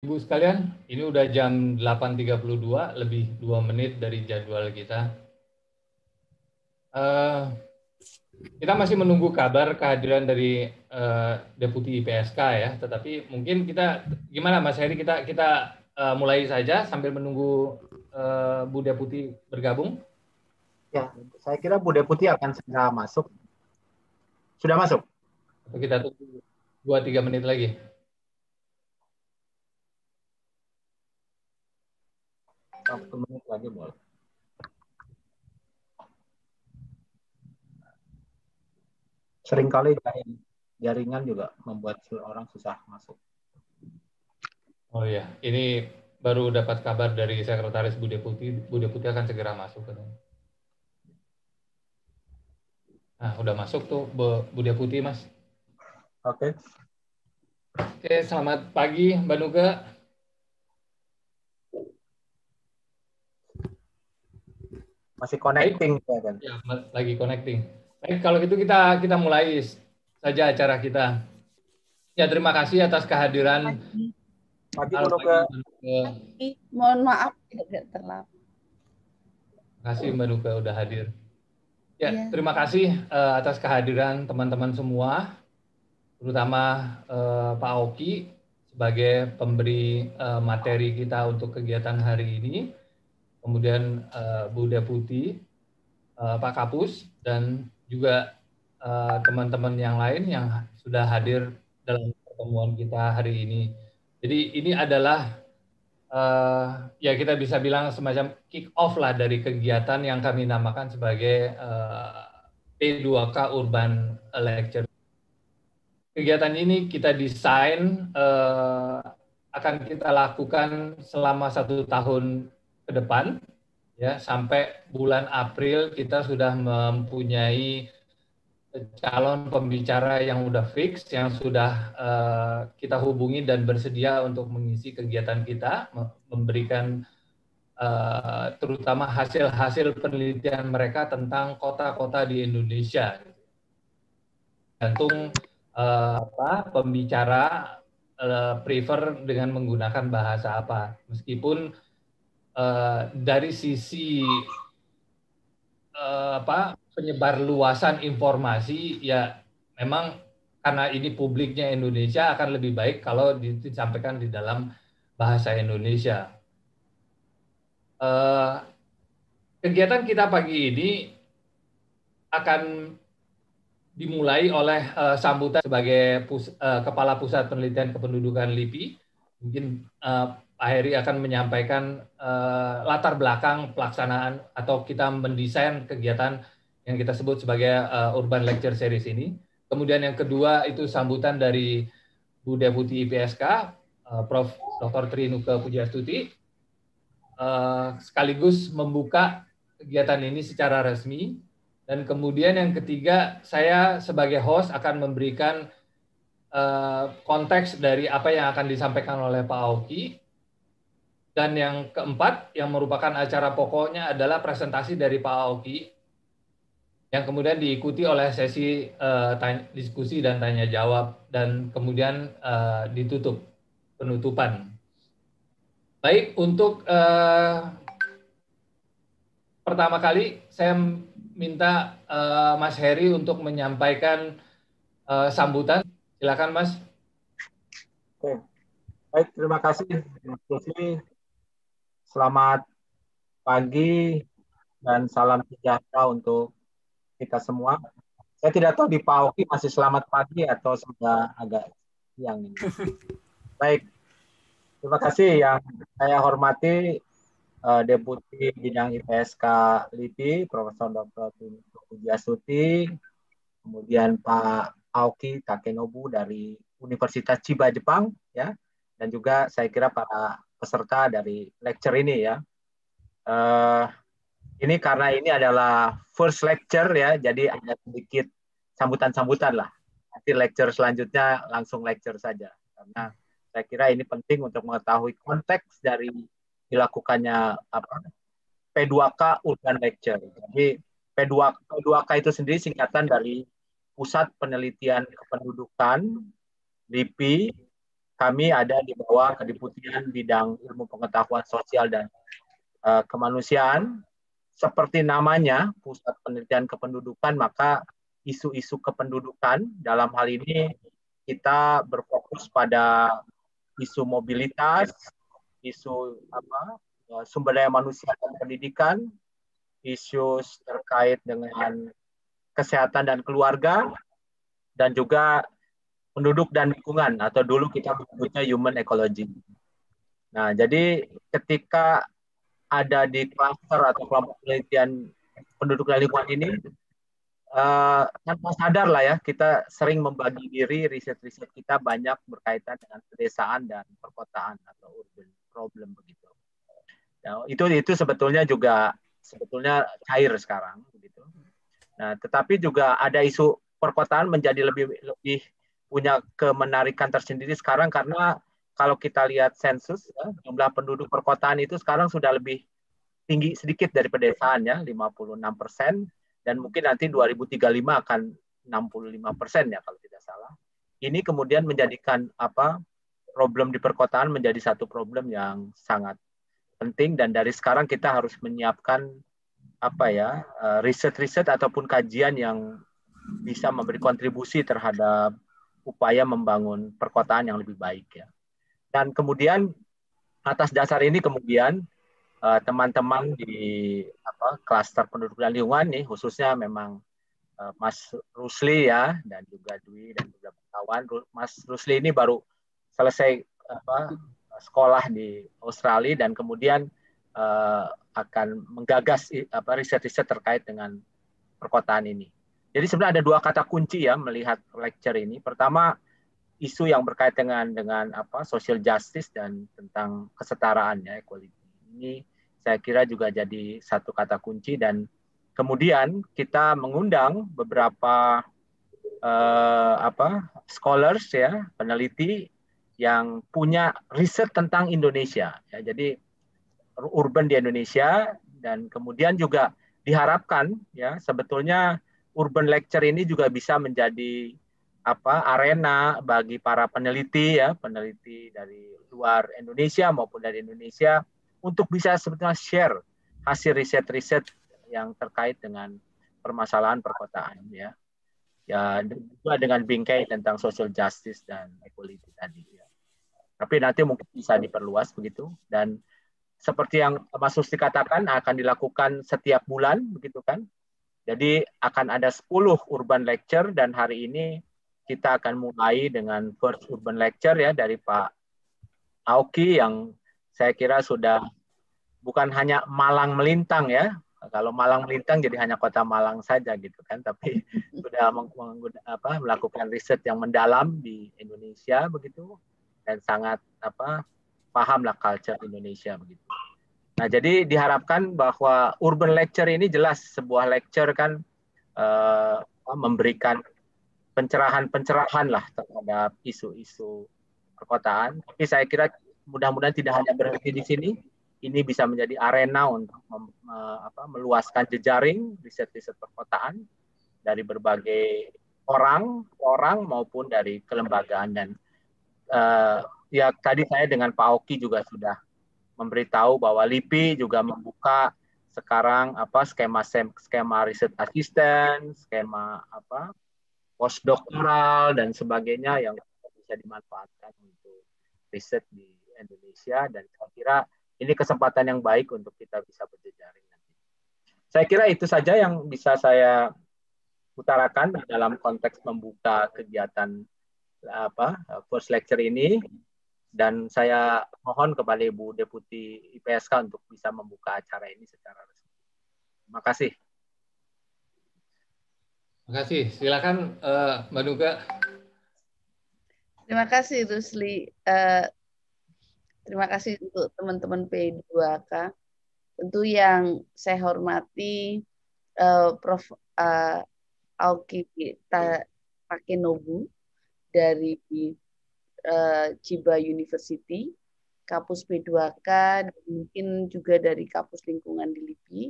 Ibu sekalian, ini udah jam 8.32, lebih 2 menit dari jadwal kita. Uh, kita masih menunggu kabar kehadiran dari uh, Deputi IPSK ya, tetapi mungkin kita, gimana Mas Heri, kita kita uh, mulai saja sambil menunggu uh, Bu Deputi bergabung? Ya, saya kira Bu Deputi akan segera masuk. Sudah masuk? Kita tunggu 2-3 menit lagi. satu menit lagi boleh. Seringkali jaring, jaringan juga membuat orang susah masuk. Oh iya, ini baru dapat kabar dari Sekretaris Bu Deputi, Bu Deputi akan segera masuk. kan? Nah, udah masuk tuh Bu Deputi, Mas. Oke. Okay. Oke, selamat pagi Mbak Nuga. Masih connecting ya kan? Ya, lagi connecting. Baik, kalau gitu kita kita mulai saja acara kita. Ya, terima kasih atas kehadiran. Pagi, pagi, ke... pagi. mohon maaf tidak terlambat. Terima kasih Mbak Nuka udah hadir. Ya, ya. terima kasih uh, atas kehadiran teman-teman semua, terutama uh, Pak Oki sebagai pemberi uh, materi kita untuk kegiatan hari ini kemudian uh, eh, Bu Deputi, uh, eh, Pak Kapus, dan juga eh, teman-teman uh, yang lain yang sudah hadir dalam pertemuan kita hari ini. Jadi ini adalah uh, ya kita bisa bilang semacam kick off lah dari kegiatan yang kami namakan sebagai uh, P2K Urban Lecture. Kegiatan ini kita desain uh, akan kita lakukan selama satu tahun ke depan ya sampai bulan April kita sudah mempunyai calon pembicara yang sudah fix yang sudah uh, kita hubungi dan bersedia untuk mengisi kegiatan kita memberikan uh, terutama hasil-hasil penelitian mereka tentang kota-kota di Indonesia gantung uh, eh, apa pembicara uh, prefer dengan menggunakan bahasa apa meskipun uh, dari sisi uh, apa penyebar luasan informasi ya memang karena ini publiknya Indonesia akan lebih baik kalau disampaikan di dalam bahasa Indonesia. Uh, kegiatan kita pagi ini akan dimulai oleh uh, sambutan sebagai pus, uh, kepala pusat penelitian kependudukan LIPI. Mungkin uh, Pak Heri akan menyampaikan uh, latar belakang pelaksanaan atau kita mendesain kegiatan yang kita sebut sebagai uh, Urban Lecture Series ini. Kemudian yang kedua itu sambutan dari Bu Deputi IPSK, uh, eh, Prof. Dr. Trinuka Pujastuti, uh, sekaligus membuka kegiatan ini secara resmi. Dan kemudian yang ketiga, saya sebagai host akan memberikan uh, konteks dari apa yang akan disampaikan oleh Pak Aoki, dan yang keempat, yang merupakan acara pokoknya adalah presentasi dari Pak Aoki, yang kemudian diikuti oleh sesi uh, tanya, diskusi dan tanya jawab, dan kemudian uh, ditutup penutupan. Baik, untuk uh, pertama kali saya minta uh, Mas Heri untuk menyampaikan uh, sambutan. Silakan Mas. Oke. Baik, terima kasih. Terima kasih Selamat pagi dan salam sejahtera untuk kita semua. Saya tidak tahu di Pauki masih selamat pagi atau sudah agak siang ini. Baik, terima kasih yang saya hormati uh, Deputi Bidang IPSK LIPI, Profesor Dr. Pujiasuti, kemudian Pak Aoki Takenobu dari Universitas Chiba Jepang, ya, dan juga saya kira para peserta dari lecture ini ya. Uh, ini karena ini adalah first lecture ya, jadi ada sedikit sambutan-sambutan lah. Nanti lecture selanjutnya langsung lecture saja. Karena saya kira ini penting untuk mengetahui konteks dari dilakukannya apa P2K urban lecture. Jadi P2, P2K itu sendiri singkatan dari Pusat Penelitian Kependudukan, LIPI, kami ada di bawah Kediputian Bidang Ilmu Pengetahuan Sosial dan uh, Kemanusiaan. Seperti namanya, Pusat Penelitian Kependudukan, maka isu-isu kependudukan dalam hal ini kita berfokus pada isu mobilitas, isu apa eh, sumber daya manusia dan pendidikan, isu terkait dengan kesehatan dan keluarga, dan juga penduduk dan lingkungan atau dulu kita menyebutnya human ecology. Nah, jadi ketika ada di cluster atau kelompok penelitian penduduk dan lingkungan ini, uh, tanpa sadar lah ya, kita sering membagi diri, riset-riset kita banyak berkaitan dengan pedesaan dan perkotaan atau urban problem begitu. Nah, itu itu sebetulnya juga sebetulnya cair sekarang begitu. Nah, tetapi juga ada isu perkotaan menjadi lebih lebih punya kemenarikan tersendiri sekarang karena kalau kita lihat sensus ya, jumlah penduduk perkotaan itu sekarang sudah lebih tinggi sedikit dari pedesaan ya 56 persen dan mungkin nanti 2035 akan 65 persen ya kalau tidak salah ini kemudian menjadikan apa problem di perkotaan menjadi satu problem yang sangat penting dan dari sekarang kita harus menyiapkan apa ya eh, riset-riset ataupun kajian yang bisa memberi kontribusi terhadap upaya membangun perkotaan yang lebih baik ya. Dan kemudian atas dasar ini kemudian eh, teman-teman di apa klaster penduduk dan lingkungan nih khususnya memang eh, Mas Rusli ya dan juga Dwi dan juga kawan Mas Rusli ini baru selesai apa sekolah di Australia dan kemudian eh, akan menggagas apa riset-riset terkait dengan perkotaan ini. Jadi sebenarnya ada dua kata kunci ya melihat lecture ini. Pertama isu yang berkaitan dengan dengan apa social justice dan tentang kesetaraan ya equality. Ini saya kira juga jadi satu kata kunci dan kemudian kita mengundang beberapa eh, apa scholars ya peneliti yang punya riset tentang Indonesia ya jadi urban di Indonesia dan kemudian juga diharapkan ya sebetulnya urban lecture ini juga bisa menjadi apa arena bagi para peneliti ya peneliti dari luar Indonesia maupun dari Indonesia untuk bisa sebetulnya share hasil riset-riset yang terkait dengan permasalahan perkotaan ya ya juga dengan bingkai tentang social justice dan equality tadi ya tapi nanti mungkin bisa diperluas begitu dan seperti yang Mas Susti katakan akan dilakukan setiap bulan begitu kan jadi akan ada 10 urban lecture dan hari ini kita akan mulai dengan first urban lecture ya dari Pak Aoki yang saya kira sudah bukan hanya Malang melintang ya. Kalau Malang melintang jadi hanya kota Malang saja gitu kan, tapi sudah apa, melakukan riset yang mendalam di Indonesia begitu dan sangat apa pahamlah culture Indonesia begitu. Nah, jadi diharapkan bahwa urban lecture ini jelas sebuah lecture kan uh, memberikan pencerahan-pencerahan lah terhadap isu-isu perkotaan. Tapi saya kira mudah-mudahan tidak hanya berhenti di sini, ini bisa menjadi arena untuk mem, me, apa, meluaskan jejaring riset-riset perkotaan dari berbagai orang, orang maupun dari kelembagaan dan uh, ya tadi saya dengan Pak Oki juga sudah memberitahu bahwa LIPI juga membuka sekarang apa skema skema riset asisten, skema apa postdoktoral dan sebagainya yang bisa dimanfaatkan untuk riset di Indonesia dan saya kira ini kesempatan yang baik untuk kita bisa berjejaring nanti. Saya kira itu saja yang bisa saya utarakan dalam konteks membuka kegiatan apa first lecture ini dan saya mohon kepada Ibu Deputi IPSK untuk bisa membuka acara ini secara resmi. Terima kasih. Terima kasih. Silakan uh, Mbak Nuga. Terima kasih Rusli. Uh, terima kasih untuk teman-teman P2K. Tentu yang saya hormati uh, Prof. Uh, Aoki Takinobu dari Eh, Ciba University, Kapus P2K, dan mungkin juga dari Kapus lingkungan di LIPI.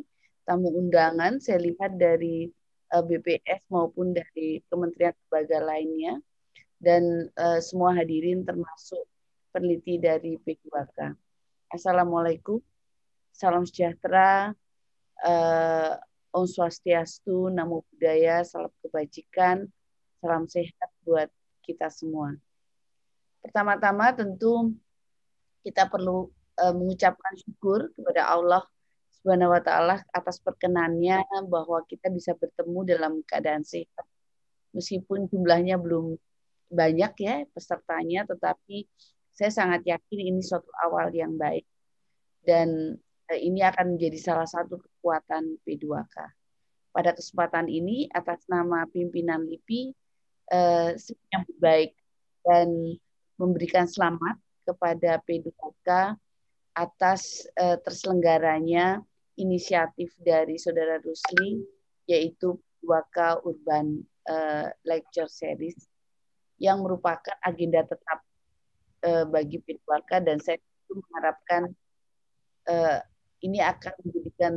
Tamu undangan saya lihat dari eh, BPS maupun dari kementerian lembaga lainnya, dan eh, semua hadirin termasuk peneliti dari P2K. Assalamualaikum, salam sejahtera, uh, Om Swastiastu, Namo Buddhaya, salam kebajikan, salam sehat buat kita semua. Pertama-tama tentu kita perlu eh, mengucapkan syukur kepada Allah Subhanahu wa taala atas perkenannya bahwa kita bisa bertemu dalam keadaan sehat. Meskipun jumlahnya belum banyak ya pesertanya tetapi saya sangat yakin ini suatu awal yang baik dan eh, ini akan menjadi salah satu kekuatan P2K. Pada kesempatan ini atas nama pimpinan LIPI eh, yang baik dan memberikan selamat kepada P2K atas uh, terselenggaranya inisiatif dari Saudara Rusli yaitu P2K Urban uh, Lecture Series yang merupakan agenda tetap uh, bagi P2K dan saya mengharapkan uh, ini akan menjadikan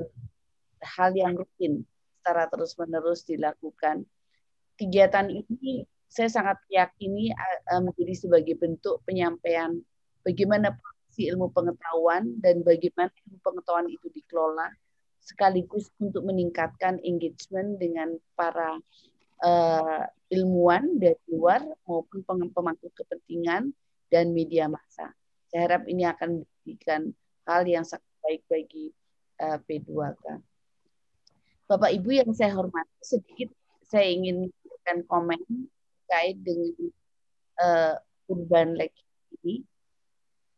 hal yang rutin secara terus-menerus dilakukan. Kegiatan ini saya sangat yakini uh, menjadi sebagai bentuk penyampaian bagaimana si ilmu pengetahuan dan bagaimana ilmu pengetahuan itu dikelola sekaligus untuk meningkatkan engagement dengan para uh, ilmuwan dari luar maupun pemangku kepentingan dan media massa. Saya harap ini akan memberikan hal yang sangat baik bagi uh, eh, P2K. Bapak Ibu yang saya hormati, sedikit saya ingin memberikan komen terkait dengan uh, eh, urban legacy ini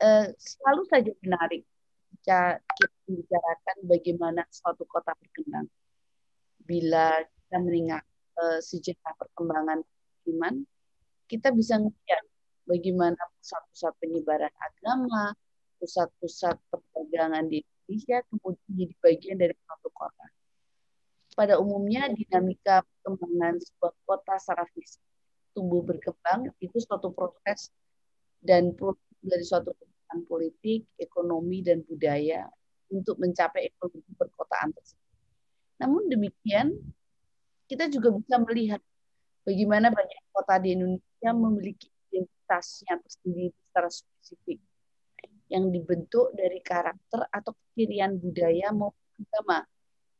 uh, selalu saja menarik jika kita membicarakan bagaimana suatu kota berkembang bila kita mengingat uh, eh, sejarah perkembangan iman kita bisa melihat bagaimana pusat-pusat penyebaran agama pusat-pusat perdagangan di Indonesia kemudian menjadi bagian dari suatu kota. Pada umumnya dinamika perkembangan sebuah kota secara fisik tumbuh hmm. berkembang iya. itu suatu proses dan proses dari suatu kebutuhan politik, ekonomi, dan budaya untuk mencapai ekologi perkotaan tersebut. Namun demikian, kita juga bisa melihat bagaimana banyak kota di Indonesia memiliki identitasnya tersendiri secara spesifik yang dibentuk dari karakter atau kekirian budaya maupun agama,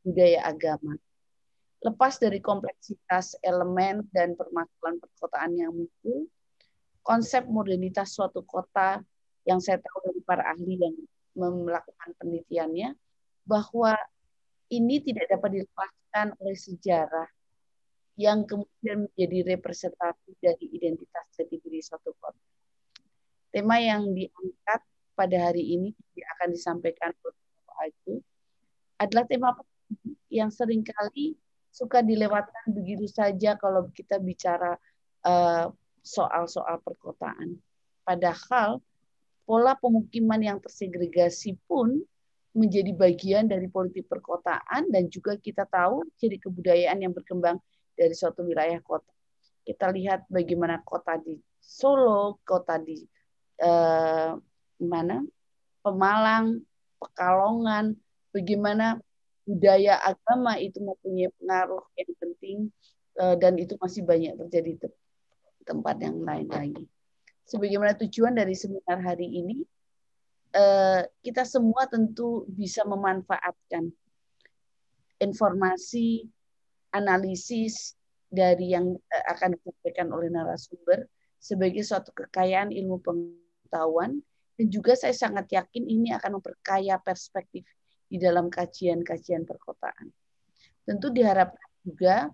budaya agama. Lepas dari kompleksitas elemen dan permasalahan perkotaan yang muncul, konsep modernitas suatu kota yang saya tahu dari para ahli yang melakukan penelitiannya, bahwa ini tidak dapat dilepaskan oleh sejarah yang kemudian menjadi representasi dari identitas jati diri suatu kota. Tema yang diangkat pada hari ini yang akan disampaikan oleh Bapak Agung adalah tema yang seringkali suka dilewatkan begitu saja kalau kita bicara eh, soal-soal uh, perkotaan. Padahal pola pemukiman yang tersegregasi pun menjadi bagian dari politik perkotaan dan juga kita tahu ciri kebudayaan yang berkembang dari suatu wilayah kota. Kita lihat bagaimana kota di Solo, kota di eh, mana Pemalang, Pekalongan, bagaimana budaya agama itu mempunyai pengaruh yang penting eh, dan itu masih banyak terjadi di tempat yang lain lagi. Sebagaimana tujuan dari seminar hari ini, eh, kita semua tentu bisa memanfaatkan informasi, analisis dari yang eh, akan disampaikan oleh narasumber sebagai suatu kekayaan ilmu pengetahuan dan juga saya sangat yakin ini akan memperkaya perspektif di dalam kajian-kajian perkotaan. Tentu diharapkan juga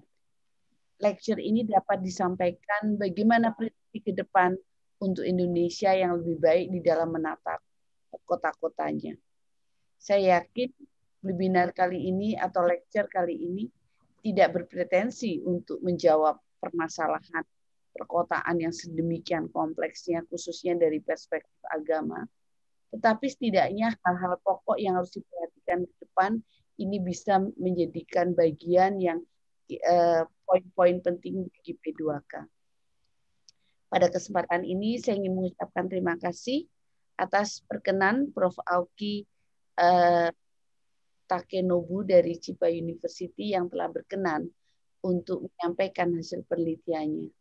lecture ini dapat disampaikan bagaimana prinsip ke depan untuk Indonesia yang lebih baik di dalam menata kota-kotanya. Saya yakin webinar kali ini atau lecture kali ini tidak berpretensi untuk menjawab permasalahan perkotaan yang sedemikian kompleksnya, khususnya dari perspektif agama. Tetapi setidaknya hal-hal pokok yang harus diperhatikan pendidikan ke depan ini bisa menjadikan bagian yang eh, poin-poin eh, penting bagi P2K. Pada kesempatan ini saya ingin mengucapkan terima kasih atas perkenan Prof. Aoki eh, Takenobu dari Chiba University yang telah berkenan untuk menyampaikan hasil penelitiannya.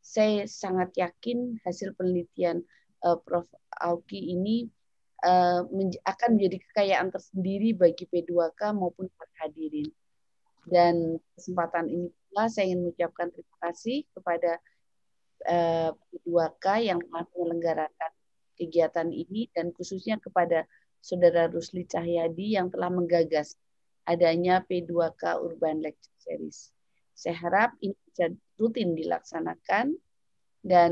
Saya sangat yakin hasil penelitian eh, Prof. Aoki ini uh, akan menjadi kekayaan tersendiri bagi P2K maupun para hadirin. Dan kesempatan ini pula saya ingin mengucapkan terima kasih kepada uh, eh, P2K yang telah menyelenggarakan kegiatan ini dan khususnya kepada Saudara Rusli Cahyadi yang telah menggagas adanya P2K Urban Lecture Series. Saya harap ini rutin dilaksanakan dan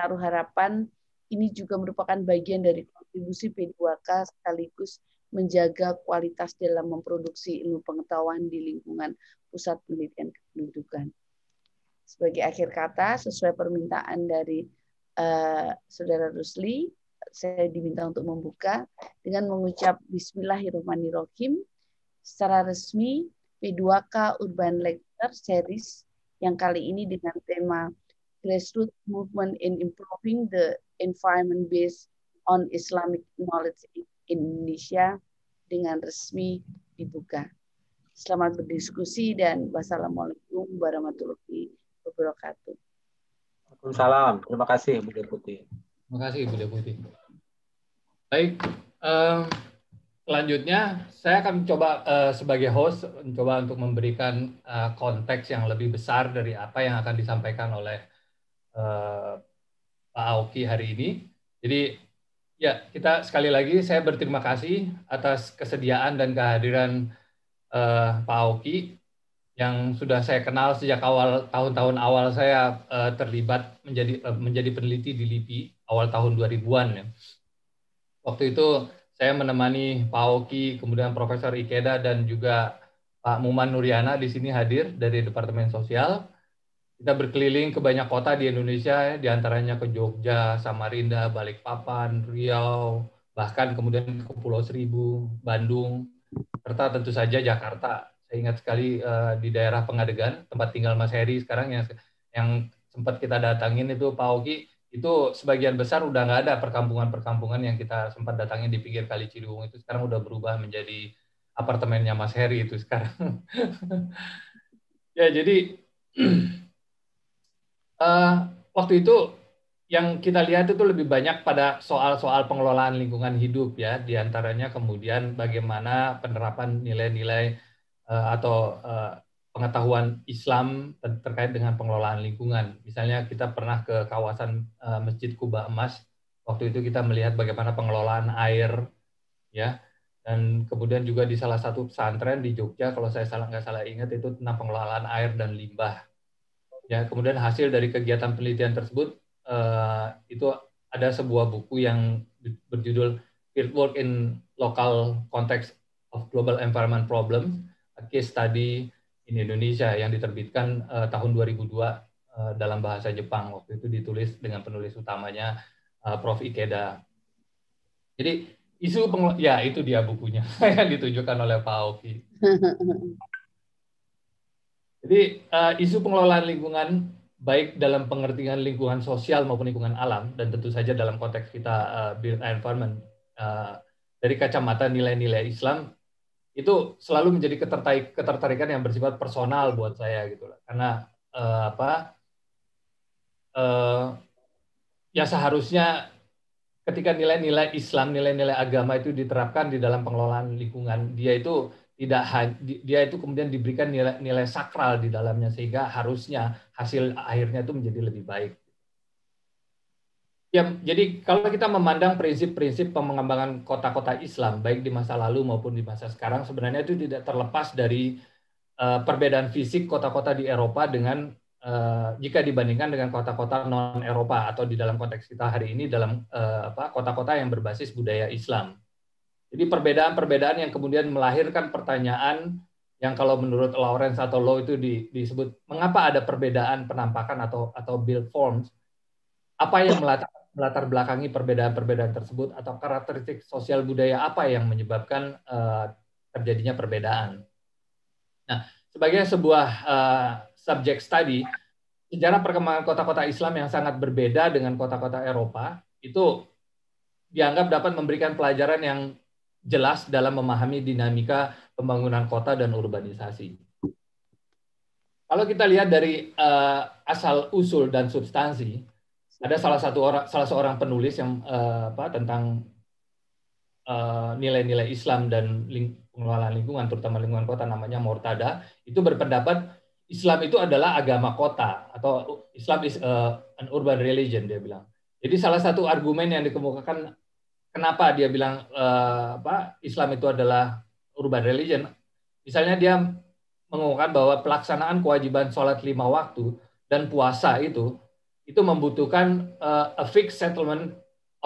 taruh harapan ini juga merupakan bagian dari kontribusi P2K sekaligus menjaga kualitas dalam memproduksi ilmu pengetahuan di lingkungan pusat penelitian kependudukan. Sebagai akhir kata, sesuai permintaan dari uh, Saudara Rusli, saya diminta untuk membuka dengan mengucap Bismillahirrahmanirrahim secara resmi P2K Urban Lecture Series yang kali ini dengan tema grassroots movement in improving the environment based on Islamic knowledge in Indonesia dengan resmi dibuka. Selamat berdiskusi dan wassalamualaikum warahmatullahi wabarakatuh. Waalaikumsalam. Terima kasih Bu Deputi. Terima kasih Bu Deputi. Baik, um, selanjutnya saya akan coba uh, sebagai host mencoba untuk memberikan uh, konteks yang lebih besar dari apa yang akan disampaikan oleh Eh, Pak Aoki hari ini. Jadi ya kita sekali lagi saya berterima kasih atas kesediaan dan kehadiran uh, Pak Aoki yang sudah saya kenal sejak awal tahun-tahun awal saya uh, terlibat menjadi uh, menjadi peneliti di LIPI awal tahun 2000-an ya. Waktu itu saya menemani Pak Aoki, kemudian Profesor Ikeda dan juga Pak Muman Nuriana di sini hadir dari Departemen Sosial kita berkeliling ke banyak kota di Indonesia, ya. diantaranya ke Jogja, Samarinda, Balikpapan, Riau, bahkan kemudian ke Pulau Seribu, Bandung, serta tentu saja Jakarta. Saya ingat sekali uh, di daerah Pengadegan, tempat tinggal Mas Heri sekarang yang yang sempat kita datangin itu Pak Oki, itu sebagian besar udah nggak ada perkampungan-perkampungan yang kita sempat datangin di pinggir Kali Ciliwung itu sekarang udah berubah menjadi apartemennya Mas Heri itu sekarang. ya jadi uh, waktu itu yang kita lihat itu lebih banyak pada soal-soal pengelolaan lingkungan hidup ya, diantaranya kemudian bagaimana penerapan nilai-nilai uh, atau uh, pengetahuan Islam ter terkait dengan pengelolaan lingkungan. Misalnya kita pernah ke kawasan uh, Masjid Kuba Emas, waktu itu kita melihat bagaimana pengelolaan air, ya, dan kemudian juga di salah satu pesantren di Jogja, kalau saya salah nggak salah ingat itu tentang pengelolaan air dan limbah Ya, kemudian hasil dari kegiatan penelitian tersebut uh, itu ada sebuah buku yang berjudul Fieldwork in Local Context of Global Environment Problems, a case study in Indonesia yang diterbitkan uh, tahun 2002 uh, eh, dalam bahasa Jepang. Waktu itu ditulis dengan penulis utamanya uh, Prof Ikeda. Jadi isu ya itu dia bukunya yang ditujukan oleh Pak Oki. Jadi uh, isu pengelolaan lingkungan baik dalam pengertian lingkungan sosial maupun lingkungan alam dan tentu saja dalam konteks kita uh, eh, built environment uh, dari kacamata nilai-nilai Islam itu selalu menjadi ketertarik ketertarikan yang bersifat personal buat saya gitu lah karena uh, apa uh, ya seharusnya ketika nilai-nilai Islam nilai-nilai agama itu diterapkan di dalam pengelolaan lingkungan dia itu tidak dia itu kemudian diberikan nilai nilai sakral di dalamnya sehingga harusnya hasil akhirnya itu menjadi lebih baik. Ya, jadi kalau kita memandang prinsip-prinsip pengembangan kota-kota Islam baik di masa lalu maupun di masa sekarang sebenarnya itu tidak terlepas dari uh, perbedaan fisik kota-kota di Eropa dengan uh, jika dibandingkan dengan kota-kota non Eropa atau di dalam konteks kita hari ini dalam uh, apa kota-kota yang berbasis budaya Islam jadi perbedaan-perbedaan yang kemudian melahirkan pertanyaan yang kalau menurut Lawrence atau Law itu di, disebut mengapa ada perbedaan penampakan atau atau build forms apa yang melatar, melatar belakangi perbedaan-perbedaan tersebut atau karakteristik sosial budaya apa yang menyebabkan uh, terjadinya perbedaan. Nah, sebagai sebuah uh, eh, subjek study sejarah perkembangan kota-kota Islam yang sangat berbeda dengan kota-kota Eropa itu dianggap dapat memberikan pelajaran yang jelas dalam memahami dinamika pembangunan kota dan urbanisasi. Kalau kita lihat dari uh, asal usul dan substansi, ada salah satu orang salah seorang penulis yang uh, apa tentang eh, nilai-nilai uh, Islam dan ling pengelolaan lingkungan, terutama lingkungan kota, namanya Mortada, itu berpendapat Islam itu adalah agama kota atau Islam is uh, an urban religion dia bilang. Jadi salah satu argumen yang dikemukakan kenapa dia bilang uh, apa Islam itu adalah urban religion. Misalnya dia mengungkapkan bahwa pelaksanaan kewajiban sholat lima waktu dan puasa itu itu membutuhkan uh, a fixed settlement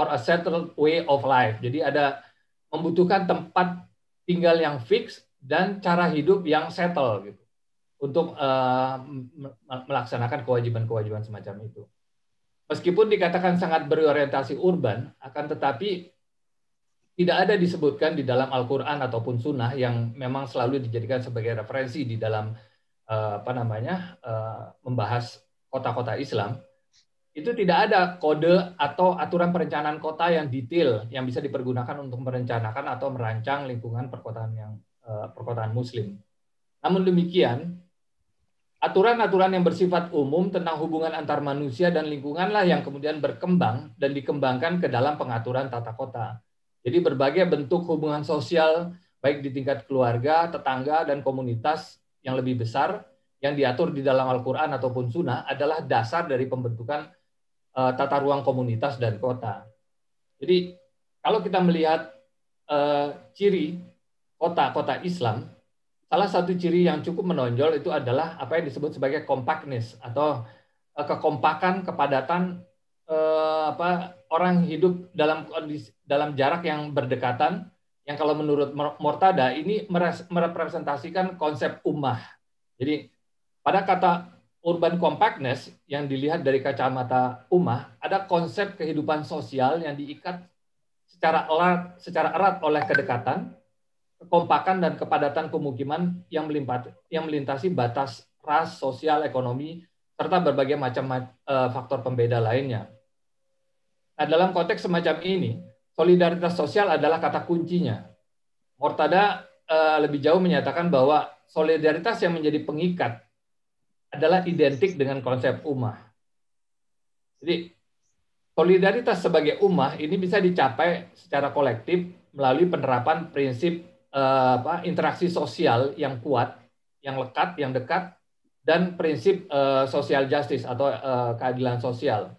or a settled way of life. Jadi ada membutuhkan tempat tinggal yang fix dan cara hidup yang settle gitu untuk uh, melaksanakan kewajiban-kewajiban semacam itu. Meskipun dikatakan sangat berorientasi urban, akan tetapi tidak ada disebutkan di dalam Al-Quran ataupun Sunnah yang memang selalu dijadikan sebagai referensi di dalam eh, apa namanya eh, membahas kota-kota Islam itu tidak ada kode atau aturan perencanaan kota yang detail yang bisa dipergunakan untuk merencanakan atau merancang lingkungan perkotaan yang eh, perkotaan Muslim. Namun demikian, aturan-aturan yang bersifat umum tentang hubungan antar manusia dan lingkunganlah yang kemudian berkembang dan dikembangkan ke dalam pengaturan tata kota jadi berbagai bentuk hubungan sosial baik di tingkat keluarga, tetangga, dan komunitas yang lebih besar yang diatur di dalam Al-Quran ataupun Sunnah adalah dasar dari pembentukan uh, tata ruang komunitas dan kota. Jadi kalau kita melihat uh, ciri kota-kota Islam, salah satu ciri yang cukup menonjol itu adalah apa yang disebut sebagai compactness atau uh, kekompakan, kepadatan, uh, apa orang hidup dalam kondisi dalam jarak yang berdekatan yang kalau menurut Mortada ini merepresentasikan konsep ummah. Jadi pada kata urban compactness yang dilihat dari kacamata ummah ada konsep kehidupan sosial yang diikat secara erat, secara erat oleh kedekatan, kekompakan dan kepadatan pemukiman yang yang melintasi batas ras, sosial, ekonomi serta berbagai macam eh, faktor pembeda lainnya. Nah, dalam konteks semacam ini, solidaritas sosial adalah kata kuncinya. Mortada eh, lebih jauh menyatakan bahwa solidaritas yang menjadi pengikat adalah identik dengan konsep umah. Jadi, solidaritas sebagai umah ini bisa dicapai secara kolektif melalui penerapan prinsip eh, apa, interaksi sosial yang kuat, yang lekat, yang dekat, dan prinsip uh, social justice atau uh, keadilan sosial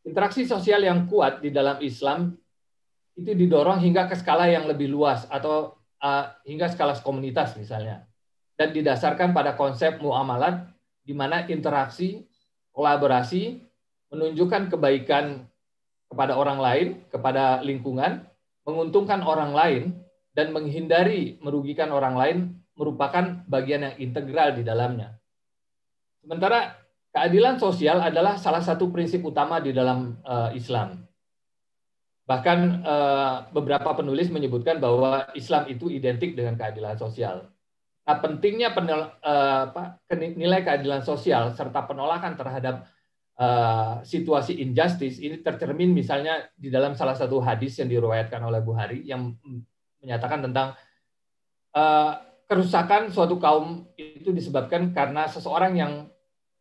Interaksi sosial yang kuat di dalam Islam itu didorong hingga ke skala yang lebih luas atau uh, hingga skala komunitas misalnya. Dan didasarkan pada konsep muamalat di mana interaksi, kolaborasi menunjukkan kebaikan kepada orang lain, kepada lingkungan, menguntungkan orang lain dan menghindari merugikan orang lain merupakan bagian yang integral di dalamnya. Sementara keadilan sosial adalah salah satu prinsip utama di dalam uh, Islam. Bahkan uh, beberapa penulis menyebutkan bahwa Islam itu identik dengan keadilan sosial. Nah, pentingnya penel, uh, apa, nilai keadilan sosial serta penolakan terhadap uh, situasi injustice ini tercermin misalnya di dalam salah satu hadis yang diriwayatkan oleh buhari yang menyatakan tentang uh, kerusakan suatu kaum itu disebabkan karena seseorang yang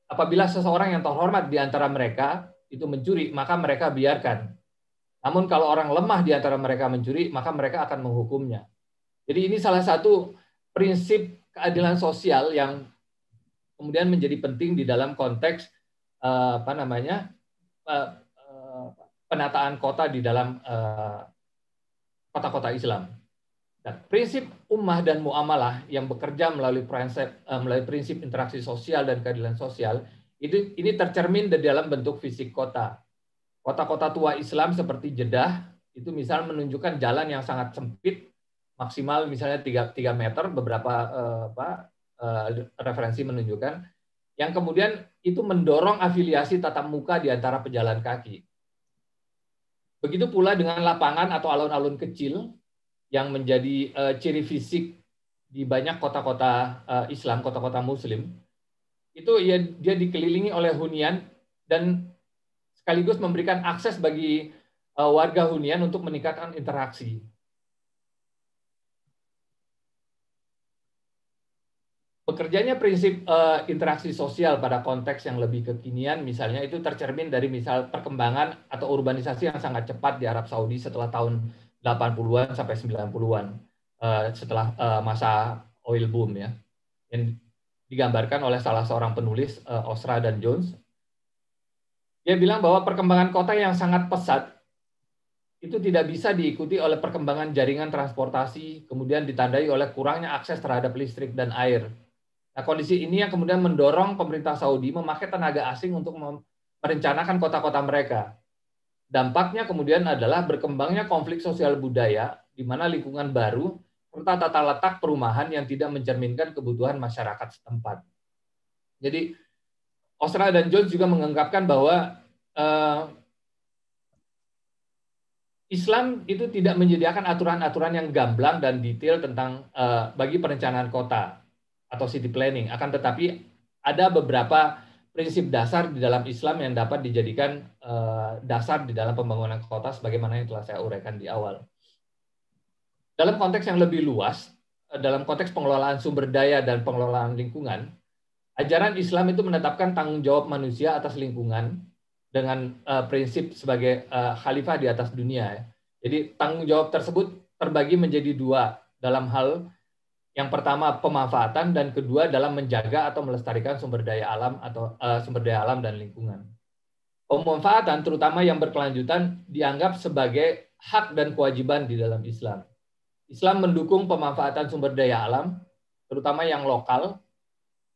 Apabila seseorang yang terhormat di antara mereka itu mencuri, maka mereka biarkan. Namun kalau orang lemah di antara mereka mencuri, maka mereka akan menghukumnya. Jadi ini salah satu prinsip keadilan sosial yang kemudian menjadi penting di dalam konteks eh, apa namanya eh, eh, penataan kota di dalam kota-kota Islam. Nah, prinsip ummah dan muamalah yang bekerja melalui prinsip eh, melalui prinsip interaksi sosial dan keadilan sosial itu ini tercermin di dalam bentuk fisik kota. Kota-kota tua Islam seperti Jeddah itu misal menunjukkan jalan yang sangat sempit maksimal misalnya 3, 3 meter beberapa eh, apa, eh, referensi menunjukkan yang kemudian itu mendorong afiliasi tatap muka di antara pejalan kaki. Begitu pula dengan lapangan atau alun-alun kecil yang menjadi uh, ciri fisik di banyak kota-kota uh, Islam, kota-kota Muslim, itu ya, dia dikelilingi oleh hunian dan sekaligus memberikan akses bagi uh, warga hunian untuk meningkatkan interaksi. Bekerjanya prinsip uh, interaksi sosial pada konteks yang lebih kekinian, misalnya itu tercermin dari misal perkembangan atau urbanisasi yang sangat cepat di Arab Saudi setelah tahun 80-an sampai 90-an uh, eh, setelah uh, masa oil boom ya. Yang digambarkan oleh salah seorang penulis uh, Osra dan Jones. Dia bilang bahwa perkembangan kota yang sangat pesat itu tidak bisa diikuti oleh perkembangan jaringan transportasi, kemudian ditandai oleh kurangnya akses terhadap listrik dan air. Nah, kondisi ini yang kemudian mendorong pemerintah Saudi memakai tenaga asing untuk merencanakan kota-kota mereka. Dampaknya kemudian adalah berkembangnya konflik sosial budaya, di mana lingkungan baru serta tata letak perumahan yang tidak mencerminkan kebutuhan masyarakat setempat. Jadi, Osra dan Jones juga mengungkapkan bahwa eh, Islam itu tidak menyediakan aturan-aturan yang gamblang dan detail tentang eh, bagi perencanaan kota atau city planning. Akan tetapi ada beberapa prinsip dasar di dalam Islam yang dapat dijadikan eh, dasar di dalam pembangunan kota sebagaimana yang telah saya uraikan di awal. Dalam konteks yang lebih luas, eh, dalam konteks pengelolaan sumber daya dan pengelolaan lingkungan, ajaran Islam itu menetapkan tanggung jawab manusia atas lingkungan dengan eh, prinsip sebagai khalifah di atas dunia. Ya. Jadi tanggung jawab tersebut terbagi menjadi dua dalam hal yang pertama pemanfaatan dan kedua dalam menjaga atau melestarikan sumber daya alam atau uh, sumber daya alam dan lingkungan. Pemanfaatan terutama yang berkelanjutan dianggap sebagai hak dan kewajiban di dalam Islam. Islam mendukung pemanfaatan sumber daya alam terutama yang lokal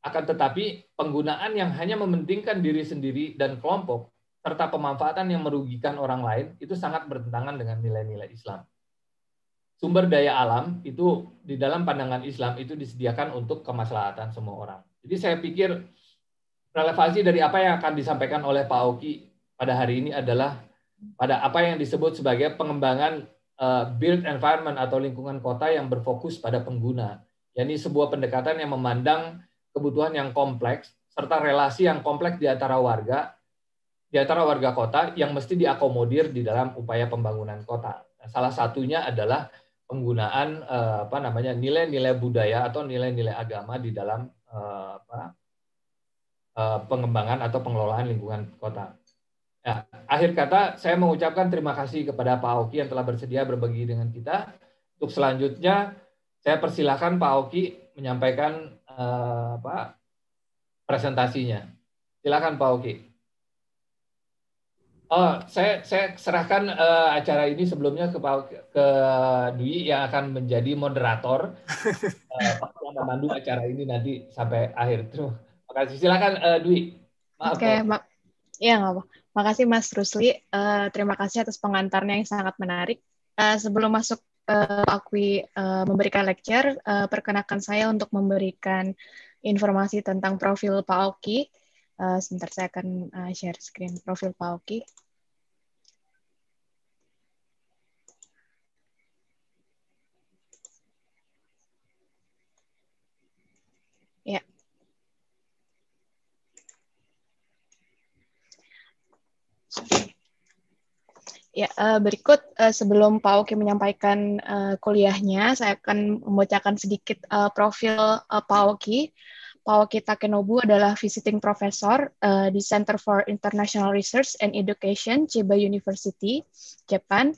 akan tetapi penggunaan yang hanya mementingkan diri sendiri dan kelompok serta pemanfaatan yang merugikan orang lain itu sangat bertentangan dengan nilai-nilai Islam sumber daya alam itu di dalam pandangan Islam itu disediakan untuk kemaslahatan semua orang. Jadi saya pikir relevansi dari apa yang akan disampaikan oleh Pak Oki pada hari ini adalah pada apa yang disebut sebagai pengembangan uh, built environment atau lingkungan kota yang berfokus pada pengguna, yakni sebuah pendekatan yang memandang kebutuhan yang kompleks serta relasi yang kompleks di antara warga di antara warga kota yang mesti diakomodir di dalam upaya pembangunan kota. salah satunya adalah penggunaan eh, apa namanya nilai-nilai budaya atau nilai-nilai agama di dalam eh, apa, eh, pengembangan atau pengelolaan lingkungan kota. Nah, akhir kata saya mengucapkan terima kasih kepada Pak Oki yang telah bersedia berbagi dengan kita. Untuk selanjutnya saya persilahkan Pak Oki menyampaikan eh, apa, presentasinya. Silakan Pak Oki. Oh, saya saya serahkan uh, acara ini sebelumnya ke ke Dwi yang akan menjadi moderator uh, memandu acara ini nanti sampai akhir. Terima Makasih Silakan uh, Dwi. Oke, okay, Ya, nggak apa. Makasih Mas Rusli. Uh, terima kasih atas pengantarnya yang sangat menarik. Uh, sebelum masuk uh, aku uh, memberikan lecture, uh, perkenakan saya untuk memberikan informasi tentang profil Pak Oki. Uh, sebentar saya akan uh, share screen profil Pak Oki. Ya, eh, berikut eh, sebelum Pak Oki menyampaikan eh, kuliahnya, saya akan membacakan sedikit profil Pak Oki. Pak Oki Takenobu adalah visiting professor di Center for International Research and Education, Chiba University, Jepang,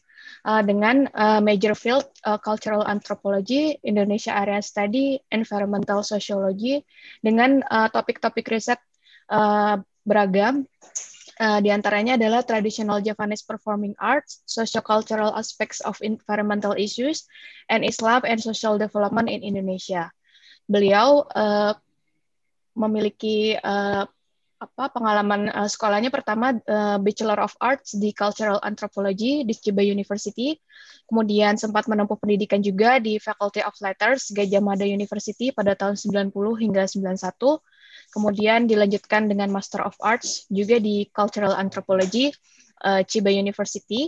dengan major field Cultural Anthropology, Indonesia Area Study, Environmental Sociology, dengan topik-topik riset beragam Uh, di adalah traditional Japanese performing arts, sociocultural aspects of environmental issues, and Islam and social development in Indonesia. Beliau uh, memiliki uh, apa pengalaman uh, sekolahnya pertama uh, Bachelor of Arts di Cultural Anthropology di Chiba University, kemudian sempat menempuh pendidikan juga di Faculty of Letters Gajah Mada University pada tahun 90 hingga 91 Kemudian dilanjutkan dengan Master of Arts juga di Cultural Anthropology uh, Chiba University.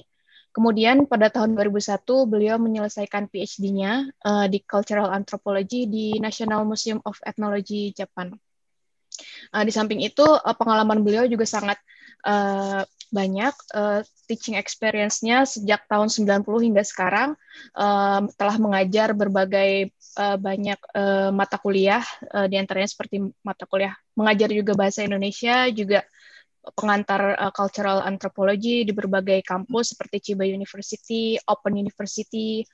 Kemudian pada tahun 2001 beliau menyelesaikan PhD-nya uh, eh, di Cultural Anthropology di National Museum of Ethnology Japan. Uh, di samping itu uh, pengalaman beliau juga sangat uh, banyak uh, teaching experience-nya sejak tahun 90 hingga sekarang uh, telah mengajar berbagai Eh, banyak uh, mata kuliah uh, diantaranya seperti mata kuliah mengajar juga bahasa Indonesia juga pengantar uh, cultural anthropology di berbagai kampus seperti Chiba University, Open University,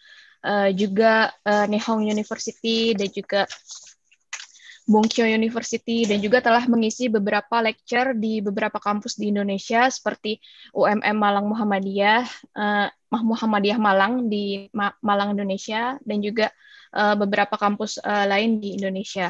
uh, juga uh, Nihong University dan juga Bungkyo University dan juga telah mengisi beberapa lecture di beberapa kampus di Indonesia seperti UMM Malang Muhammadiyah, uh, Muhammadiyah Malang di Ma Malang Indonesia dan juga uh, beberapa kampus uh, lain di Indonesia.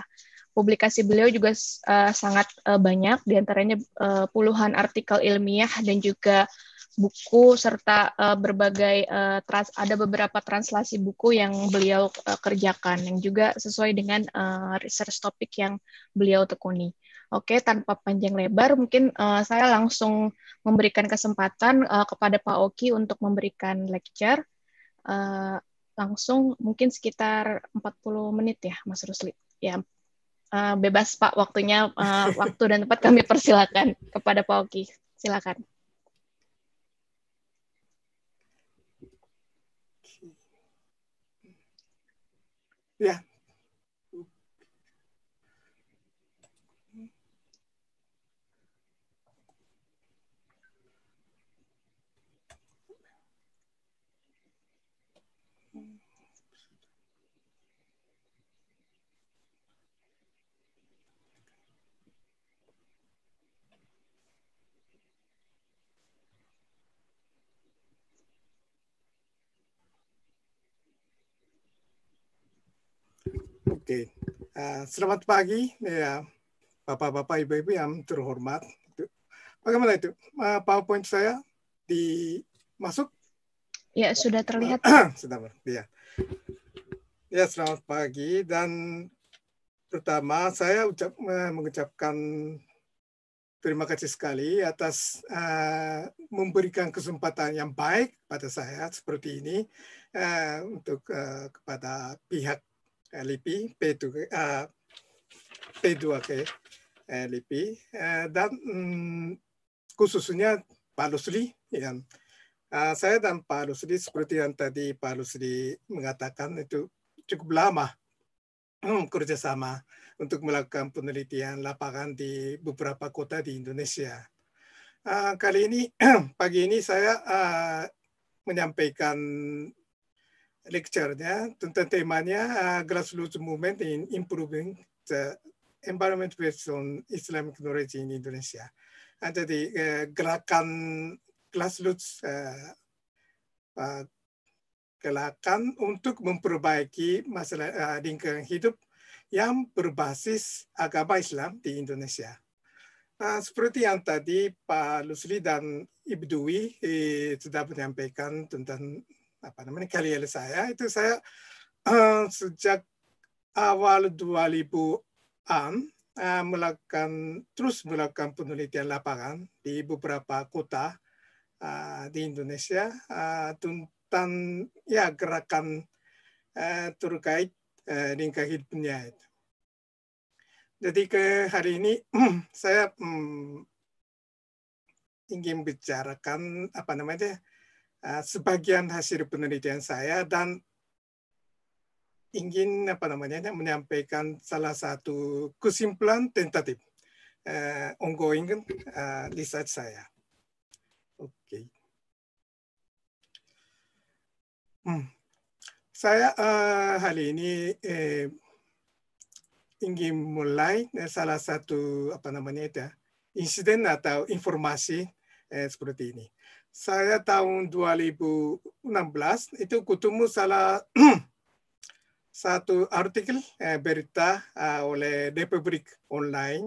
Publikasi beliau juga uh, sangat uh, banyak, diantaranya uh, puluhan artikel ilmiah dan juga buku serta uh, berbagai uh, trans ada beberapa translasi buku yang beliau uh, kerjakan yang juga sesuai dengan uh, research topik yang beliau tekuni. Oke, tanpa panjang lebar, mungkin uh, saya langsung memberikan kesempatan uh, kepada Pak Oki untuk memberikan lecture. Uh, langsung mungkin sekitar 40 menit ya, Mas Rusli. Ya, uh, bebas Pak waktunya, uh, waktu dan tempat kami persilakan kepada Pak Oki. Silakan. Ya, Oke, uh, selamat pagi ya Bapak-bapak, Ibu-ibu yang terhormat. Bagaimana itu uh, PowerPoint saya di Ya sudah terlihat. sudah ya. Ya selamat pagi dan terutama saya ucap, uh, mengucapkan terima kasih sekali atas uh, memberikan kesempatan yang baik pada saya seperti ini uh, untuk uh, kepada pihak LEP P2, uh, P2K LEP uh, dan um, khususnya Pak Lusri ya. Uh, saya dan Pak Lusri seperti yang tadi Pak Lusri mengatakan itu cukup lama hmm, kerjasama untuk melakukan penelitian lapangan di beberapa kota di Indonesia. Uh, kali ini pagi ini saya uh, menyampaikan lecture-nya tentang temanya uh, grassroots movement in improving the environment based on Islamic knowledge in Indonesia. Eh, Ada di uh, eh, gerakan grassroots uh, uh, gerakan untuk memperbaiki masalah uh, lingkungan hidup yang berbasis agama Islam di Indonesia. Uh, seperti yang tadi Pak Lusri dan Ibu Dwi eh, sudah menyampaikan tentang apa namanya karier saya itu saya uh, sejak awal 2000-an uh, eh, melakukan terus melakukan penelitian lapangan di beberapa kota uh, di Indonesia uh, tentang ya gerakan uh, terkait uh, lingkar hidupnya itu. Jadi ke hari ini saya um, ingin bicarakan apa namanya Eh, sebagian hasil penelitian saya dan ingin apa namanya menyampaikan salah satu kesimpulan tentatif uh, ongoing uh, research saya. Oke. Okay. Hmm. Saya uh, hari ini eh, ingin mulai salah satu apa namanya itu ya, insiden atau informasi eh, seperti ini saya tahun 2016 itu ketemu salah satu artikel eh, berita eh, oleh Republik online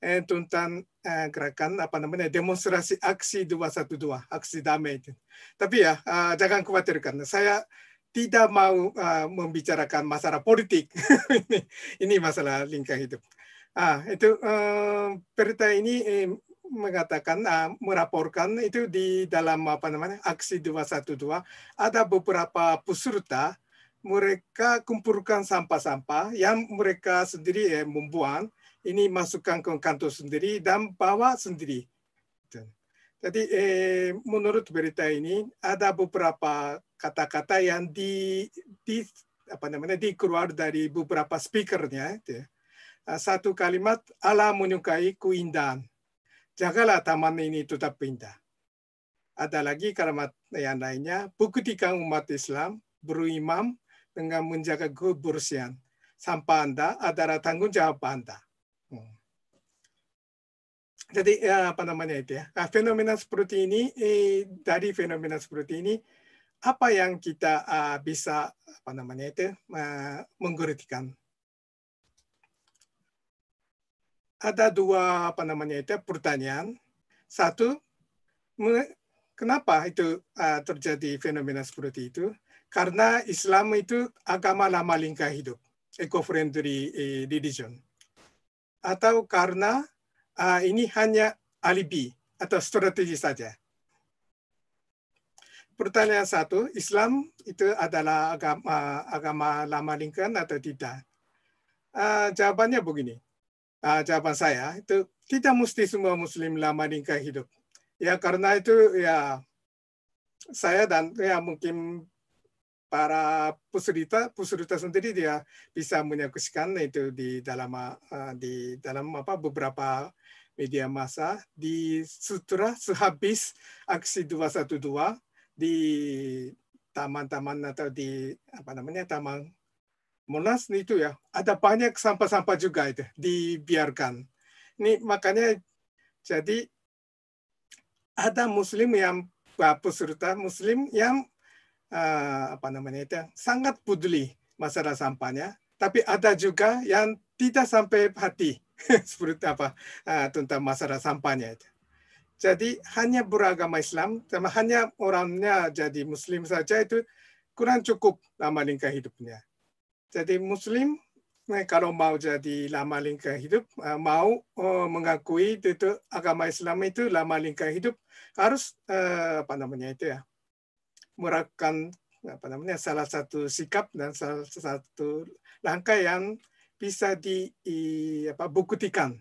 eh, tentang eh, gerakan apa namanya demonstrasi aksi 212 aksi damai itu. Tapi ya eh, jangan khawatirkan saya tidak mau uh, membicarakan masalah politik ini, masalah lingkar hidup. Ah itu uh, berita ini eh, mengatakan uh, meraporkan itu di dalam apa namanya aksi 212 ada beberapa peserta mereka kumpulkan sampah-sampah yang mereka sendiri eh, membuang ini masukkan ke kantor sendiri dan bawa sendiri. Jadi eh, menurut berita ini ada beberapa kata-kata yang di, di apa namanya dikeluar dari beberapa speakernya. Ya. Ah, satu kalimat Allah menyukai kuindan jagalah taman ini tetap pindah. Ada lagi kalimat yang lainnya, buktikan umat Islam berimam dengan menjaga kebersihan. Sampah Anda adalah tanggung jawab Anda. Hmm. Jadi ya, apa namanya itu ya, nah, fenomena seperti ini, eh, dari fenomena seperti ini, apa yang kita ah, bisa apa namanya itu uh, ada dua apa namanya itu ya, pertanyaan. Satu, kenapa itu uh, terjadi fenomena seperti itu? Karena Islam itu agama lama lingkah hidup, eco-friendly eh, religion. Atau karena uh, ini hanya alibi atau strategi saja. Pertanyaan satu, Islam itu adalah agama, agama lama lingkaran atau tidak? Uh, jawabannya begini uh, jawaban saya itu kita mesti semua muslim lama nikah hidup. Ya karena itu ya saya dan ya mungkin para peserta peserta sendiri dia bisa menyaksikan itu di dalam ah, di dalam apa beberapa media massa di sutra sehabis aksi 212 di taman-taman atau di apa namanya taman Monas itu ya ada banyak sampah-sampah juga itu dibiarkan. Ini makanya jadi ada Muslim yang eh, peserta Muslim yang uh, apa namanya itu sangat peduli masalah sampahnya, tapi ada juga yang tidak sampai hati seperti apa uh, tentang masalah sampahnya itu. Jadi hanya beragama Islam, sama hanya orangnya jadi Muslim saja itu kurang cukup lama lingkah hidupnya. Jadi Muslim eh, kalau mau jadi lama lingkar hidup, eh, mau eh, mengakui itu agama Islam itu lama lingkar hidup harus apa namanya itu ya merupakan apa namanya salah satu sikap dan salah satu langkah yang bisa di apa buktikan.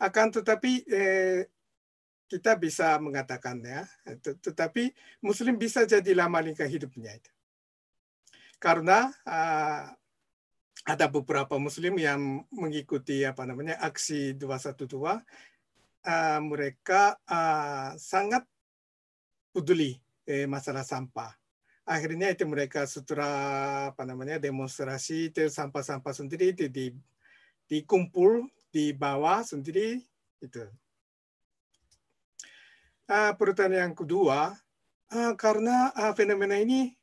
Akan tetapi kita bisa mengatakan ya, tetapi Muslim bisa jadi lama lingkar hidupnya itu karena uh, ada beberapa muslim yang mengikuti apa namanya aksi 212 uh, ah, mereka uh, sangat peduli eh, masalah sampah akhirnya itu mereka setelah apa namanya demonstrasi itu sampah-sampah sendiri itu di dikumpul di bawah sendiri itu uh, pertanyaan yang kedua uh, karena uh, fenomena ini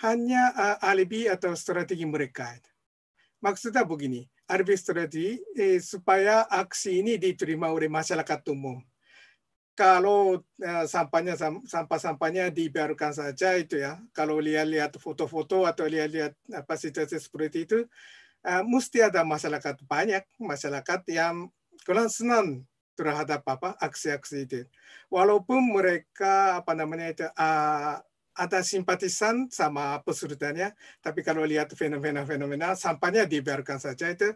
hanya uh, alibi atau strategi mereka. Maksudnya begini, alibi strategi eh, supaya aksi ini diterima oleh masyarakat umum. Kalau eh, sampahnya sampah-sampahnya dibiarkan saja itu ya. Kalau lihat-lihat foto-foto atau lihat-lihat apa situasi seperti itu, uh, mesti ada masyarakat banyak masyarakat yang kurang senang terhadap apa aksi-aksi itu. Walaupun mereka apa namanya itu ada simpatisan sama pesurutannya, tapi kalau lihat fenomena-fenomena sampahnya dibiarkan saja itu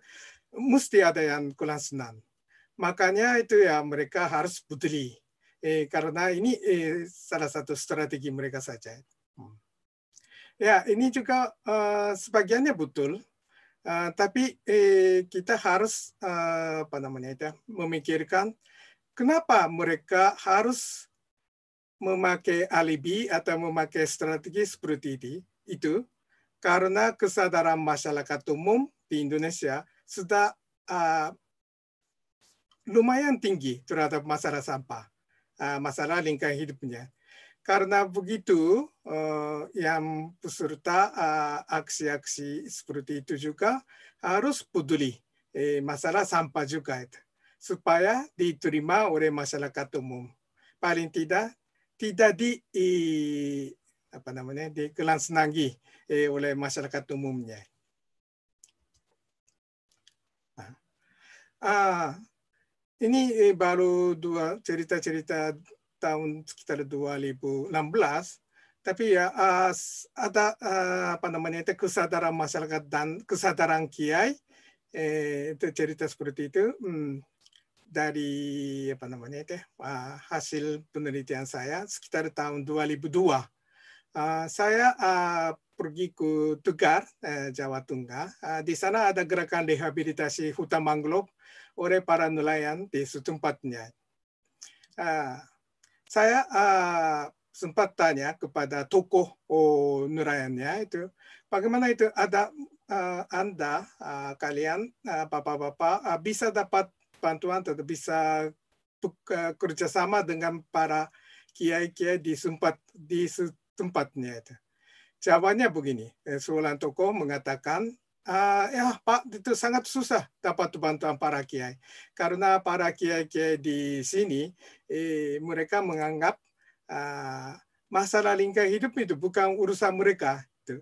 mesti ada yang kurang senang. Makanya itu ya mereka harus peduli eh, karena ini eh, salah satu strategi mereka saja. Hmm. Ya ini juga uh, sebagiannya betul, Uh, tapi eh, kita harus uh, apa namanya itu ya, memikirkan kenapa mereka harus memakai alibi atau memakai strategi seperti ini, itu karena kesadaran masyarakat umum di Indonesia sudah uh, lumayan tinggi terhadap masalah sampah, uh, masalah lingkungan hidupnya. Karena begitu uh, yang peserta aksi ah, aksi-aksi seperti itu juga harus peduli eh, masalah sampah juga itu supaya diterima oleh masyarakat umum. Paling tidak tidak di eh, apa namanya dikelan senangi eh, oleh masyarakat umumnya. Ah, ah, ini eh, baru dua cerita-cerita tahun sekitar 2016 tapi ya uh, ada ah, apa namanya itu kesadaran masyarakat dan kesadaran kiai eh, itu cerita seperti itu hmm dari apa namanya teh ya, hasil penelitian saya sekitar tahun 2002 eh, saya eh, pergi ke Tegar eh, Jawa Tengah di sana ada gerakan rehabilitasi hutan mangrove oleh para nelayan di setempatnya saya sempat tanya kepada tokoh oh, nelayannya itu bagaimana itu ada anda kalian bapak-bapak bisa dapat bantuan tetap bisa kerjasama dengan para kiai-kiai di sempat di tempatnya itu. Jawabannya begini, eh, Sulan Toko mengatakan, ah, ya Pak itu sangat susah dapat bantuan para kiai karena para kiai-kiai di sini eh, mereka menganggap ah, masalah lingkungan hidup itu bukan urusan mereka, itu.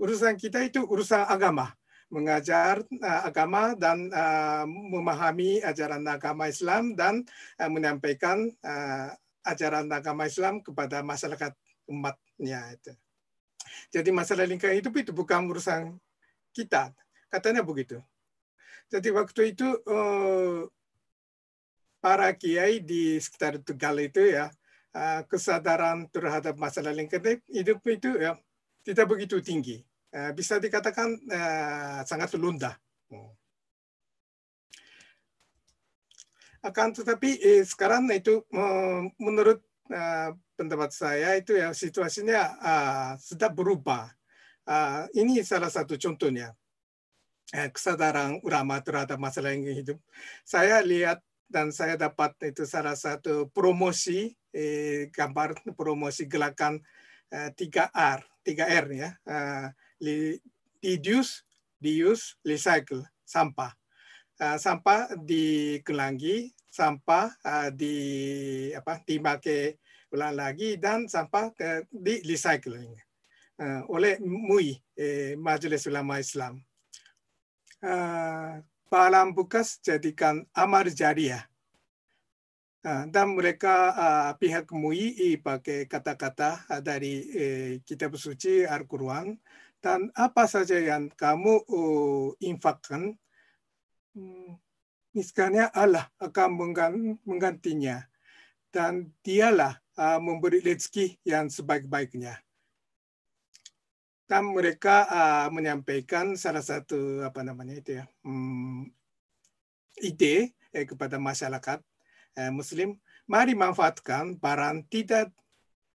urusan kita itu urusan agama mengajar uh, agama dan uh, memahami ajaran agama Islam dan uh, menyampaikan uh, ajaran agama Islam kepada masyarakat umatnya itu. Jadi masalah lingkungan hidup itu bukan urusan kita, katanya begitu. Jadi waktu itu uh, para kiai di sekitar Tegal itu ya uh, kesadaran terhadap masalah lingkungan hidup itu ya tidak begitu tinggi Eh, bisa dikatakan eh, sangat lunda. Oh. Akan tetapi eh, sekarang itu menurut pendapat saya itu ya situasinya sudah berubah. Ini salah satu contohnya kesadaran ulama terhadap masalah yang hidup. Saya lihat dan saya dapat itu salah satu promosi eh, gambar promosi gelakan eh, 3R, 3R ya. Uh, reduce, reuse, recycle, sampah. Uh, sampah dikelangi, sampah uh, di apa dipakai ulang lagi dan sampah uh, di recycling uh, ah, oleh MUI eh, Majelis Ulama Islam. Uh, barang bekas jadikan amar jariah. dan mereka uh, pihak MUI pakai kata-kata dari eh, kitab suci Al-Quran dan apa saja yang kamu uh, infakkan, hmm, misalnya Allah akan menggantinya dan dialah uh, memberi rezeki yang sebaik-baiknya. Dan mereka uh, menyampaikan salah satu apa namanya itu ya um, ide eh, kepada masyarakat eh, Muslim, mari manfaatkan barang tidak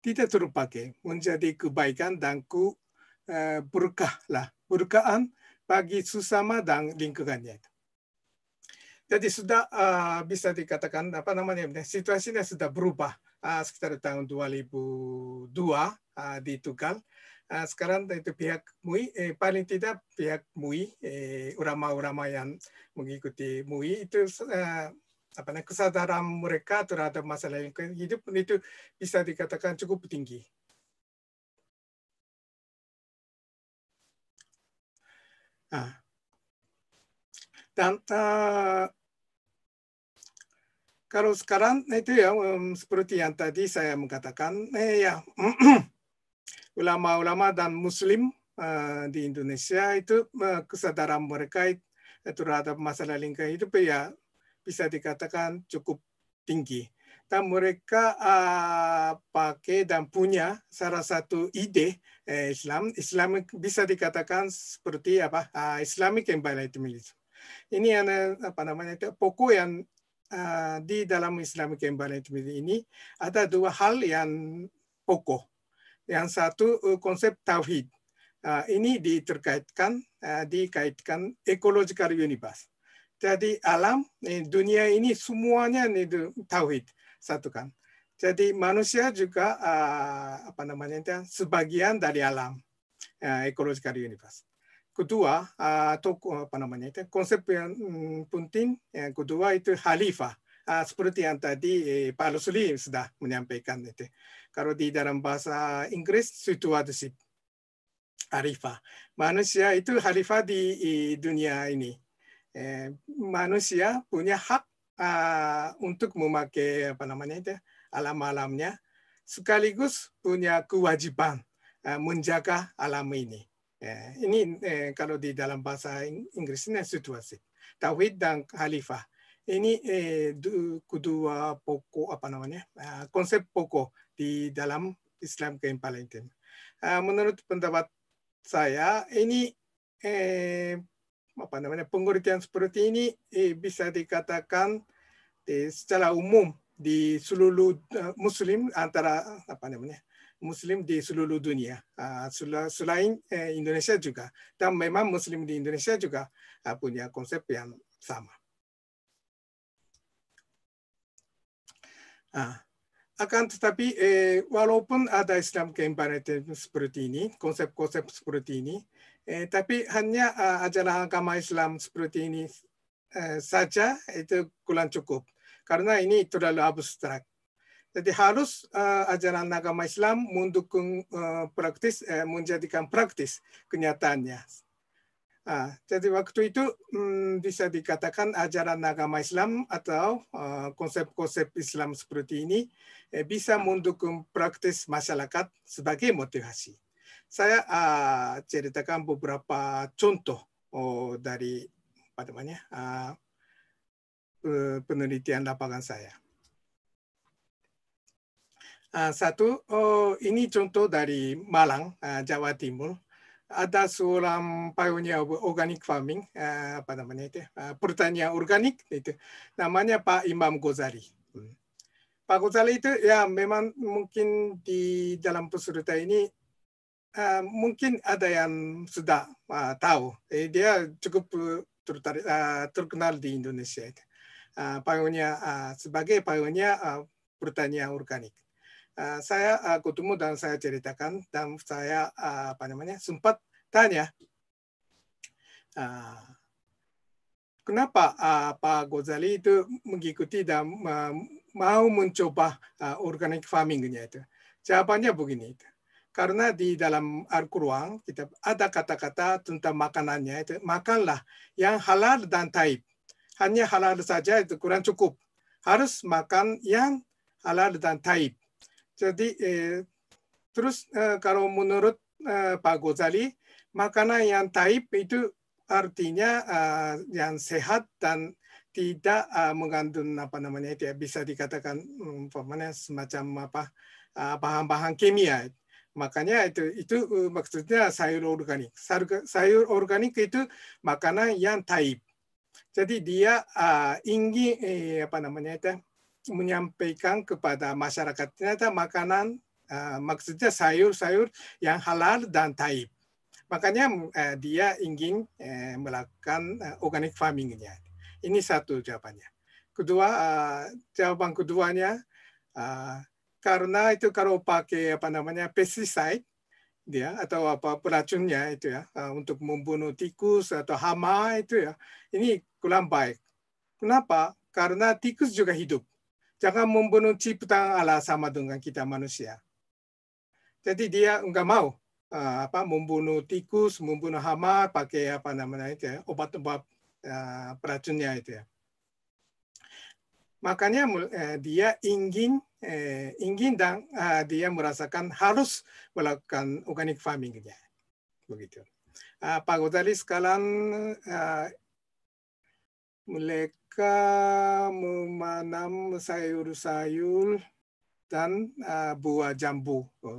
tidak terpakai menjadi kebaikan dan ku Eh, berkah lah, berkahan bagi susama dan lingkungannya. Jadi sudah uh, bisa dikatakan apa namanya situasinya sudah berubah uh, sekitar tahun 2002 uh, di Tugal. Uh, sekarang itu pihak MUI eh, paling tidak pihak MUI eh, ulama-ulama yang mengikuti MUI itu uh, apa namanya kesadaran mereka terhadap masalah lingkungan hidup itu bisa dikatakan cukup tinggi dan uh, kalau sekarang itu ya um, seperti yang tadi saya mengatakan, eh, ya ulama-ulama dan muslim uh, di Indonesia itu uh, kesadaran mereka terhadap masalah lingkungan hidup ya bisa dikatakan cukup tinggi dan mereka uh, pakai dan punya salah satu ide uh, Islam Islam bisa dikatakan seperti apa uh, Islamic environmentalism ini yang eh, apa namanya itu pokok yang uh, di dalam Islamic environmentalism ini ada dua hal yang pokok yang satu uh, konsep tauhid uh, ini diterkaitkan uh, dikaitkan ecological universe jadi alam dunia ini semuanya itu tauhid satu kan. Jadi manusia juga eh, apa namanya itu ya, sebagian dari alam uh, eh, ecological universe. Kedua, uh, apa namanya itu ya, konsep yang mm, penting yang kedua itu halifah. seperti yang tadi Pak Rusli sudah menyampaikan itu. Kalau di dalam bahasa Inggris situasi halifah. Manusia itu halifah di, dunia ini. manusia punya hak Ah, untuk memakai apa namanya itu ya, alam-alamnya sekaligus punya kewajiban uh, menjaga alam ini. Uh, ini uh, kalau di dalam bahasa Inggrisnya situasi tauhid dan khalifah. Ini uh, kedua pokok apa namanya uh, konsep pokok di dalam Islam yang paling Uh, menurut pendapat saya ini eh, apa namanya pengertian seperti ini eh, bisa dikatakan eh, secara umum di seluruh eh, muslim antara apa namanya muslim di seluruh dunia ah, selain eh, Indonesia juga dan memang muslim di Indonesia juga ah, punya konsep yang sama. Ah, akan tetapi eh, walaupun ada Islam keempanatisme seperti ini, konsep-konsep seperti ini, Eh, tapi hanya uh, ajaran agama Islam seperti ini eh, saja itu kurang cukup karena ini terlalu abstrak. Jadi harus uh, ajaran agama Islam mendukung uh, praktis, eh, menjadikan praktis kenyataannya. Ah, jadi waktu itu hmm, bisa dikatakan ajaran agama Islam atau konsep-konsep uh, Islam seperti ini eh, bisa mendukung praktis masyarakat sebagai motivasi saya uh, ceritakan beberapa contoh oh, dari apa namanya uh, penelitian lapangan saya. Uh, satu, oh, ini contoh dari Malang, uh, Jawa Timur. Ada seorang pionir of organic farming, uh, apa namanya itu, uh, pertanian organik itu, namanya Pak Imam Gozali. Hmm. Pak Gozali itu ya memang mungkin di dalam peserta ini uh, mungkin ada yang sudah uh, tahu. Eh, dia cukup uh, terkenal di Indonesia. Uh, uh, sebagai payungnya uh, pertanian organik. Uh, saya uh, ketemu dan saya ceritakan dan saya uh, apa namanya sempat tanya uh, kenapa uh, Pak Gozali itu mengikuti dan uh, mau mencoba uh, organic farmingnya itu. Jawabannya begini. Itu. Karena di dalam Al-Quran kita ada kata-kata tentang makanannya itu makanlah yang halal dan taib. Hanya halal saja itu kurang cukup. Harus makan yang halal dan taib. Jadi eh, terus eh, kalau menurut eh, Pak Gozali makanan yang taib itu artinya eh, yang sehat dan tidak eh, mengandung apa namanya itu ya, bisa dikatakan hmm, umpamanya semacam apa eh, bahan-bahan kimia. bahan -bahan kimia makanya itu itu eh, maksudnya sayur organik sayur organik itu makanan yang taib jadi dia uh, eh, ingin eh, apa namanya itu menyampaikan kepada masyarakatnya itu makanan uh, maksudnya sayur-sayur yang halal dan taib makanya uh, dia ingin uh, melakukan uh, organic farmingnya ini satu jawabannya kedua uh, jawaban keduanya uh, karena itu kalau pakai apa namanya pesticide dia atau apa peracunnya itu ya eh, untuk membunuh tikus atau hama itu ya ini kurang baik. Kenapa? Karena tikus juga hidup. Jangan membunuh ciptaan Allah sama dengan kita manusia. Jadi dia enggak mau eh, apa membunuh tikus, membunuh hama pakai apa namanya itu ya, obat-obat eh, peracunnya itu ya. Makanya dia ingin eh, ingin dan uh, ah, dia merasakan harus melakukan organic farmingnya begitu. Uh, Pak Gozali sekarang uh, mereka memanam sayur-sayur dan uh, buah jambu. Oh,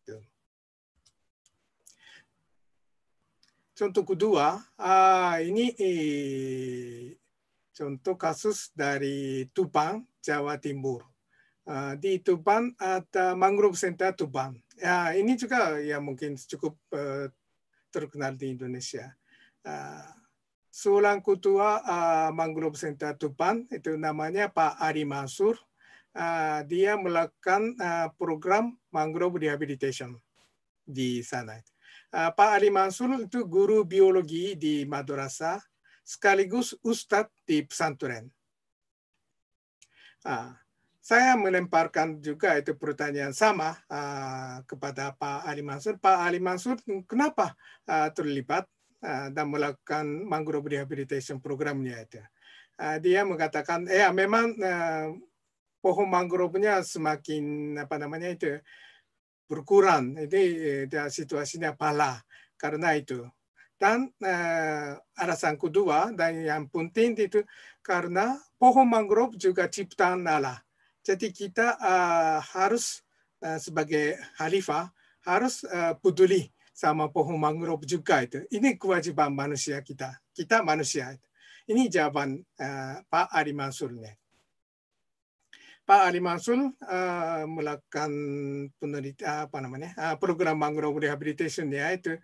gitu. Contoh kedua, uh, ini eh, contoh kasus dari Tupang, Jawa Timur Ah, di Tuban ada Mangrove Center Tuban. Ya, ini juga ya mungkin cukup uh, terkenal di Indonesia. Uh, ah, seorang ketua uh, Mangrove Center Tuban itu namanya Pak Ari Mansur. Uh, dia melakukan uh, program mangrove rehabilitation di sana. Uh, Pak Ari Mansur itu guru biologi di Madrasa, sekaligus ustadz di pesantren. Uh, saya melemparkan juga itu pertanyaan sama uh, kepada Pak Ali Mansur. Pak Ali Mansur, kenapa uh, terlibat uh, dan melakukan mangrove rehabilitation programnya itu? Uh, dia mengatakan, ya memang uh, pohon mangrovenya semakin apa namanya itu berkurang. jadi uh, situasinya pala karena itu. Dan uh, alasan kedua dan yang penting itu karena pohon mangrove juga ciptaan Allah jadi kita uh, harus uh, sebagai Khalifah harus uh, peduli sama pohon mangrove juga itu. Ini kewajiban manusia kita. Kita manusia. Itu. Ini jawaban uh, Pak Ali Mansur Pak Ali Mansur uh, melakukan penelitian apa namanya uh, program mangrove rehabilitation ya itu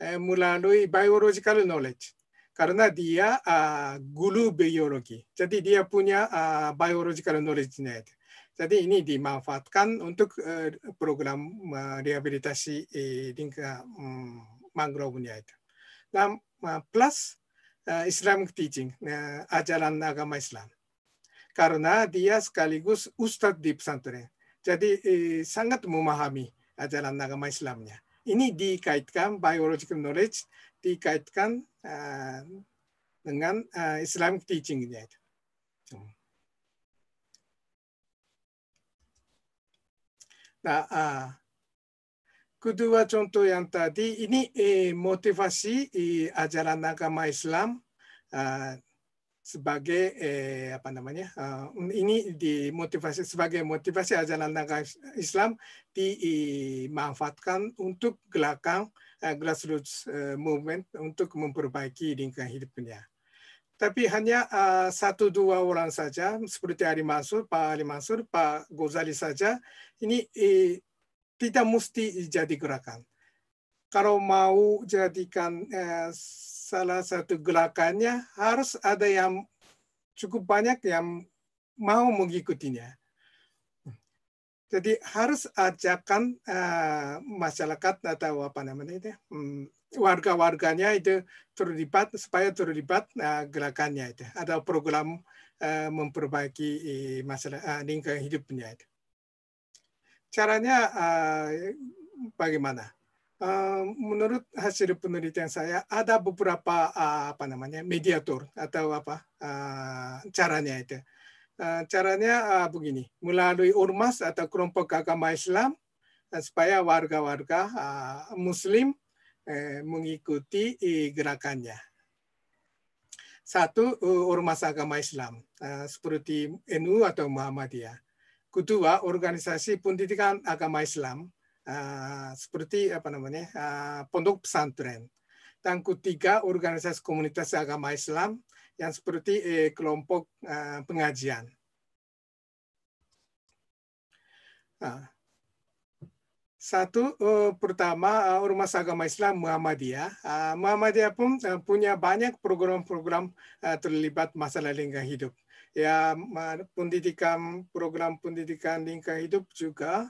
uh, melalui biological knowledge karena dia uh, guru biologi jadi dia punya uh, biological knowledge-nya itu. Jadi ini dimanfaatkan untuk eh, program rehabilitasi eh, lingkungan mm, mangrove dunia itu. Nah, plus eh, Islamic teaching, ajaran agama Islam. Karena dia sekaligus ustadz di pesantren. Jadi sangat memahami ajaran agama Islamnya. Ini dikaitkan biological knowledge dikaitkan dengan Islamic teachingnya itu. Hmm. Nah, Kedua contoh yang tadi ini eh, motivasi eh, ajaran agama Islam uh, sebagai eh, apa namanya uh, ini dimotivasi sebagai motivasi ajaran agama Islam dimanfaatkan eh, untuk gerakan uh, grassroots uh, movement untuk memperbaiki lingkungan hidupnya tapi hanya uh, satu dua orang saja seperti Ali Mansur, Pak Ali Mansur, Pak Gozali saja ini eh, tidak mesti jadi gerakan. Kalau mau jadikan eh, salah satu gerakannya harus ada yang cukup banyak yang mau mengikutinya. Jadi harus ajakan uh, masyarakat atau apa namanya itu, um, warga-warganya itu terlibat supaya terlibat uh, nah, gerakannya itu ada program uh, memperbaiki uh, masalah uh, lingkungan hidupnya itu caranya uh, bagaimana uh, menurut hasil penelitian saya ada beberapa uh, apa namanya mediator atau apa uh, caranya itu uh, caranya uh, begini melalui ormas atau kelompok agama Islam uh, supaya warga-warga uh, Muslim Eh, mengikuti eh, gerakannya. Satu, eh, ormas agama Islam seperti NU atau Muhammadiyah. Kedua, organisasi pendidikan agama Islam seperti apa namanya pondok pesantren. Dan ketiga, organisasi komunitas agama Islam yang seperti kelompok pengajian. Nah, satu, uh, pertama uh, Ormas Agama Islam Muhammadiyah. Uh, Muhammadiyah pun uh, punya banyak program-program uh, terlibat masalah lingkungan hidup. Ya, pendidikan program pendidikan lingkungan hidup juga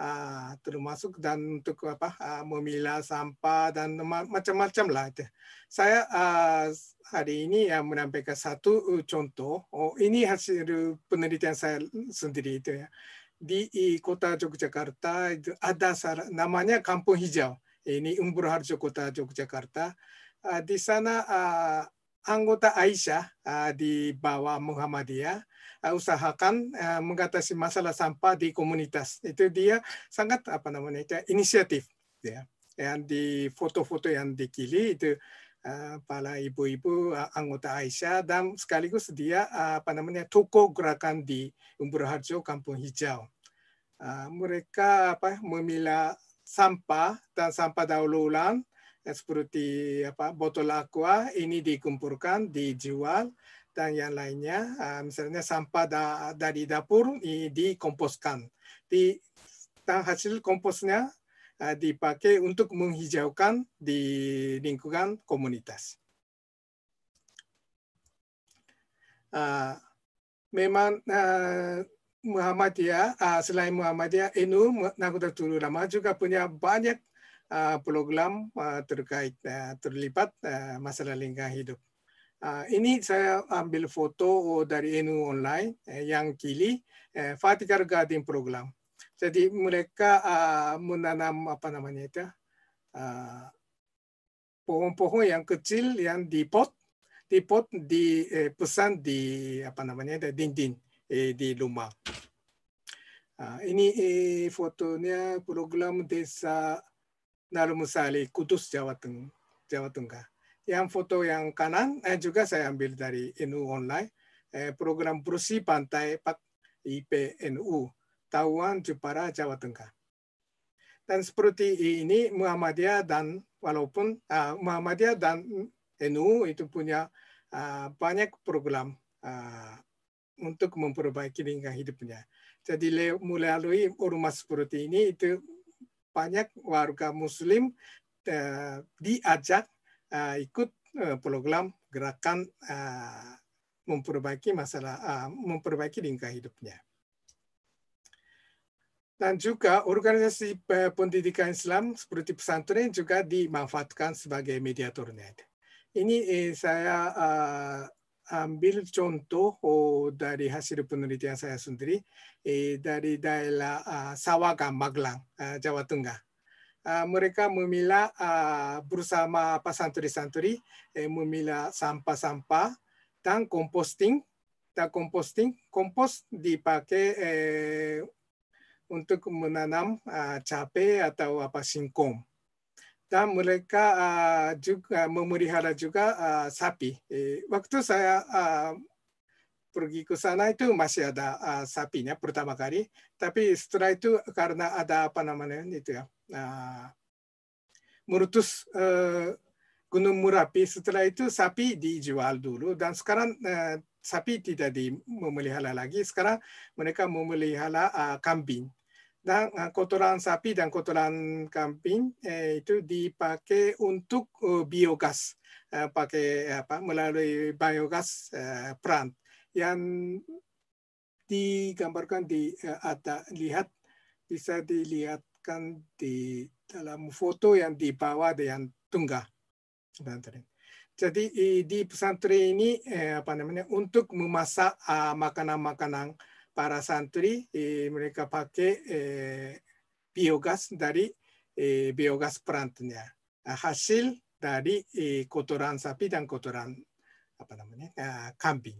uh, termasuk dan untuk apa uh, memilah sampah dan macam-macam lah. itu. Saya uh, hari ini ya menampilkan satu contoh. Oh, ini hasil penelitian saya sendiri itu ya di kota Yogyakarta itu ada namanya Kampung Hijau. Ini Umbur Harjo Kota Yogyakarta. Ah, di sana ah, anggota Aisyah ah, di bawah Muhammadiyah usahakan mengatasi masalah sampah di komunitas. Itu dia sangat apa namanya inisiatif ya. Yang di foto-foto yang dikili itu Eh, para ibu-ibu eh, anggota Aisyah dan sekaligus dia eh, apa namanya toko gerakan di Umbur Harjo Kampung Hijau. Mereka apa memilah sampah dan sampah daur ulang seperti apa botol aqua ini dikumpulkan dijual dan yang lainnya misalnya sampah da, dari dapur dikomposkan di dan hasil komposnya Eh, dipakai untuk menghijaukan di lingkungan komunitas. Eh, memang eh, Muhammadiyah, selain Muhammadiyah, NU Nahdlatul Ulama juga punya banyak program terkait terlibat masalah lingkungan hidup. Ini saya ambil foto oh, dari NU online yang kili Fatikar Garden Program jadi mereka uh, menanam apa namanya itu pohon ah, pohon-pohon yang kecil yang dipot, dipot di eh, pesan di apa namanya itu dinding eh, di rumah. Uh, ini eh, fotonya program desa Narumusari Kudus Jawa Tengah. Jawa Tengah. Yang foto yang kanan eh, juga saya ambil dari NU online eh, program bersih pantai Pak IPNU Tawang, Jepara, Jawa Tengah. Dan seperti ini Muhammadiyah dan walaupun uh, Muhammadiyah dan NU itu punya uh, banyak program uh, untuk memperbaiki lingkungan hidupnya. Jadi melalui rumah seperti ini itu banyak warga Muslim uh, diajak uh, ikut uh, program gerakan uh, memperbaiki masalah uh, memperbaiki lingkungan hidupnya dan juga organisasi eh, pendidikan Islam seperti pesantren juga dimanfaatkan sebagai mediator net. Ini eh, saya uh, ambil contoh oh, dari hasil penelitian saya sendiri eh, dari daerah uh, eh, Sawaga Magelang, uh, Jawa Tengah. Uh, mereka memilah uh, bersama pesantren pesantren eh, memilah sampah-sampah dan composting. Dan composting, kompos dipakai eh, untuk menanam uh, atau apa singkong. Dan mereka uh, juga memelihara juga uh, sapi. Eh, waktu saya uh, pergi ke sana itu masih ada uh, sapinya pertama kali. Tapi setelah itu karena ada apa namanya itu ya, uh, uh, Gunung murapi. Setelah itu sapi dijual dulu dan sekarang uh, sapi tidak di memelihara lagi. Sekarang mereka memelihara uh, kambing dan kotoran sapi dan kotoran kambing eh, itu dipakai untuk eh, biogas eh, pakai eh, apa melalui biogas eh, plant yang digambarkan di eh, ada lihat bisa dilihatkan di dalam foto yang di bawah yang tunggah Jadi di pesantren ini apa namanya untuk memasak makanan-makanan uh, para santri eh, mereka pakai eh, biogas dari eh, biogas plantnya nah, hasil dari eh, kotoran sapi dan kotoran apa namanya eh, kambing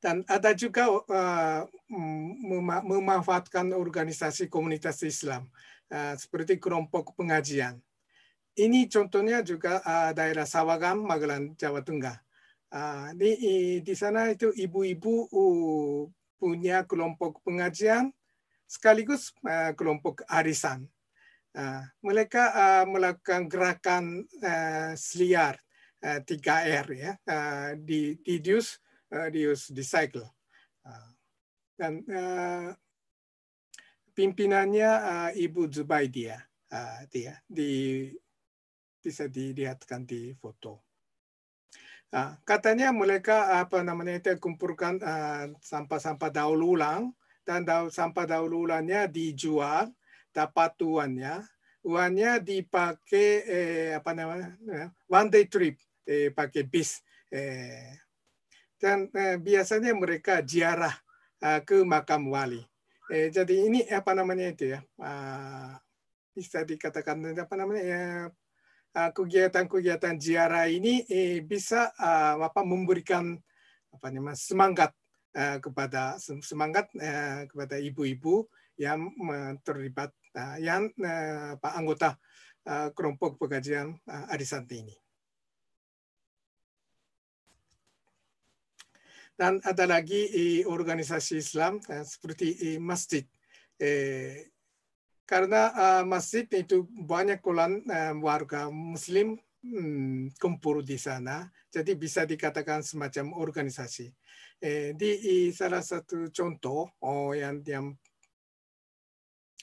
dan ada juga uh, memanfaatkan organisasi komunitas Islam uh, seperti kelompok pengajian. Ini contohnya juga uh, daerah Sawagam, Magelang, Jawa Tengah Uh, di, di sana itu ibu-ibu uh, punya kelompok pengajian sekaligus uh, kelompok arisan. Ah, mereka ah, melakukan gerakan uh, seliar 3R ya, uh, di dius uh, di dan pimpinannya Ibu Zubaidia, uh, dia di bisa dilihatkan di foto. Ah, katanya mereka apa namanya itu kumpulkan ah, sampah-sampah uh, daur ulang dan daur, sampah daur ulangnya dijual dapat uangnya. Uangnya dipakai eh, apa namanya eh, one day trip eh, pakai bis. Eh, dan eh, biasanya mereka ziarah eh, ke makam wali. Eh, jadi ini apa namanya itu ya? Uh, bisa dikatakan apa namanya ya, Ah, kegiatan-kegiatan ziarah ini eh, bisa uh, apa memberikan apa namanya semangat uh, kepada semangat uh, kepada ibu-ibu yang terlibat uh, yang uh, apa, anggota uh, kelompok pengajian uh, Arisanti ini. Dan ada lagi eh, organisasi Islam eh, seperti eh, masjid eh, karena uh, masjid itu banyak kolan uh, eh, warga Muslim um, kumpul di sana, jadi bisa dikatakan semacam organisasi. Eh, di salah satu contoh oh, yang yang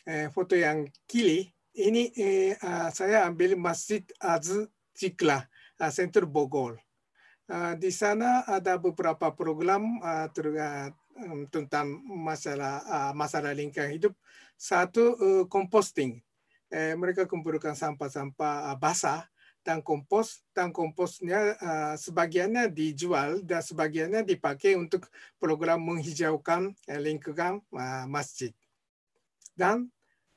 eh, foto yang kiri ini eh, uh, saya ambil masjid Az Cikla, uh, Center ah, Bogor. Uh, ah, di sana ada beberapa program uh, uh, tentang masalah uh, masalah lingkungan hidup satu uh, eh, composting. Eh, mereka kumpulkan sampah-sampah eh, basah dan kompos dan komposnya uh, sebagiannya dijual dan sebagiannya dipakai untuk program menghijaukan eh, lingkungan uh, masjid. Dan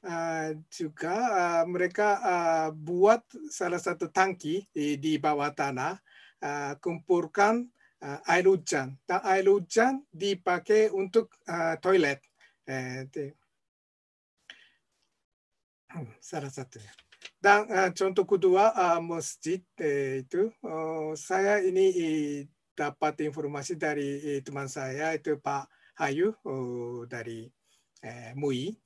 uh, juga uh, mereka uh, buat salah satu tangki di, di bawah tanah uh, kumpulkan uh, air hujan dan air hujan dipakai untuk uh, toilet. Eh, salah satunya. Dan uh, contoh kedua uh, masjid eh, itu uh, saya ini eh, dapat informasi dari eh, teman saya itu Pak Hayu uh, dari eh, MUI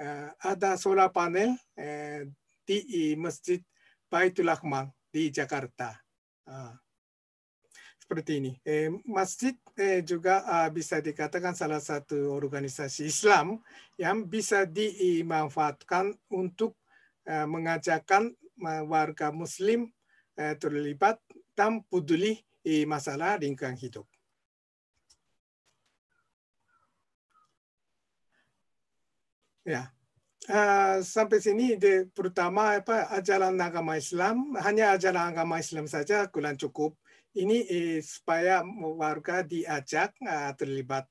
uh, ada solar panel eh, di masjid Baitul Rahman di Jakarta. Uh, seperti ini. Eh, masjid eh, juga uh, bisa dikatakan salah satu organisasi Islam yang bisa dimanfaatkan untuk uh, eh, mengajakkan eh, warga Muslim uh, terlibat dan peduli uh, masalah lingkungan hidup. Ya. Uh, sampai sini de, pertama apa ajaran agama Islam hanya ajaran agama Islam saja kurang cukup ini eh, supaya warga diajak eh, terlibat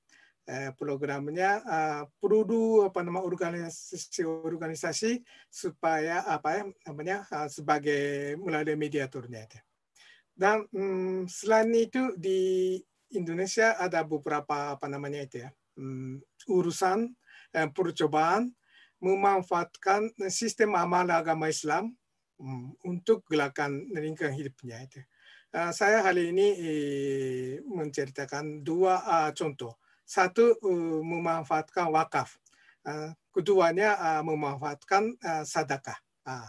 eh, programnya eh, perlu apa nama organisasi organisasi supaya apa ya namanya eh, sebagai melalui mediatornya itu. Dan hmm, selain itu di Indonesia ada beberapa apa namanya itu ya um, urusan eh, percobaan memanfaatkan sistem amal agama Islam mm, untuk gerakan lingkungan hidupnya itu. Eh, saya hari ini eh, menceritakan dua eh, contoh. Satu memanfaatkan wakaf, keduanya memanfaatkan sadakah. Ah.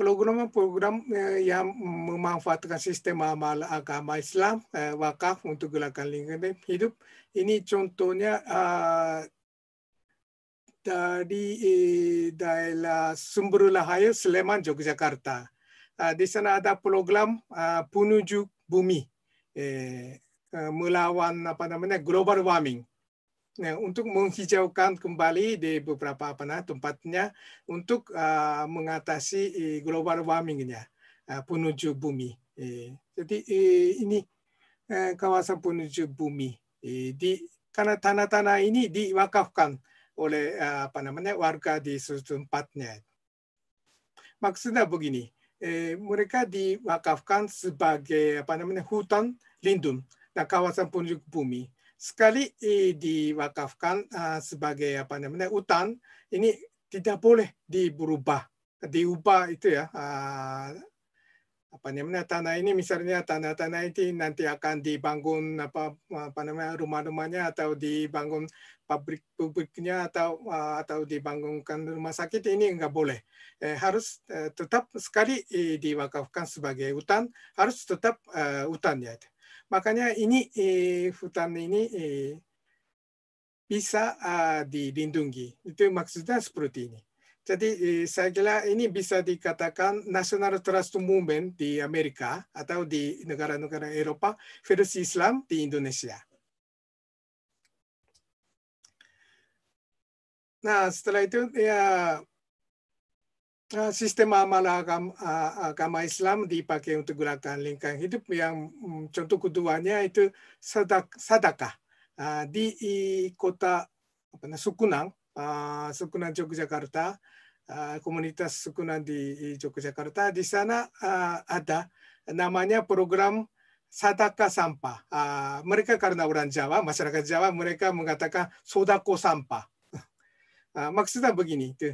program-program yang memanfaatkan sistem amal agama Islam, wakaf untuk gerakan lingkungan hidup. Ini contohnya dari eh, daerah Lahaya, Sleman, Yogyakarta. Ah, di sana ada program penuju ah, bumi eh, eh, melawan apa namanya global warming. Nah, untuk menghijaukan kembali di beberapa apa nah, tempatnya untuk uh, mengatasi global warmingnya uh, penuju bumi. jadi ini kawasan penuju bumi di karena tanah-tanah ini diwakafkan oleh eh, apa namanya warga di tempatnya. Maksudnya begini, eh, mereka diwakafkan sebagai apa namanya hutan lindung dan kawasan penduduk bumi. Sekali eh, diwakafkan uh, eh, sebagai apa namanya hutan, ini tidak boleh diubah diubah itu ya uh, apa namanya tanah ini misalnya tanah-tanah ini nanti akan dibangun apa apa namanya rumah-rumahnya atau dibangun pabrik pabriknya atau eh, atau dibangunkan rumah sakit ini nggak boleh eh, harus eh, tetap sekali eh, diwakafkan sebagai hutan harus tetap eh, hutan ya makanya ini eh, hutan ini eh, bisa eh, dilindungi itu maksudnya seperti ini jadi eh, saya kira ini bisa dikatakan National Trust Movement di Amerika atau di negara-negara Eropa versus Islam di Indonesia. Nah setelah itu ya eh, sistem amal agama, eh, agama Islam dipakai untuk gerakan lingkaran hidup yang hmm, contoh keduanya itu sadaka ah, di kota apa, Sukunang, ah, Sukunang Yogyakarta Ah, komunitas sukunan di Yogyakarta. Di sana uh, ada namanya program sadaka sampah. Uh, mereka karena orang Jawa, masyarakat Jawa, mereka mengatakan sodako sampah. uh, maksudnya begini, itu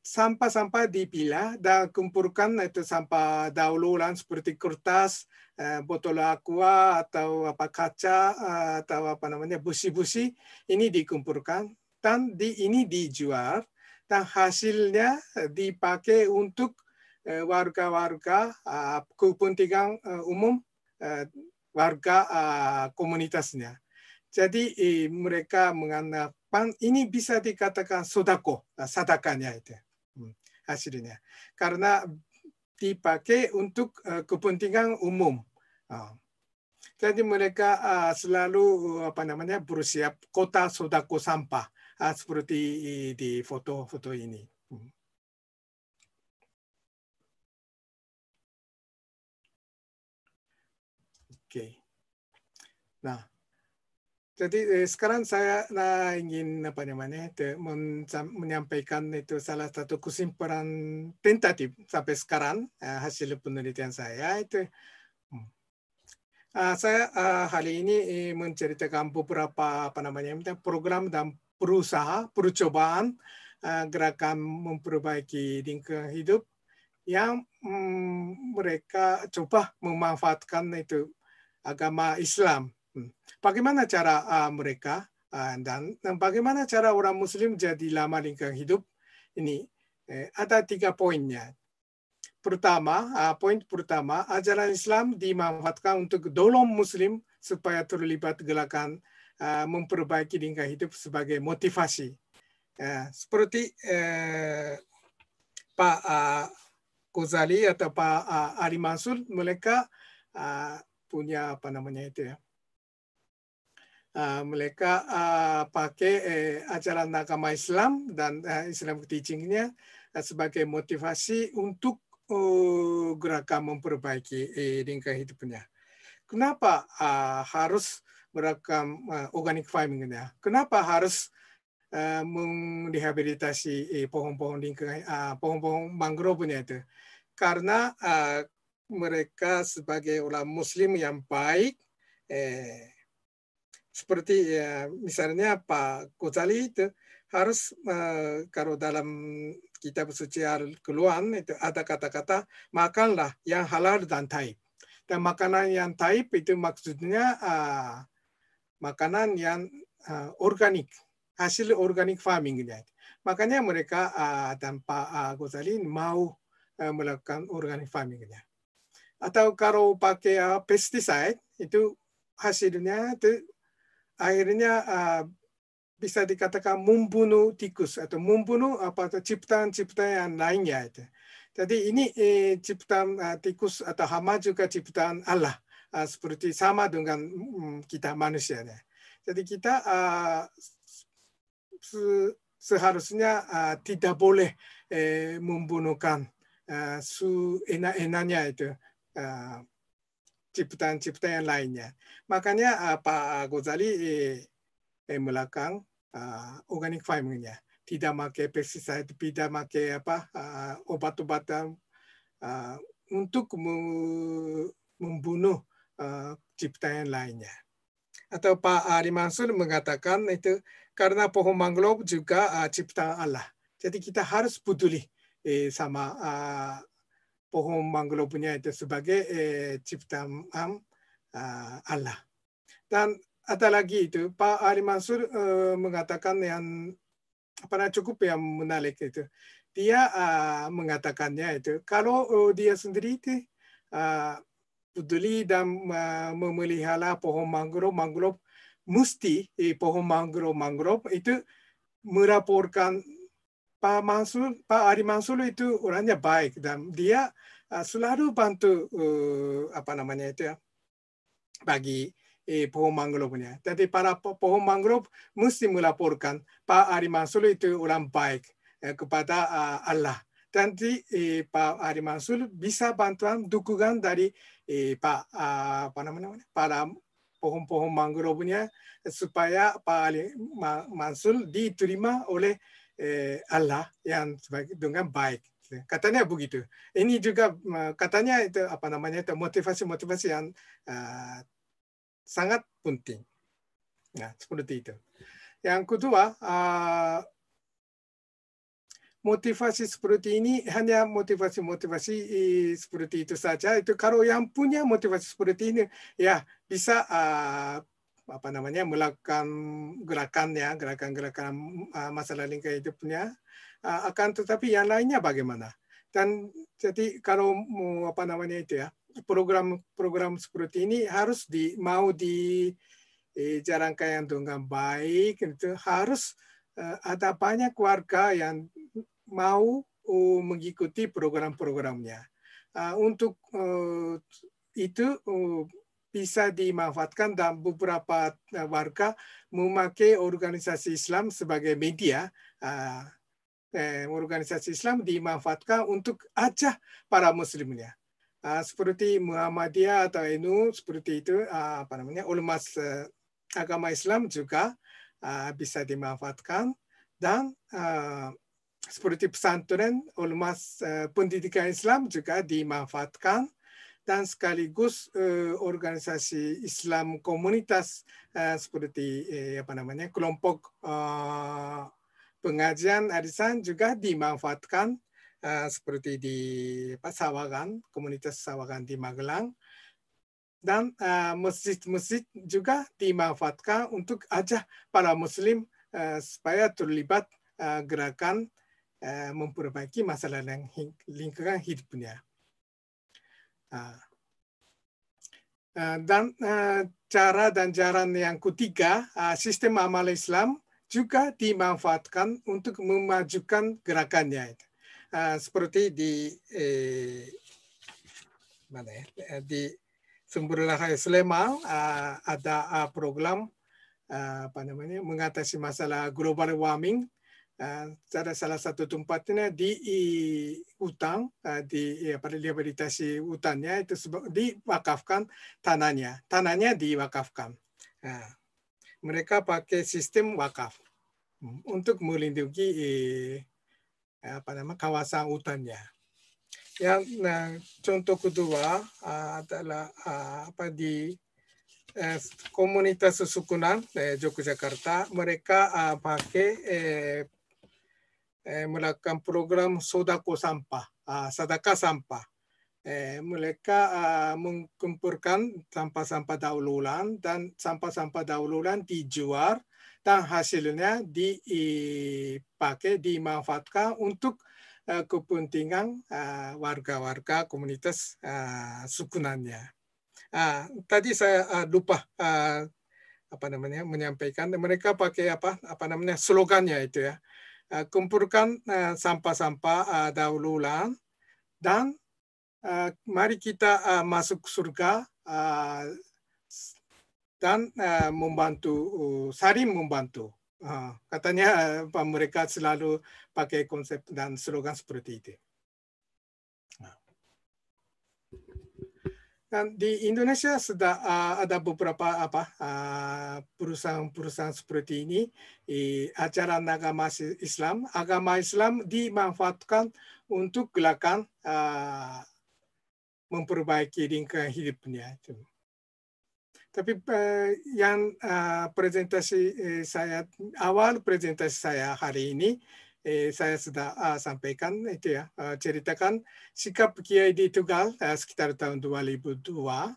sampah-sampah dipilah dan kumpulkan itu sampah daur seperti kertas, botol aqua atau apa kaca atau apa namanya busi-busi ini dikumpulkan dan di ini dijual kita hasilnya dipakai untuk eh, warga-warga eh, kepentingan eh, umum warga komunitasnya. Jadi mereka menganggap ini bisa dikatakan sodako, sadakanya itu hmm, hasilnya. Karena dipakai untuk kepentingan umum. Ah. Jadi mereka selalu apa namanya bersiap kota sodako sampah Ah, seperti di foto-foto ini. Hmm. Oke. Okay. Nah, jadi eh, sekarang saya nah, ingin apa namanya itu, menyampaikan itu salah satu kesimpulan tentatif sampai sekarang eh, hasil penelitian saya itu. Uh, saya uh, hari ini eh, menceritakan beberapa apa namanya program dan berusaha, percobaan, eh, gerakan memperbaiki lingkungan hidup yang mm, mereka coba memanfaatkan itu agama Islam. Hmm. Bagaimana cara eh, mereka eh, dan bagaimana cara orang Muslim jadi lama lingkungan hidup ini? Ada tiga poinnya. Pertama, poin pertama, ajaran Islam dimanfaatkan untuk dolong Muslim supaya terlibat gerakan Uh, memperbaiki lingkungan hidup sebagai motivasi. Ya, seperti eh, Pak uh, atau Pak uh, Ali Mansur, mereka uh, punya apa namanya itu ya. Uh, mereka uh, pakai uh, ajaran agama Islam dan uh, Islam teachingnya uh, sebagai motivasi untuk uh, gerakan memperbaiki uh, lingkungan hidupnya. Kenapa uh, harus merekam uh, organic farming. Gitu ya. Kenapa harus uh, eh, merehabilitasi eh, pohon-pohon lingkungan, uh, pohon-pohon punya itu? Karena uh, mereka sebagai orang Muslim yang baik, eh, seperti ya, misalnya Pak Ghazali itu harus eh, kalau dalam kitab suci al keluhan itu ada kata-kata makanlah yang halal dan taib. Dan makanan yang taib itu maksudnya eh, makanan yang uh, organik hasil organik farmingnya Makanya mereka uh, tanpa uh, eh, gosalin mau uh, melakukan organik farmingnya Atau kalau pakai uh, pesticide itu hasilnya itu akhirnya uh, bisa dikatakan membunuh tikus atau membunuh apa ciptaan-ciptaan yang lainnya itu. Jadi ini eh, ciptaan uh, tikus atau hama juga ciptaan Allah uh, seperti sama dengan mm, mm, kita manusia, Jadi kita uh, seharusnya ah, tidak boleh eh, membunuhkan uh, enak enaknya itu ciptaan-ciptaan yang lainnya. Makanya Pak Gozali eh, melakukan eh, organic farmingnya. Tidak pakai pesticide, tidak pakai apa obat-obatan untuk membunuh Eh, ciptaan lainnya. Atau Pak Ari Mansur mengatakan itu karena pohon mangrove juga eh, ciptaan Allah. Jadi kita harus peduli eh, sama pohon mangrove-nya itu sebagai ciptaan Allah. Dan ada lagi itu Pak Ari Mansur mengatakan yang apa cukup yang menarik itu dia uh, mengatakannya itu kalau uh, dia sendiri itu uh, peduli dan uh, memelihara pohon mangrove mangrove mesti eh, pohon mangrove mangrove itu melaporkan Pak Mansur Pak Ari Mansur itu orangnya baik dan dia uh, selalu bantu uh, apa namanya itu ya bagi eh, pohon nya Jadi para pohon mangrove mesti melaporkan Pak Ari Mansur itu orang baik eh, kepada uh, Allah Nanti eh, Pak Ari Mansur bisa bantuan dukungan dari eh, Pak uh, apa namanya para pohon-pohon mangrove-nya supaya Pak Ali Mansur diterima oleh eh, Allah yang dengan baik. Katanya begitu. Ini juga katanya itu apa namanya itu motivasi-motivasi yang uh, sangat penting. Nah, seperti itu. Yang kedua, uh, motivasi seperti ini hanya motivasi-motivasi eh, seperti itu saja. Itu kalau yang punya motivasi seperti ini ya bisa eh, apa namanya melakukan gerakan ya gerakan-gerakan eh, masalah lingkungan hidupnya uh, akan tetapi yang lainnya bagaimana dan jadi kalau mau apa namanya itu ya program-program seperti ini harus di mau di eh, yang dengan baik itu harus ada banyak warga yang mau uh, mengikuti program-programnya. Uh, untuk uh, itu uh, bisa dimanfaatkan dan beberapa warga memakai organisasi Islam sebagai media. Uh, eh, organisasi Islam dimanfaatkan untuk ajak para muslimnya. Uh, seperti Muhammadiyah atau NU seperti itu uh, apa namanya ulmas uh, agama Islam juga uh, bisa dimanfaatkan dan uh, seperti pesantren ormas eh, pendidikan Islam juga dimanfaatkan dan sekaligus eh, organisasi Islam komunitas eh, seperti eh, apa namanya kelompok eh, pengajian arisan juga dimanfaatkan eh, seperti di apa, komunitas Sawangan di Magelang dan eh, masjid-masjid eh, juga dimanfaatkan untuk ajak para Muslim eh, supaya terlibat eh, gerakan Eh, memperbaiki masalah yang lingkungan hidupnya. Ah. Eh, dan eh, cara dan jalan yang ketiga, sistem amal Islam juga dimanfaatkan untuk memajukan gerakannya. Seperti di ya? di Sumber Sleman ada program apa namanya mengatasi masalah global warming ada ah, salah satu tempatnya di utang ah, di apa ya, rehabilitasi hutannya itu diwakafkan tanahnya tanahnya diwakafkan ah, mereka pakai sistem wakaf untuk melindungi eh, apa nama kawasan hutannya yang nah, contoh kedua adalah apa di eh, komunitas sukunan eh, Yogyakarta mereka pakai eh, eh, melakukan program sodako sampah, uh, sadaka sampah. Eh, mereka uh, mengumpulkan sampah-sampah daur ulang dan sampah-sampah daur ulang dijual dan hasilnya dipakai dimanfaatkan untuk uh, kepentingan ah, warga-warga uh, komunitas uh, sukunannya. Uh, tadi saya uh, lupa uh, apa namanya menyampaikan mereka pakai apa apa namanya slogannya itu ya Eh, kumpulkan eh, sampah-sampah uh, uh, eh, daur ulang dan uh, mari kita uh, masuk surga uh, dan uh, membantu uh, saling membantu. Uh, katanya uh, mereka selalu pakai konsep dan slogan seperti itu. di Indonesia sudah uh, ada beberapa apa eh, perusahaan-perusahaan seperti ini acara acara agama Islam agama Islam dimanfaatkan untuk gerakan uh, memperbaiki lingkungan hidupnya Tapi uh, yang uh, presentasi saya awal presentasi saya hari ini eh, saya sudah uh, sampaikan itu ya uh, ceritakan sikap Kiai di Tugal uh, sekitar tahun 2002 uh,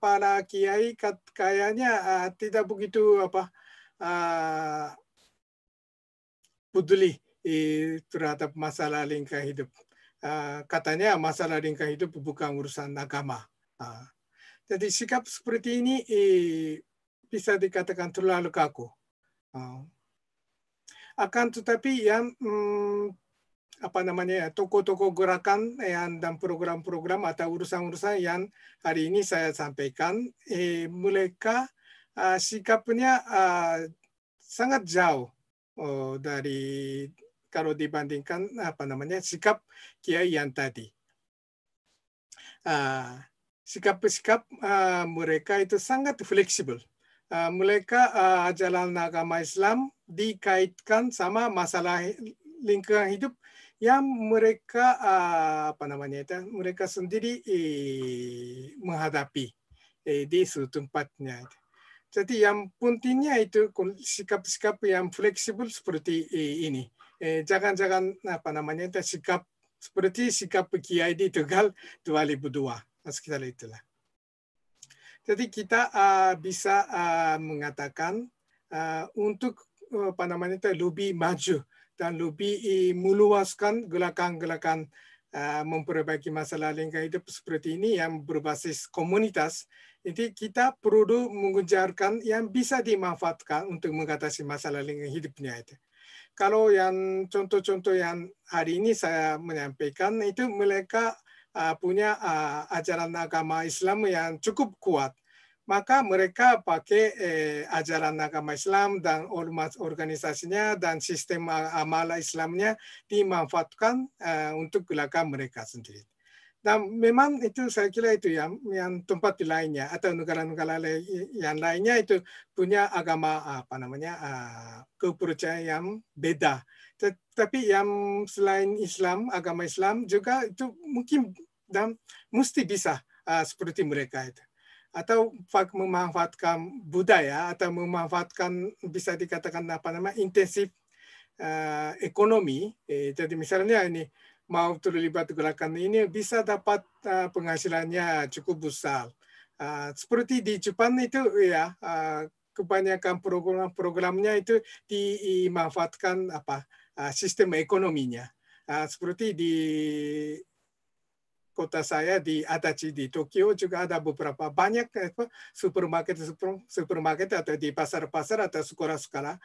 para Kiai kat, kayaknya uh, tidak begitu apa uh, peduli eh, terhadap masalah lingkungan hidup uh, katanya masalah lingkungan hidup bukan urusan agama uh, jadi sikap seperti ini eh, bisa dikatakan terlalu kaku uh, akan tetapi yang hmm, apa namanya ya toko toko gerakan yang dan program-program atau urusan-urusan yang hari ini saya sampaikan eh, mereka uh, sikapnya uh, sangat jauh oh, dari kalau dibandingkan apa namanya sikap kiai yang tadi ah, sikap-sikap uh, uh, mereka itu sangat fleksibel Ah, mereka uh, ajaran agama Islam dikaitkan sama masalah lingkungan hidup yang mereka uh, apa namanya itu mereka sendiri eh, menghadapi eh, di suatu tempatnya. Jadi yang pentingnya itu sikap-sikap yang fleksibel seperti eh, ini. Eh, jangan-jangan apa namanya itu sikap seperti sikap Kiai di Tegal 2002 nah, sekitar itulah. Jadi kita uh, bisa uh, mengatakan uh, untuk apa namanya itu lebih maju dan lebih meluaskan gerakan-gerakan uh, memperbaiki masalah lingkungan hidup seperti ini yang berbasis komunitas. Jadi kita perlu mengejarkan yang bisa dimanfaatkan untuk mengatasi masalah lingkungan hidupnya itu. Kalau yang contoh-contoh yang hari ini saya menyampaikan itu mereka punya uh, ajaran agama Islam yang cukup kuat maka mereka pakai eh, ajaran agama Islam dan ormas organisasinya dan sistem eh, amal Islamnya dimanfaatkan eh, untuk gerakan mereka sendiri. Dan memang itu saya kira itu yang yang tempat lainnya atau negara-negara yang lainnya itu punya agama apa namanya eh, kepercayaan yang beda. Tapi yang selain Islam, agama Islam juga itu mungkin dan mesti bisa eh, seperti mereka itu atau memanfaatkan budaya atau memanfaatkan bisa dikatakan apa nama intensif uh, ekonomi. Eh, jadi misalnya ini mau terlibat gerakan ini bisa dapat uh, penghasilannya cukup besar. Uh, seperti di Jepang itu ya uh, kebanyakan program-programnya itu dimanfaatkan apa uh, sistem ekonominya. Uh, seperti di kota saya di Adachi di Tokyo juga ada beberapa banyak supermarket supermarket atau di pasar-pasar atau sekolah-sekolah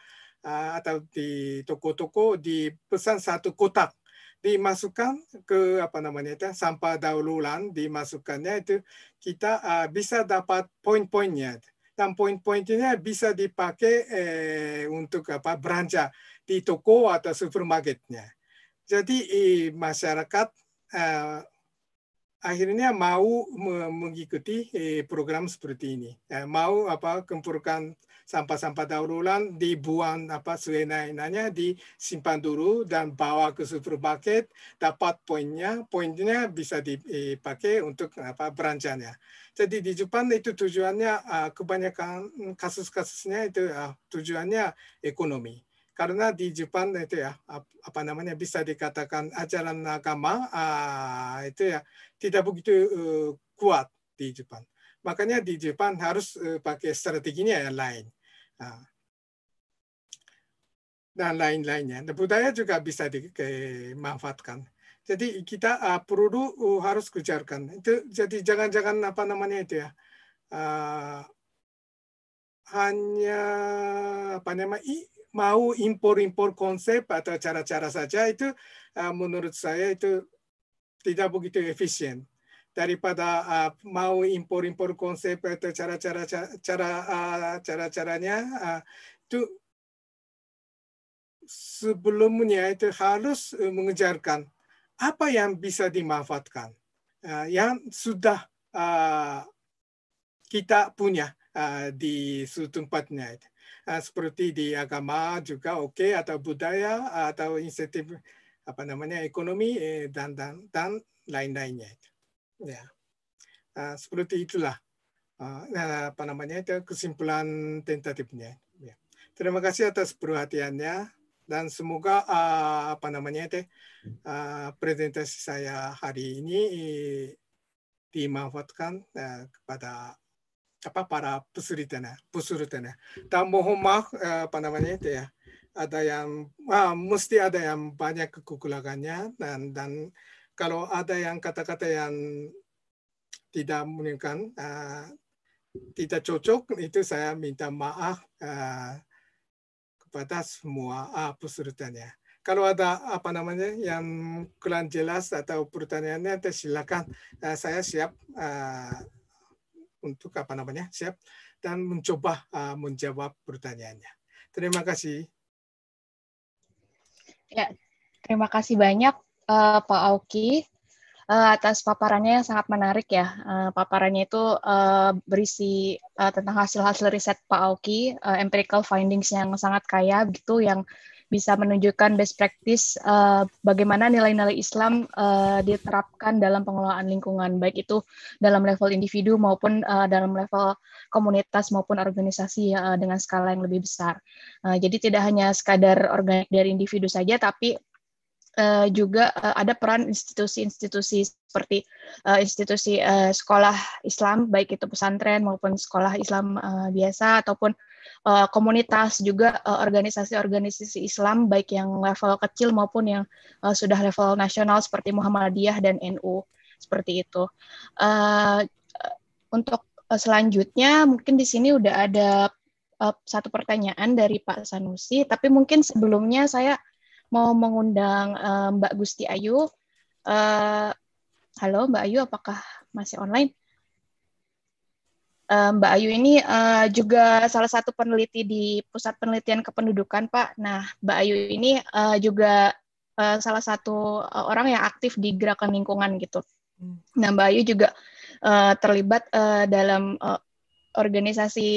ah, atau di toko-toko di pesan satu kotak dimasukkan ke apa namanya itu sampah daur dimasukkannya itu kita ah, bisa dapat poin-poinnya dan poin-poinnya bisa dipakai eh, untuk apa belanja di toko atau supermarketnya jadi eh, masyarakat eh, akhirnya mau mengikuti eh, program seperti ini ya, mau apa kumpulkan sampah-sampah daur ulang dibuang apa sewenang-wenangnya disimpan dulu dan bawa ke supermarket dapat poinnya poinnya bisa dipakai untuk apa beranjaknya. jadi di Jepang itu tujuannya eh, kebanyakan kasus-kasusnya itu eh, tujuannya ekonomi karena di Jepang itu ya apa namanya bisa dikatakan ajaran agama ah, itu ya tidak begitu eh, kuat di Jepang. Makanya di Jepang harus eh, pakai strateginya yang lain. Ah. dan lain-lainnya. Budaya juga bisa dimanfaatkan. Jadi kita ah, perlu eh, harus kejarkan. Itu jadi jangan-jangan apa namanya itu ya. Ah, hanya apa namanya mau impor-impor konsep atau cara-cara saja itu menurut saya itu tidak begitu efisien daripada uh, mau impor-impor konsep atau cara-cara cara ah, cara-caranya uh, itu sebelumnya itu harus eh, mengejarkan apa yang bisa dimanfaatkan uh, yang sudah uh, kita punya uh, di suatu tempatnya itu. Uh, seperti di agama juga oke okay, atau budaya atau insentif apa namanya ekonomi eh, dan dan dan lain-lainnya ya uh, seperti itulah uh, apa namanya itu kesimpulan tentatifnya ya. terima kasih atas perhatiannya dan semoga uh, apa namanya itu uh, presentasi saya hari ini eh, dimanfaatkan uh, kepada apa para pesulitannya pesulitannya dan mohon maaf uh, apa namanya itu ya ada yang ah, mesti ada yang banyak kekurangannya dan dan kalau ada yang kata-kata yang tidak menyenangkan uh, ah, tidak cocok itu saya minta maaf uh, kepada semua uh, pesertanya. Kalau ada apa namanya yang kurang jelas atau pertanyaannya silakan uh, saya siap uh, untuk apa namanya siap dan mencoba uh, menjawab pertanyaannya. Terima kasih. Ya, terima kasih banyak uh, Pak Aoki uh, eh, atas paparannya yang sangat menarik ya. Uh, paparannya itu uh, berisi uh, tentang hasil-hasil riset Pak Auki, uh, empirical findings yang sangat kaya gitu yang bisa menunjukkan best practice uh, bagaimana nilai-nilai Islam uh, diterapkan dalam pengelolaan lingkungan baik itu dalam level individu maupun uh, dalam level komunitas maupun organisasi uh, dengan skala yang lebih besar. Uh, jadi tidak hanya sekadar organik dari individu saja tapi Uh, juga uh, ada peran institusi-institusi seperti uh, institusi uh, sekolah Islam baik itu pesantren maupun sekolah Islam uh, biasa ataupun uh, Eh, komunitas juga eh, organisasi-organisasi uh, Islam baik yang level kecil maupun yang uh, sudah level nasional seperti Muhammadiyah dan NU seperti itu. Uh, untuk selanjutnya mungkin di sini udah ada uh, satu pertanyaan dari Pak Sanusi, tapi mungkin sebelumnya saya mau mengundang uh, Mbak Gusti Ayu. Uh, halo Mbak Ayu, apakah masih online? Eh, Mbak Ayu ini eh, juga salah satu peneliti di Pusat Penelitian Kependudukan, Pak. Nah, Mbak Ayu ini eh, juga salah satu orang yang aktif di gerakan lingkungan gitu. Hmm. Nah, Mbak Ayu juga terlibat dalam organisasi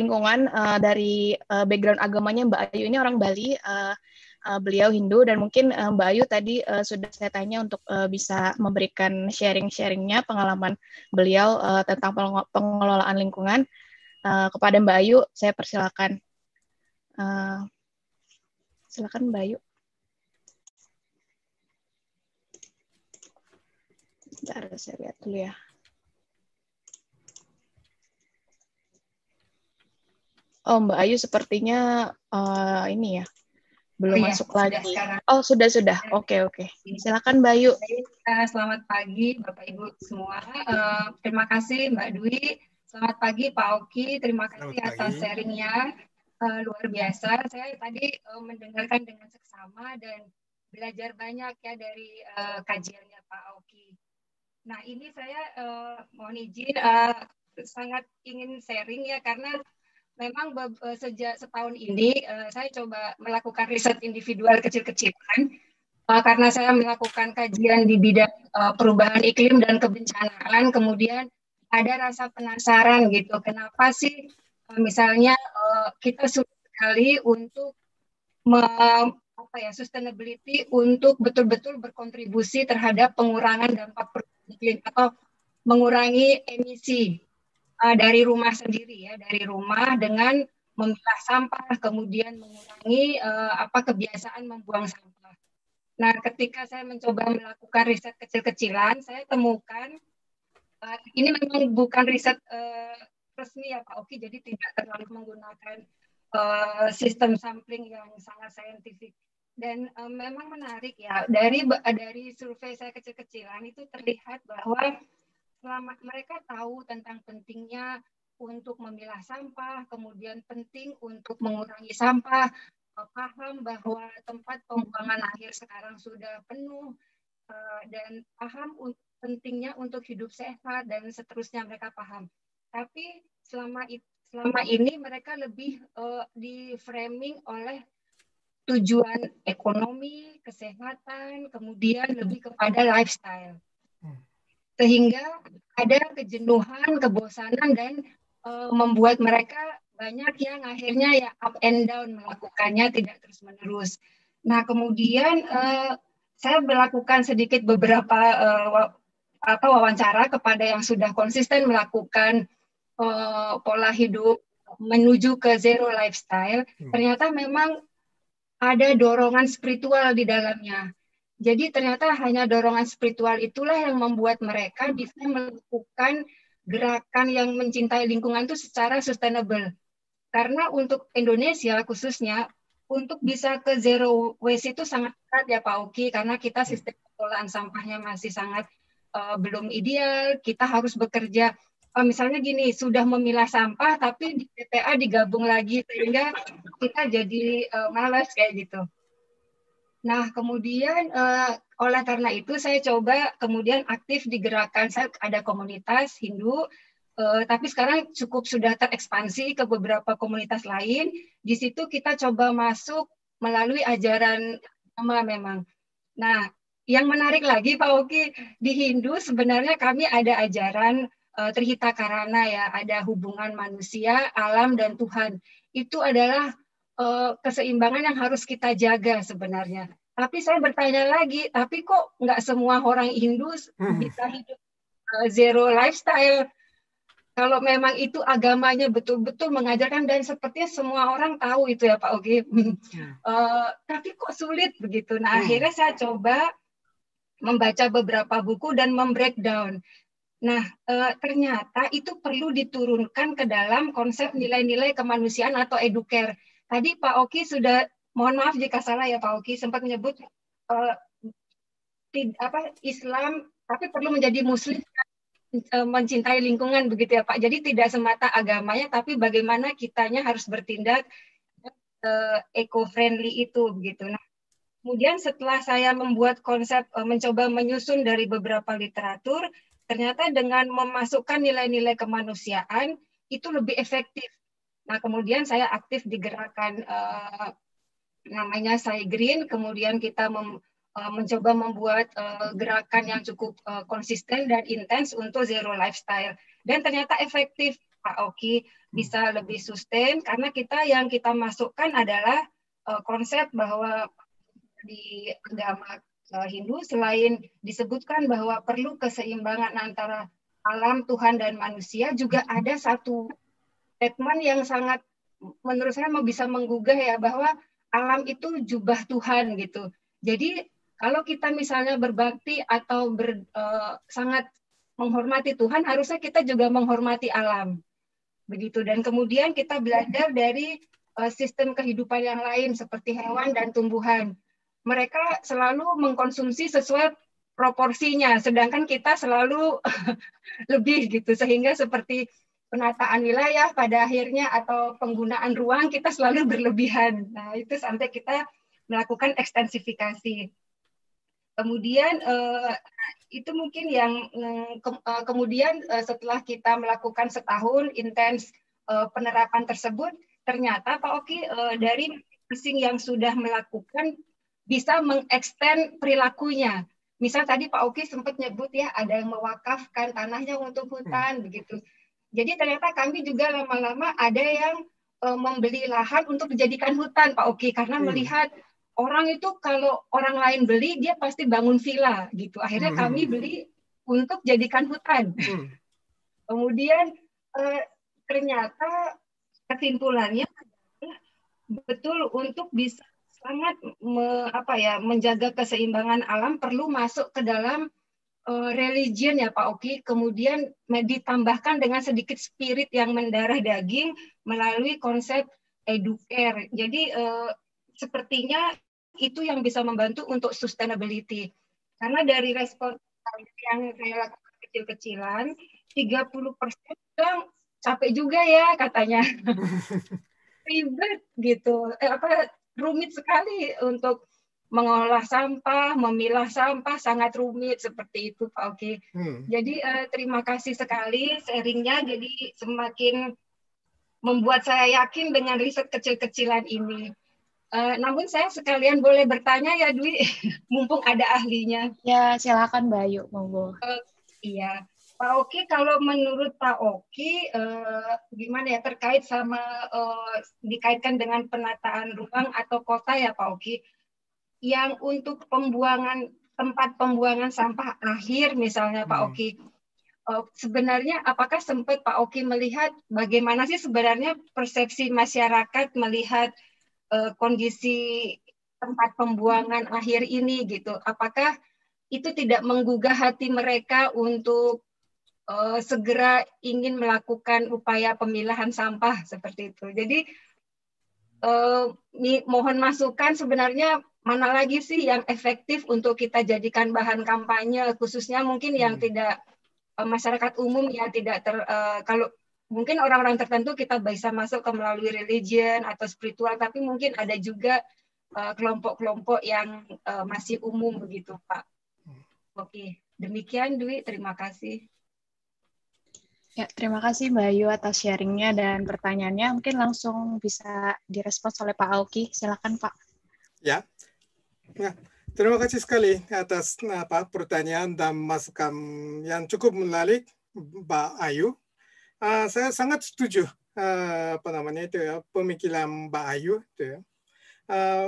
lingkungan dari uh, background agamanya Mbak Ayu ini orang Bali uh, beliau Hindu dan mungkin uh, Mbak Ayu tadi uh, sudah saya tanya untuk uh, bisa memberikan sharing-sharingnya pengalaman beliau uh, tentang pengelolaan lingkungan uh, kepada Mbak Ayu saya persilakan uh, silakan Mbak Ayu. Bentar, saya lihat dulu ya. Oh, Mbak Ayu sepertinya uh, ini ya, belum oh, iya, masuk lagi. Sudah sekarang. oh sudah sudah. Iya. Oke oke. Okay, Silakan Bayu. Eh, selamat pagi Bapak Ibu semua. Uh, terima kasih Mbak Dwi. Selamat pagi Pak Oki. Terima kasih atas sharingnya uh, luar biasa. Saya tadi uh, mendengarkan dengan seksama dan belajar banyak ya dari uh, kajiannya Pak Oki. Nah ini saya uh, mohon izin uh, sangat ingin sharing ya karena memang eh, sejak setahun ini eh, saya coba melakukan riset individual kecil-kecilan uh, karena saya melakukan kajian di bidang perubahan iklim dan kebencanaan kemudian ada rasa penasaran gitu kenapa sih misalnya kita sulit sekali untuk me, apa ya sustainability untuk betul-betul berkontribusi terhadap pengurangan dampak perubahan iklim atau mengurangi emisi uh, dari rumah sendiri ya, dari rumah dengan memilah sampah, kemudian mengurangi uh, apa kebiasaan membuang sampah. Nah, ketika saya mencoba melakukan riset kecil-kecilan, saya temukan uh, ini memang bukan riset uh, resmi ya Pak Oki, jadi tidak terlalu menggunakan uh, sistem sampling yang sangat saintifik. Dan memang menarik ya dari dari survei saya kecil-kecilan itu terlihat bahwa selama mereka tahu tentang pentingnya untuk memilah sampah, kemudian penting untuk mengurangi sampah, paham bahwa tempat pembuangan akhir sekarang sudah penuh eh, dan paham pentingnya untuk hidup sehat dan seterusnya mereka paham. Tapi selama selama ini mereka lebih uh, di framing oleh tujuan ekonomi, kesehatan, kemudian lebih kepada lifestyle sehingga ada kejenuhan, kebosanan dan e, membuat mereka banyak yang akhirnya ya up and down melakukannya tidak terus menerus. Nah kemudian e, saya melakukan sedikit beberapa e, apa wawancara kepada yang sudah konsisten melakukan e, pola hidup menuju ke zero lifestyle. Hmm. Ternyata memang ada dorongan spiritual di dalamnya jadi ternyata hanya dorongan spiritual itulah yang membuat mereka bisa melakukan gerakan yang mencintai lingkungan itu secara sustainable. Karena untuk Indonesia khususnya, untuk bisa ke zero waste itu sangat berat ya Pak Oki, karena kita hmm. sistem pengelolaan sampahnya masih sangat uh, belum ideal, kita harus bekerja uh, misalnya gini sudah memilah sampah tapi di TPA digabung lagi sehingga kita jadi uh, malas kayak gitu. Nah, kemudian uh, oleh karena itu saya coba kemudian aktif di gerakan saya ada komunitas Hindu uh, tapi sekarang cukup sudah terekspansi ke beberapa komunitas lain. Di situ kita coba masuk melalui ajaran agama memang. Nah, yang menarik lagi Pak Oki, di Hindu sebenarnya kami ada ajaran uh, Trihita Karana ya, ada hubungan manusia, alam dan Tuhan. Itu adalah Eh, keseimbangan yang harus kita jaga sebenarnya. Tapi saya bertanya lagi, tapi kok nggak semua orang Hindu hmm. bisa hidup eh, zero lifestyle? Kalau memang itu agamanya betul-betul mengajarkan dan sepertinya semua orang tahu itu ya Pak Ogi. Hmm. Uh, tapi kok sulit begitu. Nah hmm. akhirnya saya coba membaca beberapa buku dan membreakdown. Nah, e, ternyata itu perlu diturunkan ke dalam konsep nilai-nilai kemanusiaan atau eduker. Tadi Pak Oki sudah, mohon maaf jika salah ya Pak Oki, sempat menyebut uh, eh, tid, apa Islam tapi perlu menjadi muslim eh, mencintai lingkungan begitu ya Pak. Jadi tidak semata agamanya tapi bagaimana kitanya harus bertindak uh, eh, eco friendly itu begitu. Nah, kemudian setelah saya membuat konsep uh, mencoba menyusun dari beberapa literatur, ternyata dengan memasukkan nilai-nilai kemanusiaan itu lebih efektif Nah, kemudian saya aktif di gerakan uh, eh, namanya Saya Green, kemudian kita mem, uh, mencoba membuat uh, gerakan yang cukup uh, konsisten dan intens untuk zero lifestyle. Dan ternyata efektif, Pak Oki hmm. bisa lebih sustain karena kita yang kita masukkan adalah uh, konsep bahwa di agama Hindu selain disebutkan bahwa perlu keseimbangan antara alam Tuhan dan manusia juga hmm. ada satu statement yang sangat menurut saya mau bisa menggugah ya bahwa alam itu jubah Tuhan gitu. Jadi kalau kita misalnya berbakti atau ber, uh, sangat menghormati Tuhan, harusnya kita juga menghormati alam. Begitu dan kemudian kita belajar dari uh, sistem kehidupan yang lain seperti hewan dan tumbuhan. Mereka selalu mengkonsumsi sesuai proporsinya, sedangkan kita selalu lebih gitu sehingga seperti penataan wilayah pada akhirnya atau penggunaan ruang kita selalu berlebihan. Nah, itu sampai kita melakukan ekstensifikasi. Kemudian eh, itu mungkin yang eh, eh, kemudian setelah kita melakukan setahun intens penerapan tersebut, ternyata Pak Oki eh, dari asing yang sudah melakukan bisa mengeksten perilakunya. Misal tadi Pak Oki sempat nyebut ya ada yang mewakafkan tanahnya untuk hutan hmm. begitu jadi ternyata kami juga lama-lama ada yang uh, membeli lahan untuk dijadikan hutan, Pak Oki, karena hmm. melihat orang itu kalau orang lain beli dia pasti bangun villa gitu. Akhirnya hmm. kami beli untuk jadikan hutan. Hmm. Kemudian eh, ternyata kesimpulannya betul untuk bisa sangat me, apa ya menjaga keseimbangan alam perlu masuk ke dalam Eh, religion ya Pak Oki, kemudian ditambahkan dengan sedikit spirit yang mendarah daging melalui konsep eduker. Jadi eh, sepertinya itu yang bisa membantu untuk sustainability. Karena dari respon yang saya kecil-kecilan, 30 persen bilang capek juga ya katanya. Ribet gitu, eh, apa rumit sekali untuk mengolah sampah, memilah sampah sangat rumit seperti itu Pak Oke. Hmm. Jadi eh, terima kasih sekali sharingnya. Jadi semakin membuat saya yakin dengan riset kecil-kecilan ini. Eh, namun saya sekalian boleh bertanya ya Dwi, mumpung ada ahlinya. Ya silakan Bayu monggo. Eh, iya. Pak Oki, kalau menurut Pak Oki, eh, gimana ya terkait sama eh, dikaitkan dengan penataan ruang atau kota ya Pak Oki? yang untuk pembuangan tempat pembuangan sampah akhir misalnya Pak hmm. Oki oh, sebenarnya apakah sempat Pak Oki melihat bagaimana sih sebenarnya persepsi masyarakat melihat uh, kondisi tempat pembuangan akhir ini gitu apakah itu tidak menggugah hati mereka untuk uh, segera ingin melakukan upaya pemilahan sampah seperti itu jadi uh, mohon masukan sebenarnya mana lagi sih yang efektif untuk kita jadikan bahan kampanye khususnya mungkin yang hmm. tidak eh, masyarakat umum ya tidak ter uh, kalau mungkin orang-orang tertentu kita bisa masuk ke melalui religion atau spiritual tapi mungkin ada juga eh, kelompok-kelompok uh, yang uh, masih umum begitu Pak. Oke, demikian Dwi, terima kasih. Ya, terima kasih Mbak Ayu atas sharingnya dan pertanyaannya. Mungkin langsung bisa direspons oleh Pak Auki. Silakan Pak. Ya, Ya, terima kasih sekali atas apa pertanyaan dan masukan yang cukup menarik, Mbak Ayu. Uh, saya sangat setuju uh, apa namanya itu ya pemikiran Mbak Ayu itu ya. Uh,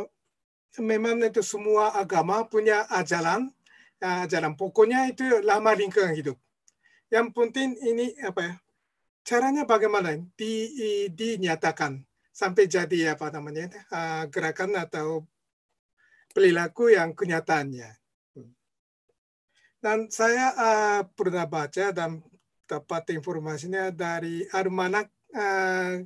memang itu semua agama punya ajaran uh, ajaran pokoknya itu lama lingkungan hidup. Yang penting ini apa ya? Caranya bagaimana di, dinyatakan sampai jadi apa namanya gerakan atau perilaku yang kenyataannya. Dan saya uh, pernah baca dan dapat informasinya dari armanak uh,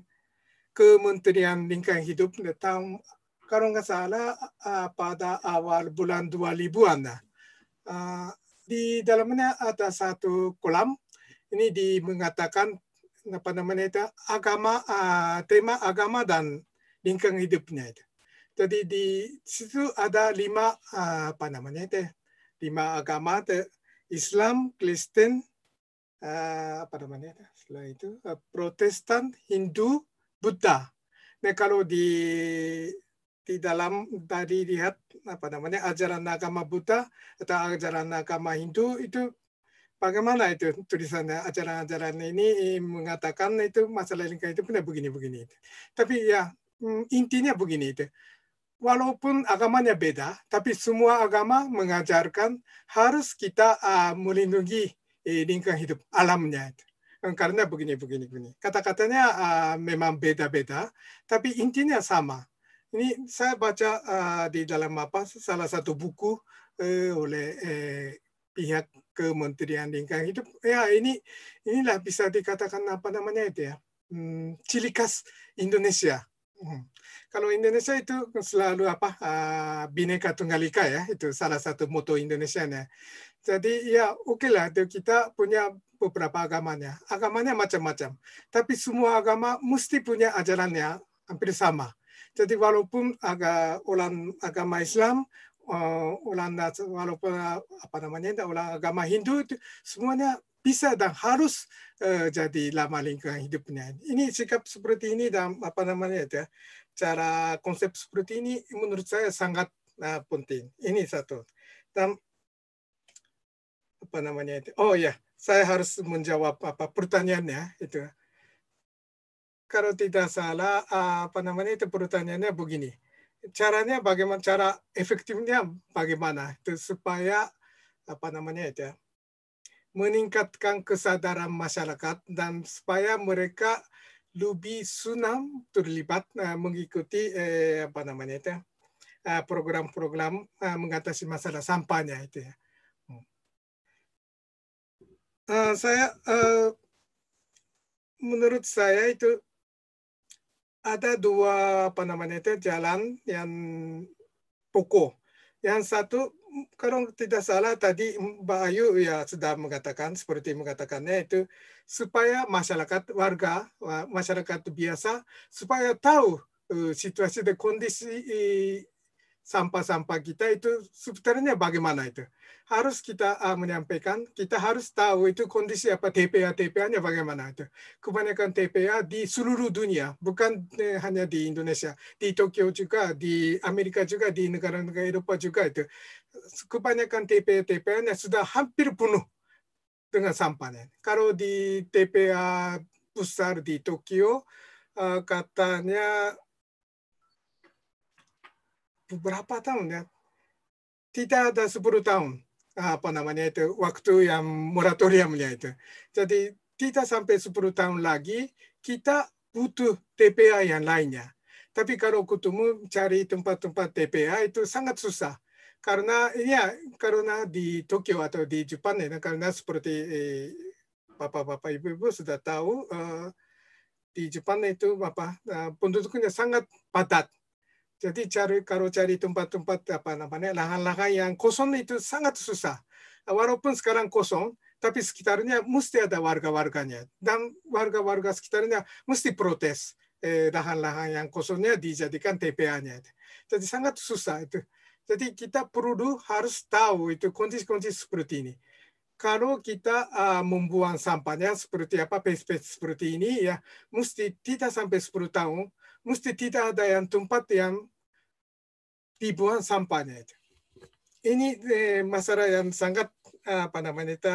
Kementerian Lingkungan Hidup tahun kalau nggak salah uh, pada awal bulan 2000-an. Uh, di dalamnya ada satu kolam ini di mengatakan apa namanya itu agama uh, tema agama dan lingkungan hidupnya itu. Jadi di situ ada lima ah, apa namanya itu ya? lima agama itu Islam, Kristen, ah, apa namanya itu, setelah itu ah, Protestan, Hindu, Buddha. Nah kalau di di dalam tadi lihat apa namanya ajaran agama Buddha atau ajaran agama Hindu itu bagaimana itu tulisannya ajaran-ajaran ini mengatakan itu masalah lingkungan itu punya begini-begini. Tapi ya mm, intinya begini itu walaupun agamanya beda, tapi semua agama mengajarkan harus kita uh, melindungi eh, lingkungan hidup alamnya. Itu. Eh, karena begini, begini, begini. Kata-katanya uh, memang beda-beda, tapi intinya sama. Ini saya baca uh, di dalam apa salah satu buku uh, oleh uh, pihak Kementerian Lingkungan Hidup. Ya ini inilah bisa dikatakan apa namanya itu ya. Hmm, ciri khas Indonesia. Hmm kalau Indonesia itu selalu apa uh, ah, bineka tunggal ika ya itu salah satu moto Indonesia ya. Jadi ya oke lah itu kita punya beberapa agamanya. Agamanya macam-macam. Tapi semua agama mesti punya ajarannya hampir sama. Jadi walaupun agak orang agama Islam, uh, eh, orang walaupun apa namanya orang agama Hindu itu semuanya bisa dan harus uh, jadi lama lingkungan hidupnya. Ini sikap seperti ini dan apa namanya itu ya cara konsep seperti ini menurut saya sangat uh, penting. Ini satu. Dan, apa namanya itu? Oh ya, saya harus menjawab apa pertanyaannya itu. Kalau tidak salah, uh, apa namanya itu pertanyaannya begini. Caranya bagaimana? Cara efektifnya bagaimana? Itu supaya apa namanya itu? Ya, meningkatkan kesadaran masyarakat dan supaya mereka lebih sunam terlibat uh, mengikuti eh, apa namanya itu ya, eh, program-program uh, mengatasi masalah sampahnya itu ya. Uh, saya uh, menurut saya itu ada dua apa namanya itu jalan yang pokok. Yang satu kalau tidak salah tadi Mbak Ayu ya sudah mengatakan seperti mengatakannya itu supaya masyarakat warga masyarakat biasa supaya tahu eh, situasi dan kondisi sampah-sampah kita itu sebenarnya bagaimana itu. Harus kita uh, menyampaikan, kita harus tahu itu kondisi apa TPA-TPA-nya bagaimana itu. Kebanyakan TPA di seluruh dunia, bukan uh, hanya di Indonesia. Di Tokyo juga, di Amerika juga, di negara-negara Eropa juga itu. Kebanyakan TPA-TPA-nya sudah hampir penuh dengan sampahnya. Kalau di TPA besar di Tokyo, uh, katanya beberapa tahun ya? Tidak ada 10 tahun apa namanya itu waktu yang moratoriumnya itu. Jadi tidak sampai 10 tahun lagi kita butuh TPA yang lainnya. Tapi kalau ketemu cari tempat-tempat TPA itu sangat susah. Karena ya karena di Tokyo atau di Jepang ya karena seperti bapak eh, bapak-bapak ibu-ibu sudah tahu eh, di Jepang itu bapak eh, penduduknya sangat padat jadi cari kalau cari tempat-tempat apa namanya lahan-lahan yang kosong itu sangat susah. Walaupun sekarang kosong, tapi sekitarnya mesti ada warga-warganya dan warga-warga sekitarnya mesti protes eh, lahan-lahan eh, yang kosongnya dijadikan TPA-nya. Jadi sangat susah itu. Jadi kita perlu harus tahu itu kondisi-kondisi seperti ini. Kalau kita uh, membuang sampahnya seperti apa, pes-pes seperti ini ya, mesti tidak sampai 10 tahun mesti tidak ada yang tempat yang dibuang sampahnya itu. Ini eh, masalah yang sangat eh, apa namanya itu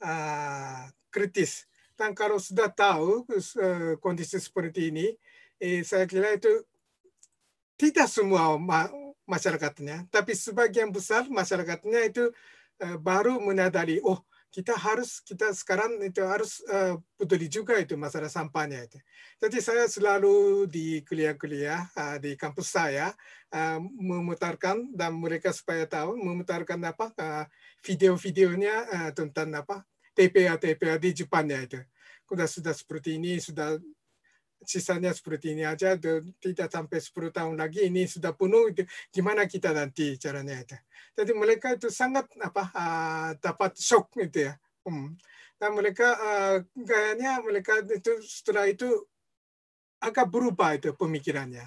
uh, kritis. Dan kalau sudah tahu uh, kondisi seperti ini, eh, saya kira itu tidak semua ma masyarakatnya, tapi sebagian besar masyarakatnya itu uh, baru menadari, oh kita harus kita sekarang itu harus uh, peduli juga itu masalah sampahnya itu. Jadi saya selalu di kuliah-kuliah uh, di kampus saya uh, memutarkan dan mereka supaya tahu memutarkan apa uh, video-videonya uh, tentang apa TPA TPA di Jepang itu. Sudah sudah seperti ini sudah sisanya seperti ini aja tidak sampai 10 tahun lagi ini sudah penuh gimana kita nanti caranya itu jadi mereka itu sangat apa uh, dapat shock gitu ya hmm. dan mereka uh, kayaknya mereka itu setelah itu agak berubah itu pemikirannya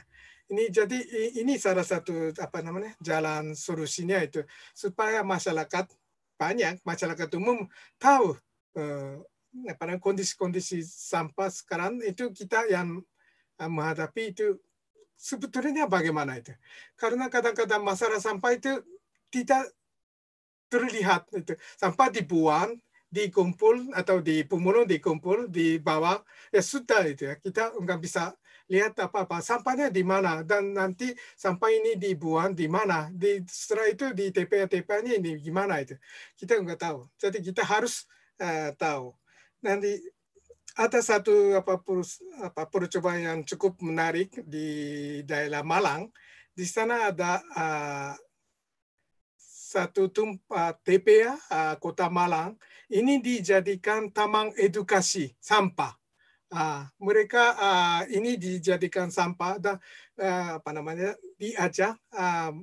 ini jadi ini salah satu apa namanya jalan solusinya itu supaya masyarakat banyak masyarakat umum tahu eh, Iya, pada kondisi-kondisi sampah sekarang itu kita yang eh, menghadapi itu sebetulnya bagaimana itu? Karena kadang-kadang masalah sampah itu tidak terlihat itu sampah dibuang dikumpul atau di pemulung dikumpul di bawah ya sudah itu ya kita nggak bisa lihat apa-apa sampahnya di mana dan nanti sampah ini dibuang di mana di setelah itu di TPA tpa ini gimana itu kita nggak tahu jadi kita harus uh, tahu nanti ada satu apa, per, apa percobaan yang cukup menarik di daerah Malang. Di sana ada uh, satu tempat TPA uh, Kota Malang. Ini dijadikan taman edukasi sampah. Uh, mereka uh, ini dijadikan sampah dan uh, apa namanya diajak uh,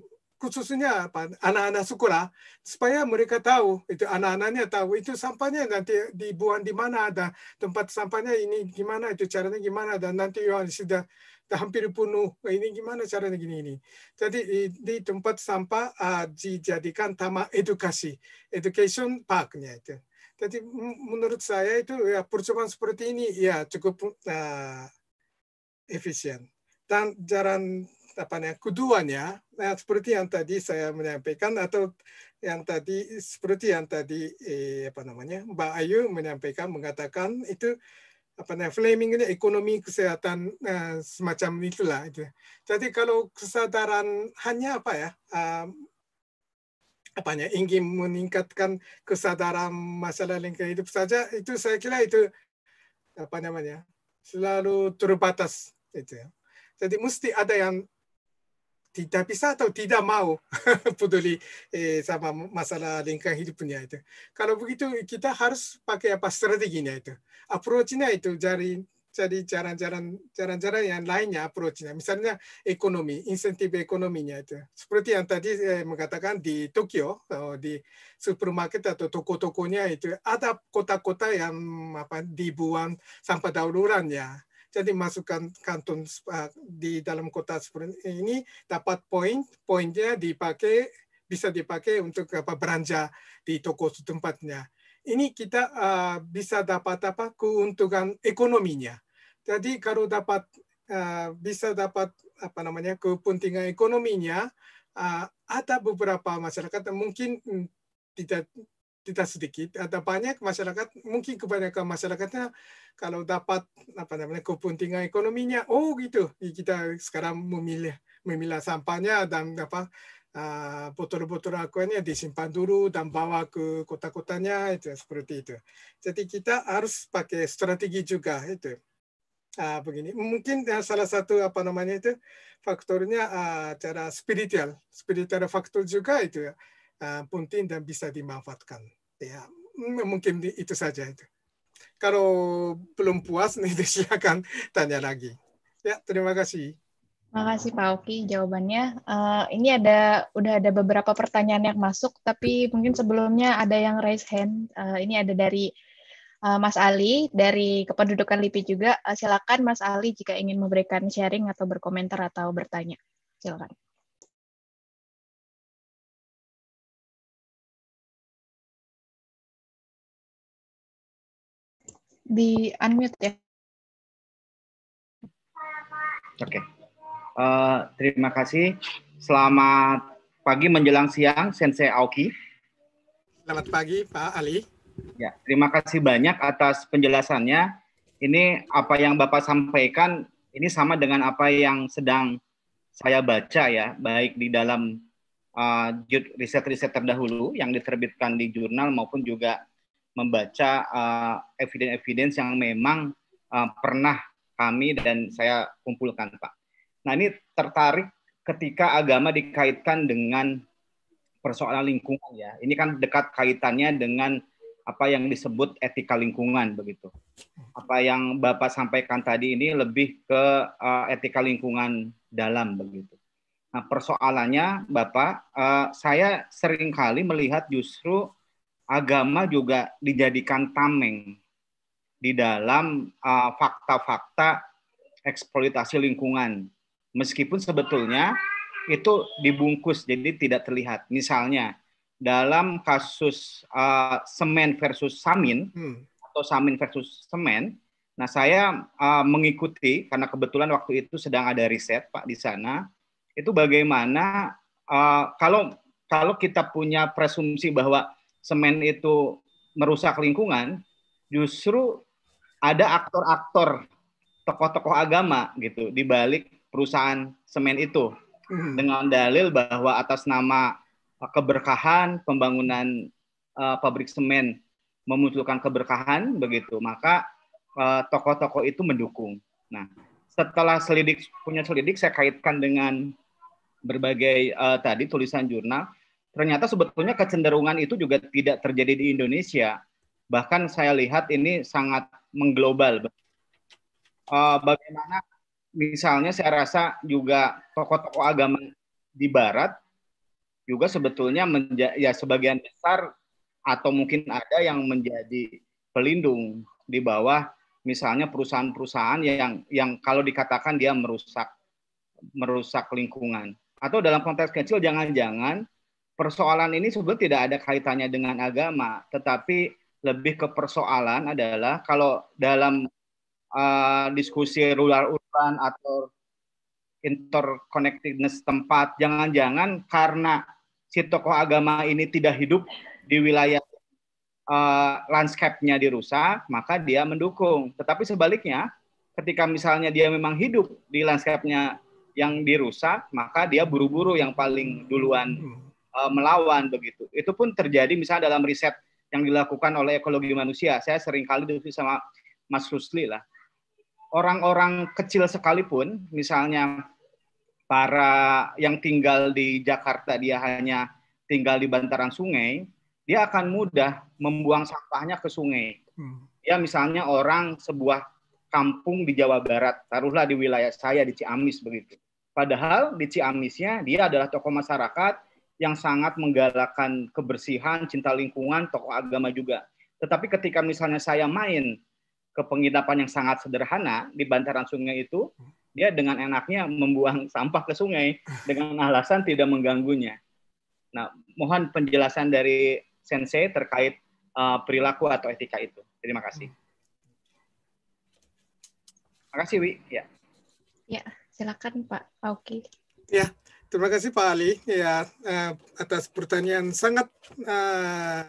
khususnya apa anak-anak sekolah supaya mereka tahu itu anak-anaknya tahu itu sampahnya nanti dibuang di mana ada tempat sampahnya ini gimana itu caranya gimana dan nanti yang sudah hampir penuh ini gimana caranya gini ini jadi di tempat sampah uh, dijadikan taman edukasi education parknya itu jadi menurut saya itu ya percobaan seperti ini ya cukup uh, efisien dan jalan apa yang keduanya ya. nah, seperti yang tadi saya menyampaikan atau yang tadi seperti yang tadi eh, apa namanya Mbak Ayu menyampaikan mengatakan itu apa namanya flaming ini ekonomi kesehatan eh, semacam itulah itu. Jadi kalau kesadaran hanya apa ya um, eh, apanya ingin meningkatkan kesadaran masalah lingkungan hidup saja itu saya kira itu apa namanya selalu terbatas itu ya. Jadi mesti ada yang tidak bisa atau tidak mau peduli eh, sama masalah lingkungan hidupnya itu. Kalau begitu kita harus pakai apa strateginya itu, approachnya itu cari jadi jalan-jalan jalan-jalan yang lainnya approachnya. Misalnya ekonomi, insentif ekonominya itu. Seperti yang tadi eh, mengatakan di Tokyo oh, di supermarket atau toko-tokonya itu ada kota-kota yang apa dibuang sampah daur ulangnya jadi masukkan kanton eh, di dalam kota seperti ini dapat poin, poinnya dipakai bisa dipakai untuk apa beranja di toko setempatnya. Ini kita uh, bisa dapat apa keuntungan ekonominya. Jadi kalau dapat uh, bisa dapat apa namanya kepentingan ekonominya, uh, ada beberapa masyarakat mungkin hmm, tidak tidak sedikit ada banyak masyarakat mungkin kebanyakan masyarakatnya kalau dapat apa namanya kepentingan ekonominya oh gitu kita sekarang memilih memilah sampahnya dan apa ah, botol-botol akuannya disimpan dulu dan bawa ke kota-kotanya itu seperti itu jadi kita harus pakai strategi juga itu uh, begini mungkin salah satu apa namanya itu faktornya uh, cara spiritual spiritual faktor juga itu ya Uh, penting dan bisa dimanfaatkan. Ya, mungkin itu saja itu. Kalau belum puas nih silakan tanya lagi. Ya, terima kasih. Terima kasih Pak Oki jawabannya. Uh, ini ada udah ada beberapa pertanyaan yang masuk, tapi mungkin sebelumnya ada yang raise hand. Uh, ini ada dari uh, Mas Ali dari kependudukan LIPI juga. Uh, silakan Mas Ali jika ingin memberikan sharing atau berkomentar atau bertanya. Silakan. di unmute ya. Oke. Okay. Uh, eh, terima kasih. Selamat pagi menjelang siang, Sensei Aoki. Selamat pagi, Pak Ali. Ya, terima kasih banyak atas penjelasannya. Ini apa yang Bapak sampaikan ini sama dengan apa yang sedang saya baca ya, baik di dalam riset uh, riset -riset terdahulu yang diterbitkan di jurnal maupun juga membaca uh, evidence-evidence yang memang uh, pernah kami dan saya kumpulkan Pak. Nah ini tertarik ketika agama dikaitkan dengan persoalan lingkungan ya. Ini kan dekat kaitannya dengan apa yang disebut etika lingkungan begitu. Apa yang Bapak sampaikan tadi ini lebih ke uh, etika lingkungan dalam begitu. Nah, persoalannya Bapak, uh, saya seringkali melihat justru agama juga dijadikan tameng di dalam fakta uh, fakta-fakta eksploitasi lingkungan. Meskipun sebetulnya itu dibungkus jadi tidak terlihat. Misalnya dalam kasus uh, semen versus samin hmm. atau samin versus semen, nah saya uh, mengikuti karena kebetulan waktu itu sedang ada riset Pak di sana. Itu bagaimana uh, kalau kalau kita punya presumsi bahwa semen itu merusak lingkungan, justru ada aktor-aktor tokoh-tokoh agama gitu di balik perusahaan semen itu hmm. dengan dalil bahwa atas nama keberkahan pembangunan uh, pabrik semen memunculkan keberkahan begitu maka tokoh eh, tokoh-tokoh itu mendukung. Nah, setelah selidik punya selidik saya kaitkan dengan berbagai uh, tadi tulisan jurnal ternyata sebetulnya kecenderungan itu juga tidak terjadi di Indonesia. Bahkan saya lihat ini sangat mengglobal. Eh, bagaimana misalnya saya rasa juga tokoh-tokoh agama di Barat juga sebetulnya ya sebagian besar atau mungkin ada yang menjadi pelindung di bawah misalnya perusahaan-perusahaan yang yang kalau dikatakan dia merusak merusak lingkungan atau dalam konteks kecil jangan-jangan persoalan ini sebetulnya tidak ada kaitannya dengan agama, tetapi lebih ke persoalan adalah kalau dalam uh, diskusi rural urban atau interconnectedness tempat, jangan-jangan karena si tokoh agama ini tidak hidup di wilayah uh, landscape-nya dirusak, maka dia mendukung. Tetapi sebaliknya, ketika misalnya dia memang hidup di landscape-nya yang dirusak, maka dia buru-buru yang paling duluan hmm uh, melawan begitu. Itu pun terjadi misalnya dalam riset yang dilakukan oleh ekologi manusia. Saya sering kali diskusi sama Mas Rusli lah. Orang-orang kecil sekalipun, misalnya para yang tinggal di Jakarta dia hanya tinggal di bantaran sungai, dia akan mudah membuang sampahnya ke sungai. Hmm. Ya misalnya orang sebuah kampung di Jawa Barat, taruhlah di wilayah saya di Ciamis begitu. Padahal di Ciamisnya dia adalah tokoh masyarakat, yang sangat menggalakkan kebersihan, cinta lingkungan, tokoh agama juga. Tetapi ketika misalnya saya main ke penginapan yang sangat sederhana di bantaran sungai itu, dia dengan enaknya membuang sampah ke sungai dengan alasan tidak mengganggunya. Nah, mohon penjelasan dari sensei terkait uh, perilaku atau etika itu. Terima kasih. Terima kasih, Wi. Ya. Ya, silakan Pak Auki. Ya, terima kasih Pak Ali ya eh, atas pertanyaan sangat uh,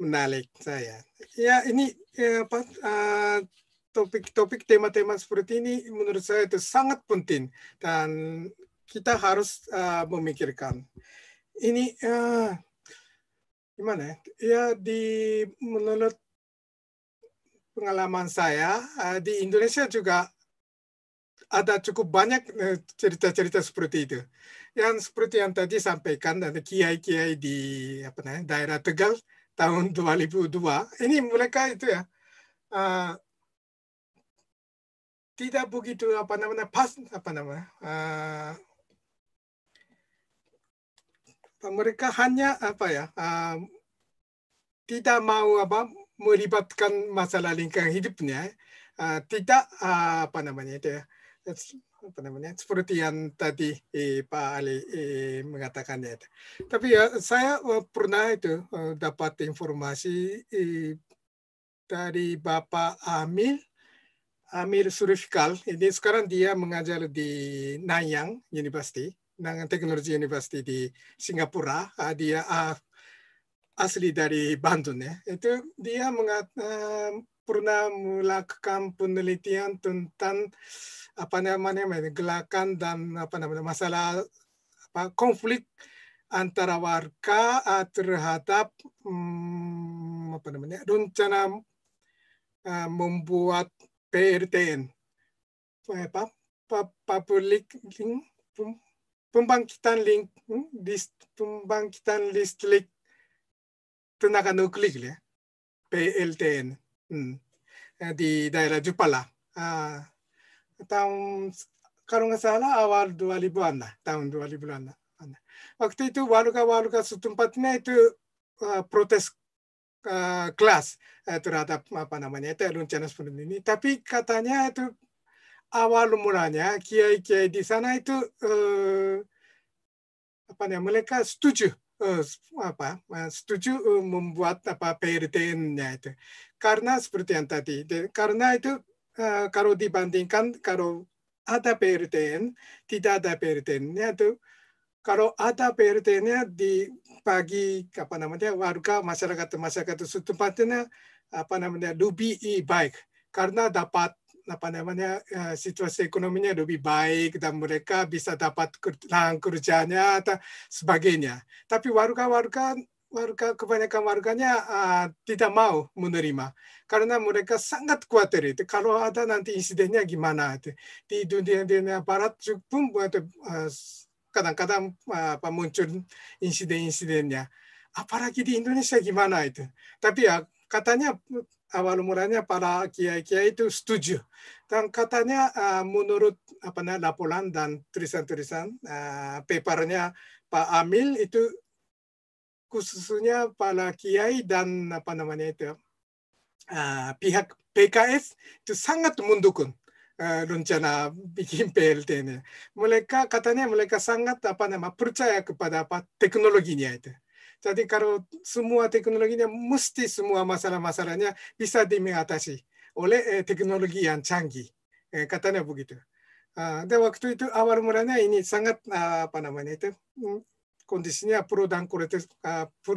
menarik saya. Ya ini ya, apa uh, topik-topik tema-tema seperti ini menurut saya itu sangat penting dan kita harus uh, memikirkan ini uh, gimana ya? ya di menurut pengalaman saya uh, di Indonesia juga ada cukup banyak eh, cerita-cerita seperti itu. Yang seperti yang tadi sampaikan ada kiai-kiai di apa namanya daerah Tegal tahun 2002. Ini mereka itu ya uh, tidak begitu apa namanya pas apa namanya uh, mereka hanya apa ya uh, tidak mau apa melibatkan masalah lingkungan hidupnya uh, tidak uh, apa namanya itu ya uh, apa namanya seperti yang tadi eh, Pak Ali eh, mengatakan ya. Tapi ya saya eh, pernah itu eh, dapat informasi eh, dari Bapak Amir Amir Surifikal. Ini sekarang dia mengajar di Nanyang University, Nanyang Technology University di Singapura. Ah, dia ah, asli dari Bandung ya. Itu dia mengat, eh, pernah melakukan penelitian tentang apa namanya gelakan dan apa namanya masalah apa, konflik antara warga terhadap hmm, apa namanya rencana uh, membuat PRTN eh, apa, public link, pembangkitan link list hmm, pembangkitan listrik tenaga nuklir ya PLTN Hmm. Eh, di daerah Jepala. Ah. tahun kalau nggak salah awal 2000-an lah, tahun dua 2000-an. Waktu itu warga-warga setempatnya itu uh, protes uh, kelas uh, terhadap apa namanya itu rencana seperti ini. Tapi katanya itu awal mulanya kiai-kiai di sana itu uh, apa namanya mereka setuju Eh, apa setuju eh, membuat apa PRTN-nya itu karena seperti yang tadi karena itu eh, kalau dibandingkan kalau ada PRTN tidak ada PRTN-nya itu kalau ada prtn nya pagi apa namanya warga masyarakat masyarakat itu tempatnya apa namanya lebih baik karena dapat apa namanya eh, situasi ekonominya lebih baik dan mereka bisa dapat lahan kerjanya atau sebagainya. Tapi warga-warga warga kebanyakan warganya uh, tidak mau menerima karena mereka sangat khawatir itu kalau ada nanti insidennya gimana itu di dunia dunia barat pun uh, kadang-kadang apa muncul insiden-insidennya apalagi di Indonesia gimana itu tapi ya katanya awal mulanya para kiai-kiai itu setuju. Dan katanya uh, menurut apa namanya laporan dan tulisan-tulisan uh, papernya Pak Amil itu khususnya para kiai dan apa namanya itu uh, pihak PKS itu sangat mendukung uh, rencana bikin PLT ini. Mereka katanya mereka sangat apa nama percaya kepada apa teknologinya itu. Jadi kalau semua teknologinya mesti semua masalah-masalahnya bisa diatasi oleh eh, teknologi yang canggih. Eh, katanya begitu. Uh, dan waktu itu awal mulanya ini sangat uh, apa namanya itu hmm, kondisinya pro dan kontra uh, pro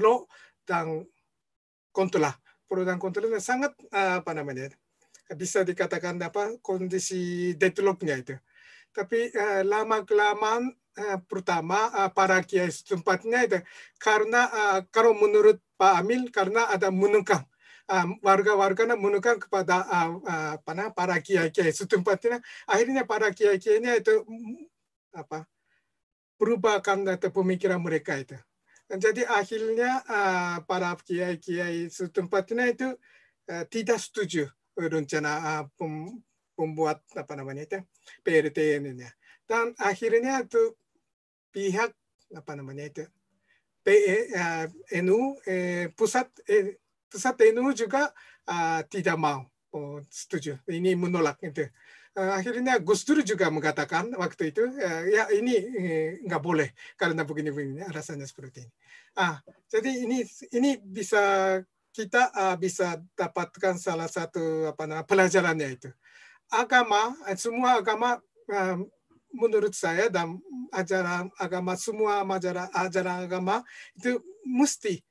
dan kontra pro dan kontra sangat uh, apa namanya bisa dikatakan apa kondisi deadlocknya itu tapi uh, eh, lama kelamaan Eh, pertama eh, para kiai setempatnya itu karena eh, kalau menurut Pak Amil karena ada menengkang warga-warganya menunjukkan kepada apa nah, para kiai-kiai setempatnya akhirnya para kiai-kiainya itu mm, apa berubah atau pemikiran mereka itu jadi akhirnya para kiai-kiai setempatnya itu tidak setuju rencana pembuat apa namanya itu PRTN ini dan akhirnya itu pihak apa namanya itu PNU eh, eh, eh, pusat eh, pusat NU juga uh, tidak mau oh, setuju ini menolak itu uh, akhirnya Gus Dur juga mengatakan waktu itu uh, ya ini nggak eh, boleh karena begini-begini rasanya seperti ini ah jadi ini ini bisa kita uh, bisa dapatkan salah satu apa namanya pelajarannya itu agama semua agama uh, menurut saya dan ajaran agama semua ajaran ajaran agama itu mesti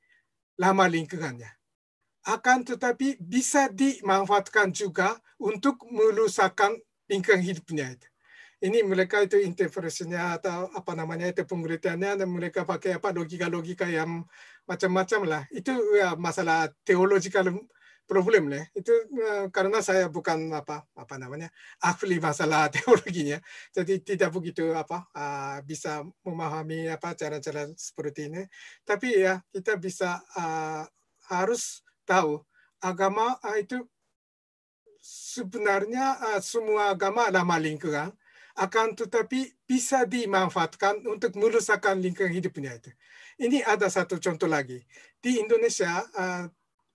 lama lingkungannya. Akan tetapi bisa dimanfaatkan juga untuk merusakkan lingkungan hidupnya itu. Ini mereka itu interpretasinya atau apa namanya itu pengertiannya dan mereka pakai apa logika-logika yang macam-macam lah. Itu ya masalah teologikal problem ya itu eh, karena saya bukan apa apa namanya ahli masalah teologinya jadi tidak begitu apa uh, bisa memahami apa cara-cara seperti ini tapi ya kita bisa eh, harus tahu agama itu sebenarnya semua agama ramah lingkungan akan tetapi bisa dimanfaatkan untuk merusakkan lingkungan hidupnya itu. Ini ada satu contoh lagi. Di Indonesia,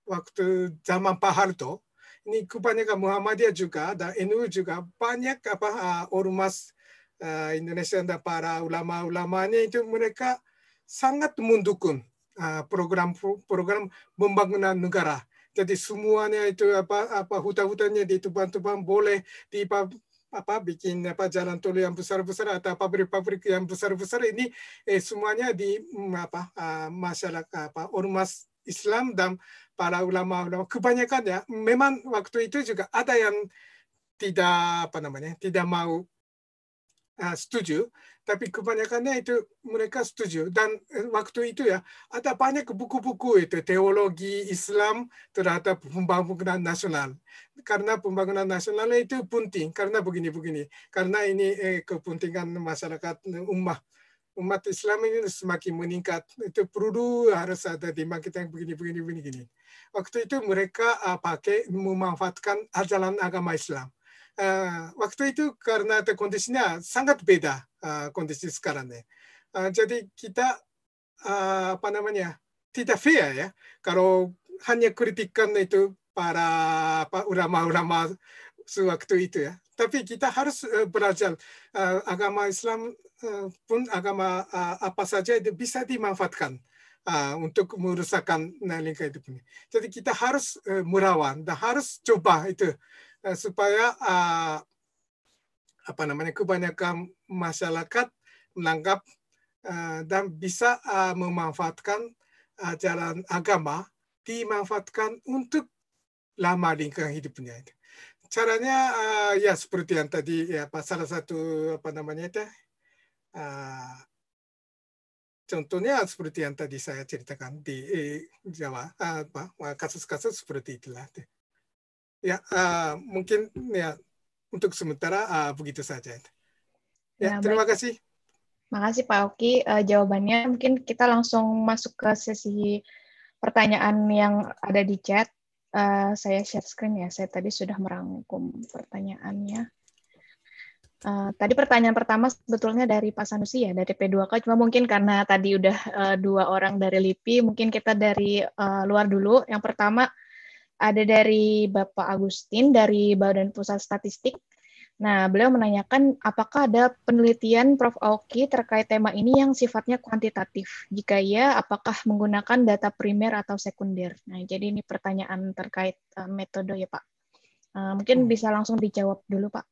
waktu zaman Pak Harto, ini kebanyakan Muhammadiyah juga dan NU juga banyak apa uh, ormas uh, Indonesia dan para ulama-ulamanya itu mereka sangat mendukung program-program ah, pembangunan negara. Jadi semuanya itu apa apa hutan-hutannya tuban tuban boleh di apa bikin apa jalan tol yang besar-besar atau pabrik-pabrik yang besar-besar ini eh, semuanya di mm, apa masyarakat apa ormas Islam dan para ulama-ulama kebanyakan ya memang waktu itu juga ada yang tidak apa namanya tidak mau uh, setuju tapi kebanyakannya itu mereka setuju dan eh, waktu itu ya ada banyak buku-buku itu teologi Islam terhadap pembangunan nasional karena pembangunan nasional itu penting karena begini-begini karena ini eh, kepentingan masyarakat eh, ummah umat Islam ini semakin meningkat. Itu perlu harus ada di kita yang begini, begini, begini, Waktu itu mereka uh, pakai memanfaatkan ajaran agama Islam. Uh, waktu itu karena kondisinya sangat beda uh, kondisi sekarang Uh, jadi kita uh, apa namanya tidak fair ya kalau hanya kritikan itu para ulama-ulama sewaktu itu ya. Tapi kita harus uh, belajar uh, agama Islam Eh, pun agama eh, apa saja itu bisa dimanfaatkan eh, untuk merusakkan lingkungan hidup ini. Jadi kita harus merawat, dan harus coba itu supaya apa namanya kebanyakan masyarakat menangkap dan bisa memanfaatkan jalan agama dimanfaatkan untuk lama lingkungan hidupnya. Caranya ya seperti yang tadi ya salah satu apa namanya itu Ah, contohnya seperti yang tadi saya ceritakan di Jawa apa kasus-kasus seperti itulah ya ah, mungkin ya untuk sementara ah, begitu saja ya, ya terima baik. kasih Makasih Pak Oki eh, jawabannya. Mungkin kita langsung masuk ke sesi pertanyaan yang ada di chat. Eh, saya share screen ya. Saya tadi sudah merangkum pertanyaannya. Uh, tadi pertanyaan pertama sebetulnya dari Pak Sanusi ya, dari P2K, cuma mungkin karena tadi udah uh, dua orang dari LIPI, mungkin kita dari uh, luar dulu. Yang pertama ada dari Bapak Agustin dari Badan Pusat Statistik. Nah, beliau menanyakan apakah ada penelitian Prof. Aoki terkait tema ini yang sifatnya kuantitatif? Jika iya, apakah menggunakan data primer atau sekunder? Nah, jadi ini pertanyaan terkait uh, metode ya Pak. Uh, mungkin hmm. bisa langsung dijawab dulu Pak.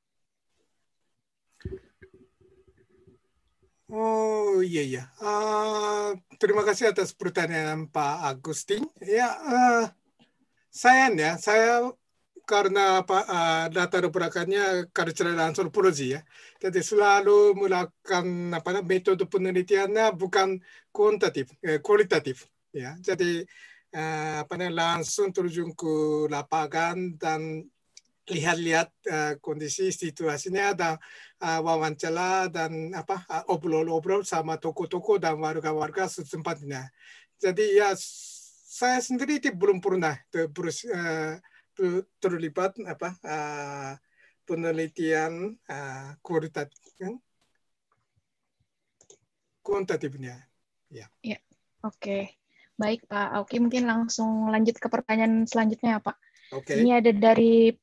Oh iya iya. Uh, terima kasih atas pertanyaan Pak Agustin. Ya uh, eh, saya ya saya karena apa uh, eh, latar belakangnya langsung anthropology ya. Jadi selalu melakukan apa metode penelitiannya bukan kuantitatif, eh, kualitatif ya. Jadi uh, apa langsung terjun ke lapangan dan lihat-lihat uh, kondisi situasinya dan uh, wawancara dan apa obrol eh, obrol-obrol sama toko-toko dan warga-warga setempatnya. Jadi ya saya sendiri itu belum pernah ter uh, terlibat apa uh, penelitian uh, kualitatif kuantitatifnya. Ya. ya. Oke. Okay. Baik Pak Auki, mungkin langsung lanjut ke pertanyaan selanjutnya ya Pak. Okay. Ini ada dari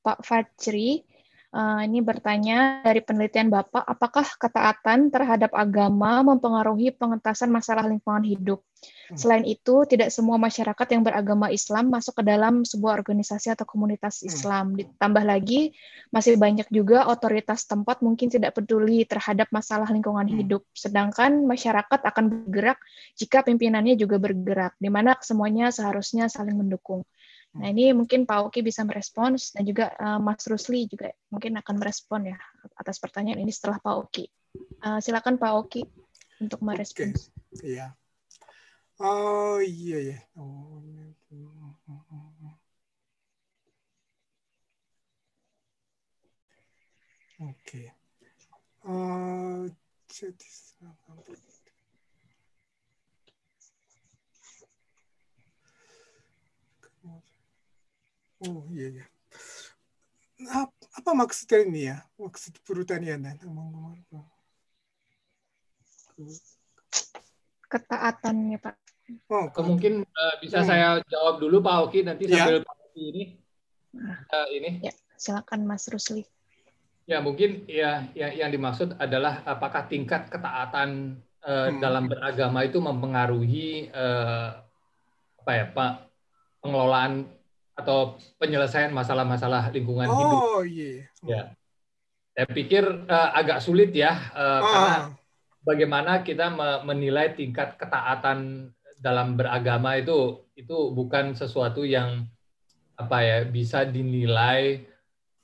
Pak Fajri. Uh, ini bertanya dari penelitian Bapak, apakah ketaatan terhadap agama mempengaruhi pengentasan masalah lingkungan hidup? Hmm. Selain itu, tidak semua masyarakat yang beragama Islam masuk ke dalam sebuah organisasi atau komunitas hmm. Islam. Ditambah lagi, masih banyak juga otoritas tempat mungkin tidak peduli terhadap masalah lingkungan hmm. hidup. Sedangkan masyarakat akan bergerak jika pimpinannya juga bergerak, di mana semuanya seharusnya saling mendukung. Nah hmm. ini mungkin Pak Oki bisa merespons dan juga uh, Mas Rusli juga mungkin akan merespon ya atas pertanyaan ini setelah Pak Oki. Eh, silakan Pak Oki untuk merespons. Okay. Iya. Yeah. Oh iya ya. Oke. Okay. Eh, Oh iya iya. Apa, apa maksudnya ini ya? Maksud perutanian dan ya, Ketaatannya Pak. Oh, mungkin uh, bisa hmm. saya jawab dulu Pak Oki nanti iya. sambil Pak Oki ini. Uh, ini. Ya, silakan Mas Rusli. Ya mungkin ya, ya yang dimaksud adalah apakah tingkat ketaatan uh, hmm. dalam beragama itu mempengaruhi uh, apa ya Pak pengelolaan atau penyelesaian masalah-masalah lingkungan oh, hidup. Oh yeah. iya. Ya. Saya pikir uh, agak sulit ya uh, ah. karena bagaimana kita menilai tingkat ketaatan dalam beragama itu itu bukan sesuatu yang apa ya bisa dinilai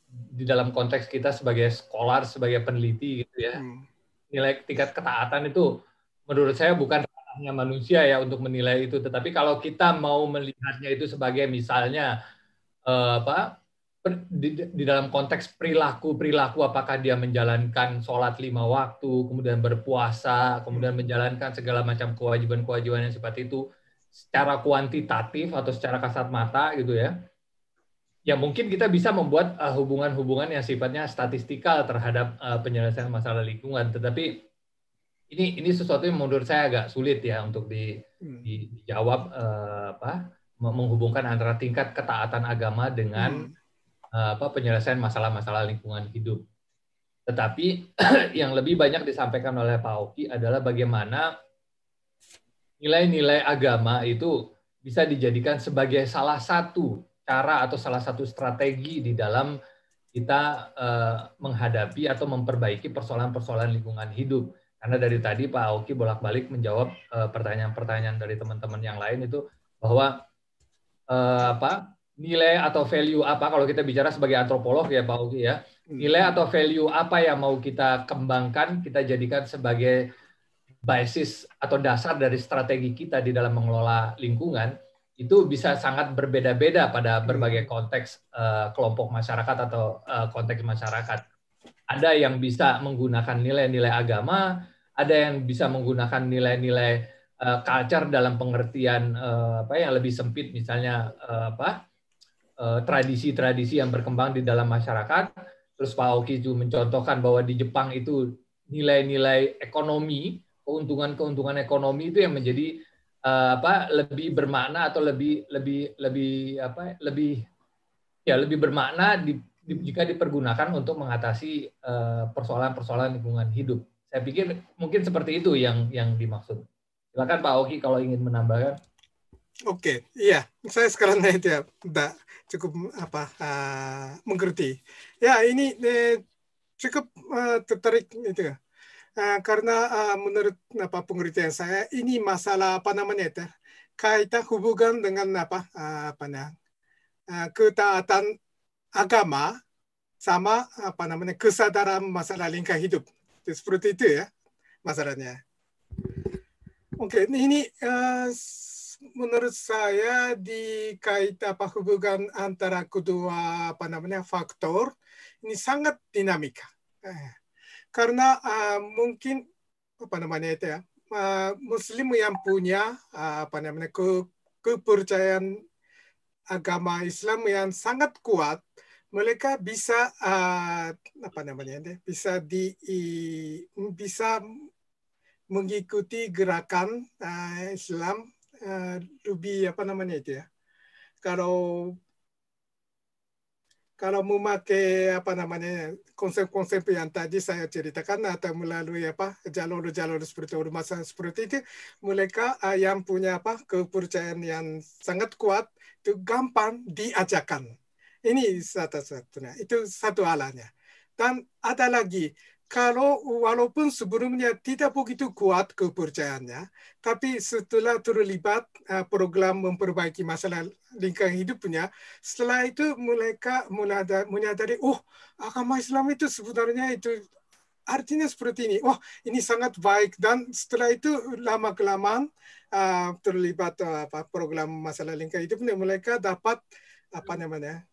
di dalam konteks kita sebagai skolar sebagai peneliti gitu ya. Hmm. Nilai tingkat ketaatan itu menurut saya bukan haknya manusia ya untuk menilai itu. Tetapi kalau kita mau melihatnya itu sebagai misalnya eh, apa di, di dalam konteks perilaku perilaku apakah dia menjalankan sholat lima waktu, kemudian berpuasa, kemudian menjalankan segala macam kewajiban-kewajiban yang seperti itu secara kuantitatif atau secara kasat mata gitu ya. Ya mungkin kita bisa membuat eh, hubungan-hubungan uh, yang sifatnya statistikal terhadap uh, penyelesaian masalah lingkungan, tetapi ini ini sesuatu yang menurut saya agak sulit ya untuk di, hmm. di, dijawab uh, apa menghubungkan antara tingkat ketaatan agama dengan hmm. uh, apa penyelesaian masalah-masalah lingkungan hidup. Tetapi yang lebih banyak disampaikan oleh Pak Oki adalah bagaimana nilai-nilai agama itu bisa dijadikan sebagai salah satu cara atau salah satu strategi di dalam kita uh, menghadapi atau memperbaiki persoalan-persoalan lingkungan hidup karena dari tadi Pak Aoki bolak-balik menjawab eh, pertanyaan-pertanyaan dari teman-teman yang lain itu bahwa eh, apa nilai atau value apa kalau kita bicara sebagai antropolog ya Pak Aoki ya hmm. nilai atau value apa yang mau kita kembangkan kita jadikan sebagai basis atau dasar dari strategi kita di dalam mengelola lingkungan itu bisa sangat berbeda-beda pada hmm. berbagai konteks eh, kelompok masyarakat atau eh, konteks masyarakat ada yang bisa menggunakan nilai-nilai agama ada yang bisa menggunakan nilai-nilai uh, culture dalam pengertian uh, apa yang lebih sempit misalnya uh, apa tradisi-tradisi yang berkembang di dalam masyarakat terus Pak Oki juga mencontohkan bahwa di Jepang itu nilai-nilai ekonomi keuntungan-keuntungan ekonomi itu yang menjadi uh, apa lebih bermakna atau lebih lebih lebih apa lebih ya lebih bermakna di, di, jika dipergunakan untuk mengatasi persoalan-persoalan uh, lingkungan hidup saya pikir mungkin seperti itu yang yang dimaksud. Silakan Pak Oki kalau ingin menambahkan. Oke, okay, iya, saya sekarang tidak, tidak cukup apa uh, mengerti. Ya ini eh, cukup uh, tertarik itu uh, karena uh, menurut apa pengertian saya ini masalah apa namanya itu ya, kaitan hubungan dengan apa uh, apa nah, uh, ketaatan agama sama apa namanya kesadaran masalah lingkungan hidup seperti itu ya masalahnya. Oke, okay. ini uh, menurut saya dikait apa hubungan antara kedua apa namanya faktor ini sangat dinamika. Eh, karena uh, mungkin apa namanya itu ya uh, Muslim yang punya uh, apa namanya ke, kepercayaan agama Islam yang sangat kuat mereka bisa uh, apa namanya bisa di bisa mengikuti gerakan uh, Islam uh, lebih apa namanya itu ya kalau kalau memakai apa namanya konsep-konsep yang tadi saya ceritakan atau melalui apa jalur-jalur seperti rumah seperti itu mereka yang punya apa kepercayaan yang sangat kuat itu gampang diajakan ini satu-satunya. Itu satu alanya. Dan ada lagi, kalau walaupun sebelumnya tidak begitu kuat kepercayaannya, tapi setelah terlibat eh, program memperbaiki masalah lingkungan hidupnya, setelah itu mereka menyadari, oh agama Islam itu sebenarnya itu artinya seperti ini, oh ini sangat baik dan setelah itu lama kelamaan eh, terlibat eh, program masalah lingkungan hidupnya mereka dapat apa namanya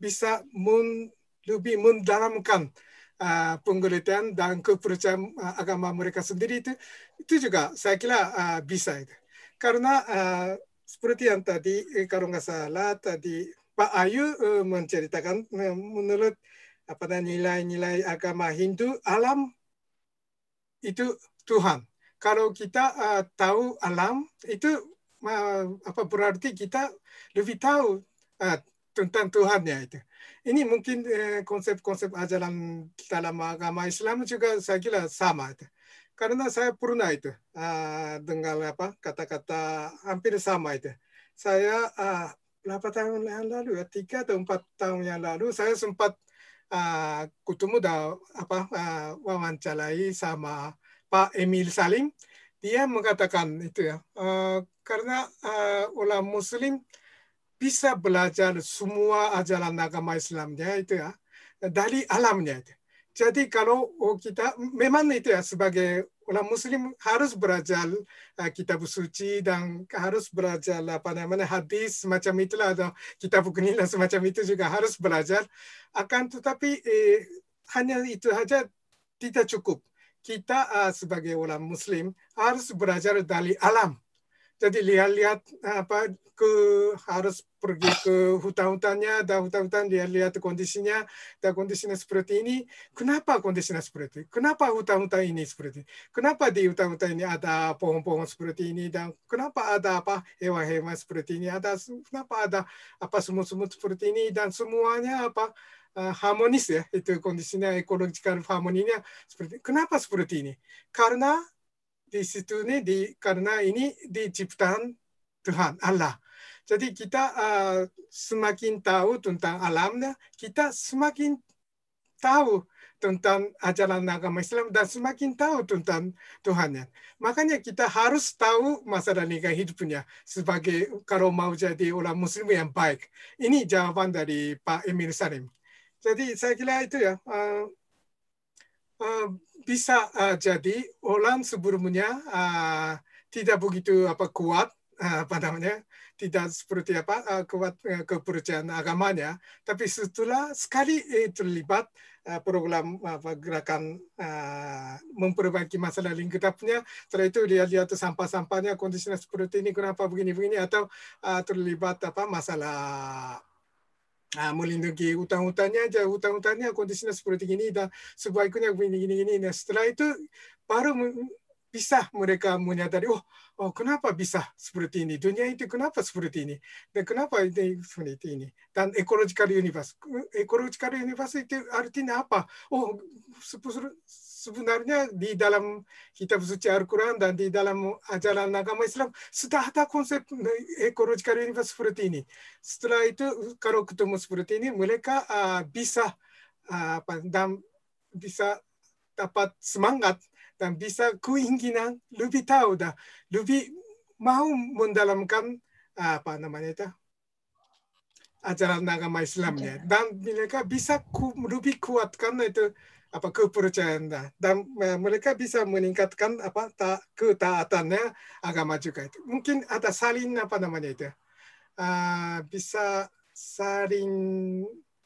bisa men, lebih mendalamkan uh, dan kepercayaan uh, agama mereka sendiri itu itu juga saya kira uh, bisa itu karena uh, seperti yang tadi eh, kalau nggak salah tadi Pak Ayu uh, menceritakan uh, menurut apa nilai-nilai agama Hindu alam itu Tuhan kalau kita uh, tahu alam itu uh, apa berarti kita lebih tahu uh, tentang Tuhan ya itu. Ini mungkin eh, konsep-konsep ajaran dalam agama Islam juga saya kira sama itu. Karena saya pernah itu uh, ah, dengar apa kata-kata hampir sama itu. Saya uh, berapa tahun yang lalu ya tiga atau empat tahun yang lalu saya sempat uh, ah, ketemu apa uh, wawancarai sama Pak Emil Salim. Dia mengatakan itu ya uh, karena uh, orang Muslim bisa belajar semua ajaran agama Islamnya itu ya dari alamnya itu. Jadi kalau oh, kita memang itu ya sebagai orang Muslim harus belajar eh, kitab suci dan harus belajar apa namanya hadis semacam itu lah atau kitab kenila semacam itu juga harus belajar. Akan tetapi eh, hanya itu saja tidak cukup. Kita uh, sebagai orang Muslim harus belajar dari alam. Jadi lihat-lihat apa ke harus pergi ke hutan-hutannya, dan hutan-hutan dia lihat kondisinya, dan kondisinya seperti ini, kenapa kondisinya seperti ini? Kenapa hutan-hutan ini seperti ini? Kenapa di hutan-hutan ini ada pohon-pohon seperti ini, dan kenapa ada apa hewan-hewan seperti ini, ada kenapa ada apa semut-semut seperti ini, dan semuanya apa Uh, harmonis ya itu kondisinya ekological harmoninya seperti ini. kenapa seperti ini karena di situ nih di karena ini di ciptaan Tuhan Allah jadi kita uh, semakin tahu tentang alamnya, kita semakin tahu tentang ajaran agama Islam dan semakin tahu tentang Tuhannya. Makanya kita harus tahu masa dan lingkungan hidupnya sebagai kalau mau jadi orang Muslim yang baik. Ini jawaban dari Pak Emil Salim. Jadi saya kira itu ya uh, uh, bisa uh, jadi orang sebelumnya uh, tidak begitu apa kuat apa namanya tidak seperti apa uh, kuat uh, kepercayaan agamanya, tapi setelah sekali eh, terlibat program apa, gerakan uh, memperbaiki masalah lingkupnya, setelah itu dia lihat sampah-sampahnya kondisinya seperti ini, kenapa begini-begini, atau uh, terlibat apa masalah Nah, melindungi hutan-hutannya aja, hutan-hutannya kondisinya seperti ini dan sebaiknya begini gini ini Nah, setelah itu baru bisa mereka menyadari, oh, oh kenapa bisa seperti ini, dunia itu kenapa seperti ini, dan kenapa ini seperti ini, dan ekologikal universe. ekologikal universe itu artinya apa? Oh, sebenarnya di dalam kitab suci Al-Quran dan di dalam ajaran agama Islam sudah ada konsep ekologikal universe seperti ini. Setelah itu kalau ketemu seperti ini, mereka uh, bisa uh, apa, dan bisa dapat semangat dan bisa keinginan lebih tahu dah lebih mau mendalamkan apa namanya itu ajaran agama Islamnya dan mereka bisa ku, lebih kuatkan itu apa kepercayaan dah. dan mereka bisa meningkatkan apa ta, ketaatannya agama juga itu mungkin ada saling apa namanya itu uh, bisa saling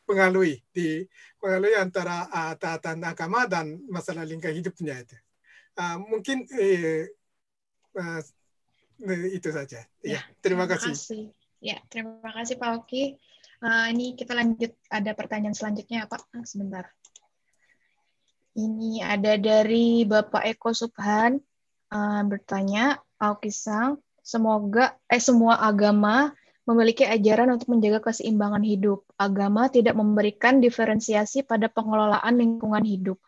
pengaruhi di pengaruhi antara uh, taatan agama dan masalah lingkungan hidupnya itu Ah, mungkin uh, uh, itu saja. Ya, ya terima, terima kasih. kasih. Ya, terima kasih Pak Oki. Uh, ini kita lanjut ada pertanyaan selanjutnya ya, Pak. sebentar. Ini ada dari Bapak Eko Subhan uh, bertanya, Pak Oki Sang, semoga eh semua agama memiliki ajaran untuk menjaga keseimbangan hidup. Agama tidak memberikan diferensiasi pada pengelolaan lingkungan hidup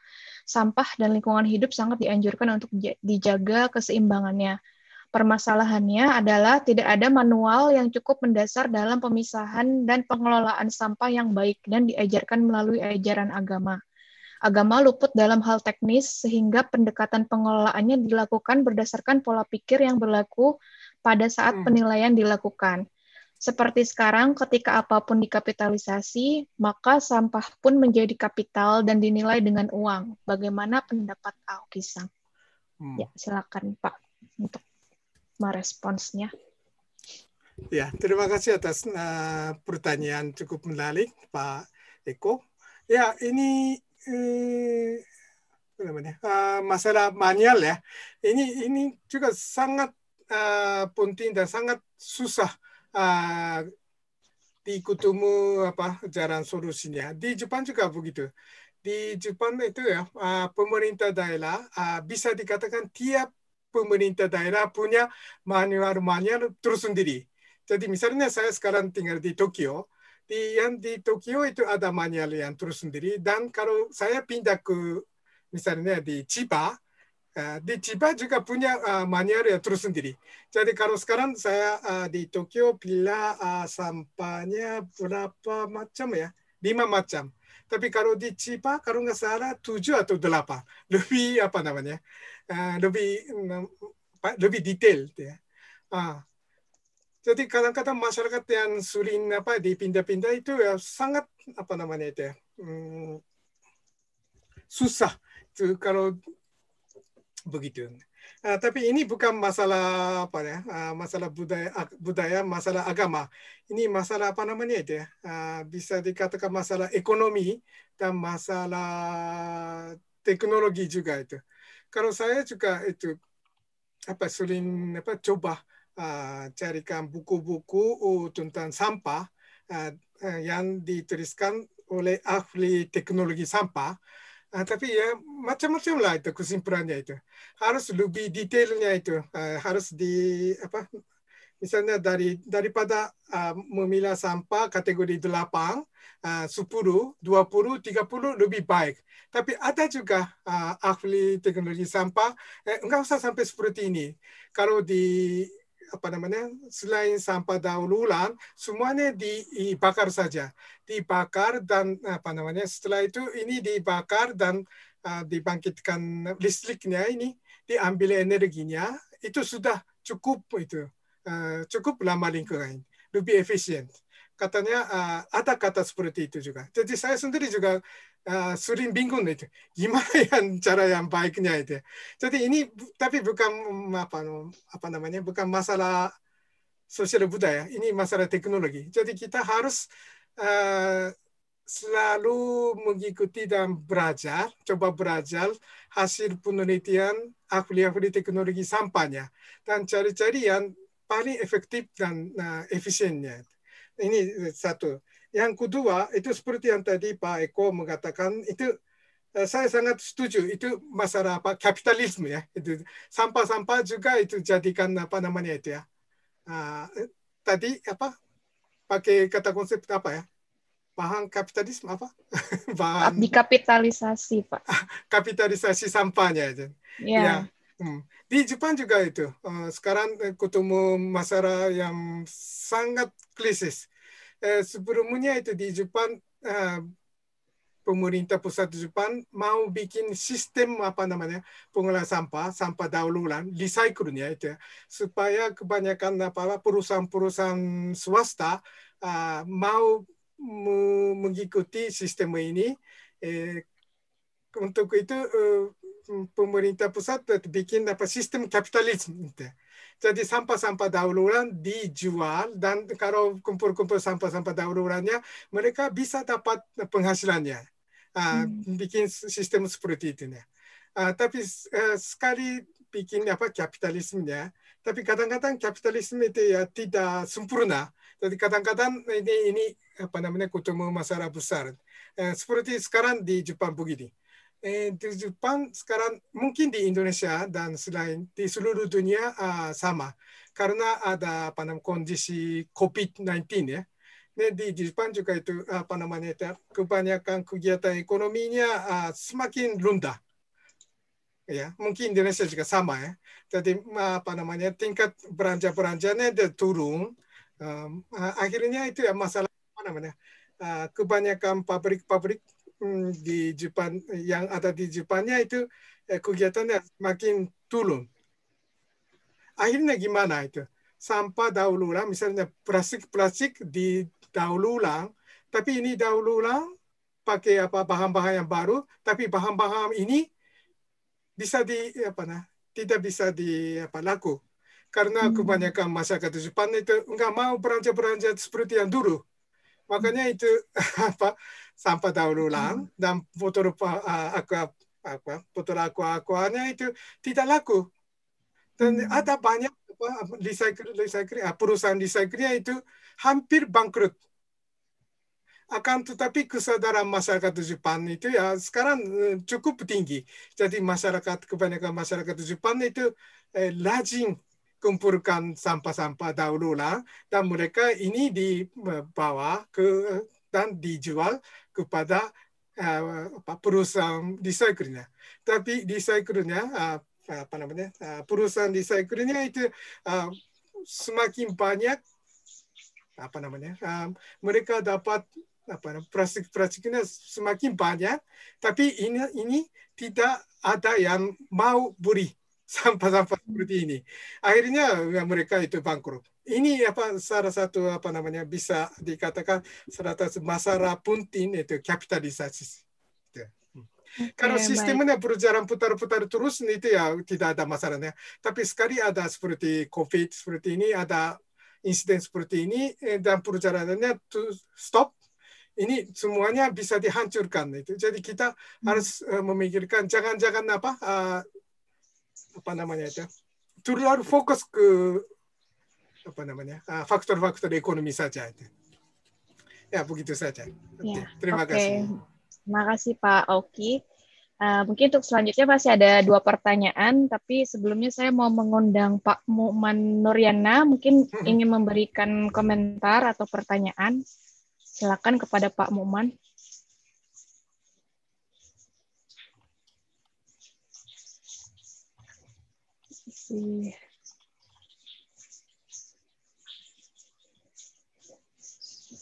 sampah dan lingkungan hidup sangat dianjurkan untuk dijaga keseimbangannya. Permasalahannya adalah tidak ada manual yang cukup mendasar dalam pemisahan dan pengelolaan sampah yang baik dan diajarkan melalui ajaran agama. Agama luput dalam hal teknis sehingga pendekatan pengelolaannya dilakukan berdasarkan pola pikir yang berlaku pada saat hmm. penilaian dilakukan. Seperti sekarang, ketika apapun dikapitalisasi, maka sampah pun menjadi kapital dan dinilai dengan uang. Bagaimana pendapat Aokisang? Hmm. Ya, silakan Pak untuk meresponsnya. Ya, terima kasih atas uh, pertanyaan cukup menarik Pak Eko. Ya, ini eh, namanya uh, masalah manual ya. Ini ini juga sangat uh, penting dan sangat susah Ah, di kutumu apa jalan solusinya di Jepang juga begitu di Jepang itu ya uh, pemerintah daerah uh, bisa dikatakan tiap pemerintah daerah punya manual-manual sendiri Jadi misalnya saya sekarang tinggal di Tokyo, di yang di Tokyo itu ada manual yang terus sendiri dan kalau saya pindah ke misalnya di Chiba Eh, di Cipa juga punya uh, eh, manual ya terus sendiri. Jadi kalau sekarang saya uh, di Tokyo bila uh, sampahnya berapa macam ya? Lima macam. Tapi kalau di Cipa kalau nggak salah tujuh atau delapan. Lebih apa namanya? Uh, lebih um, lebih detail ya. Uh, jadi kadang-kadang masyarakat yang sulit apa dipindah-pindah itu ya sangat apa namanya itu ya, hmm, susah. Itu kalau begitu. Uh, tapi ini bukan masalah apa ya, uh, masalah budaya budaya, masalah agama. Ini masalah apa namanya itu ya? Uh, bisa dikatakan masalah ekonomi dan masalah teknologi juga itu. Kalau saya juga itu apa sering apa coba uh, carikan buku-buku oh, tentang sampah uh, yang dituliskan oleh ahli teknologi sampah Uh, tapi ya macam-macam lah itu kesimpulannya itu. Harus lebih detailnya itu uh, harus di apa misalnya dari daripada uh, memilah sampah kategori 8, uh, 10, 20, 30 lebih baik. Tapi ada juga uh, ahli teknologi sampah, eh, enggak usah sampai seperti ini. Kalau di apa namanya selain sampah daur ulang semuanya dibakar saja dibakar dan apa namanya setelah itu ini dibakar dan uh, dibangkitkan listriknya ini diambil energinya itu sudah cukup itu uh, cukup lama lingkungan lebih efisien katanya uh, ada kata seperti itu juga jadi saya sendiri juga sering bingung itu gimana yang cara yang baiknya itu jadi ini tapi bukan apa apa namanya bukan masalah sosial budaya ini masalah teknologi jadi kita harus uh, selalu mengikuti dan belajar coba belajar hasil penelitian ahli-ahli teknologi sampahnya dan cari-cari yang paling efektif dan uh, efisiennya ini satu yang kedua, itu seperti yang tadi Pak Eko mengatakan, itu eh, saya sangat setuju itu masalah apa kapitalisme ya itu sampah-sampah juga itu jadikan apa namanya itu ya uh, tadi apa pakai kata konsep apa ya bahan kapitalisme apa bahan dikapitalisasi pak ah, kapitalisasi sampahnya itu yeah. ya hmm. di Jepang juga itu uh, sekarang ketemu masalah yang sangat krisis eh, sebelumnya itu di Jepang eh, pemerintah pusat Jepang mau bikin sistem apa namanya pengelola sampah, sampah daur ulang, recycle-nya itu ya, supaya kebanyakan apa perusahaan-perusahaan swasta uh, mau mengikuti sistem ini. Eh, untuk itu uh, pemerintah pusat bikin apa sistem kapitalisme. Jadi sampah-sampah daur ulang dijual dan kalau kumpul-kumpul sampah-sampah daur ulangnya mereka bisa dapat penghasilannya. Hmm. bikin sistem seperti itu ya. tapi sekali bikin apa kapitalismenya, tapi kadang-kadang kapitalisme itu ya tidak sempurna. Jadi kadang-kadang ini ini apa namanya ketemu masalah besar. seperti sekarang di Jepang begini. Eh, di Jepang sekarang mungkin di Indonesia dan selain di seluruh dunia uh, sama karena ada apa namanya kondisi COVID-19 ya. Nah, di Jepang juga itu apa namanya itu, kebanyakan kegiatan ekonominya uh, semakin rendah. Ya, mungkin Indonesia juga sama ya. Jadi apa namanya tingkat belanja belanjanya dia turun. Um, akhirnya itu ya masalah apa namanya uh, kebanyakan pabrik-pabrik di Jepang yang ada di Jepangnya itu eh, kegiatannya makin turun. Akhirnya gimana itu? Sampah daur ulang, misalnya plastik-plastik di daur ulang, tapi ini daur ulang pakai apa bahan-bahan yang baru, tapi bahan-bahan ini bisa di apa nah, tidak bisa di apa laku karena hmm. kebanyakan masyarakat Jepang itu nggak mau belanja-belanja seperti yang dulu. Makanya itu apa sampah daur ulang hmm. dan botol aqua apa botol aqua aquanya itu tidak laku dan hmm. ada banyak apa, recycle recycle ah, perusahaan recycle itu hampir bangkrut akan tetapi kesadaran masyarakat Jepang itu ya sekarang eh, cukup tinggi. Jadi masyarakat kebanyakan masyarakat Jepang itu eh, rajin kumpulkan sampah-sampah daur ulang dan mereka ini dibawa ke eh, dan dijual kepada uh, apa, perusahaan recyclingnya. Tapi recyclingnya uh, eh, eh, apa namanya uh, perusahaan recyclingnya itu semakin banyak apa namanya mereka dapat apa plastik-plastiknya semakin banyak, tapi ini ini tidak ada yang mau beri sampah-sampah seperti ini. Akhirnya ya, mereka itu bangkrut ini apa salah satu apa namanya bisa dikatakan salah satu masalah penting itu kapitalisasi. Gitu. Okay, Kalau sistemnya baik. berjalan putar-putar terus itu ya tidak ada masalahnya. Tapi sekali ada seperti COVID seperti ini, ada insiden seperti ini eh, dan perjalanannya to stop, ini semuanya bisa dihancurkan itu. Jadi kita hmm. harus eh, memikirkan jangan-jangan apa eh, apa namanya itu terlalu fokus ke apa namanya ah, faktor-faktor ekonomi saja. Ya begitu saja. Okay. ya, terima okay. kasih. Terima kasih Pak Oki. Uh, mungkin untuk selanjutnya masih ada dua pertanyaan, tapi sebelumnya saya mau mengundang Pak Muman Nuriana, mungkin hmm. ingin memberikan komentar atau pertanyaan. Silakan kepada Pak Muman. Let's see.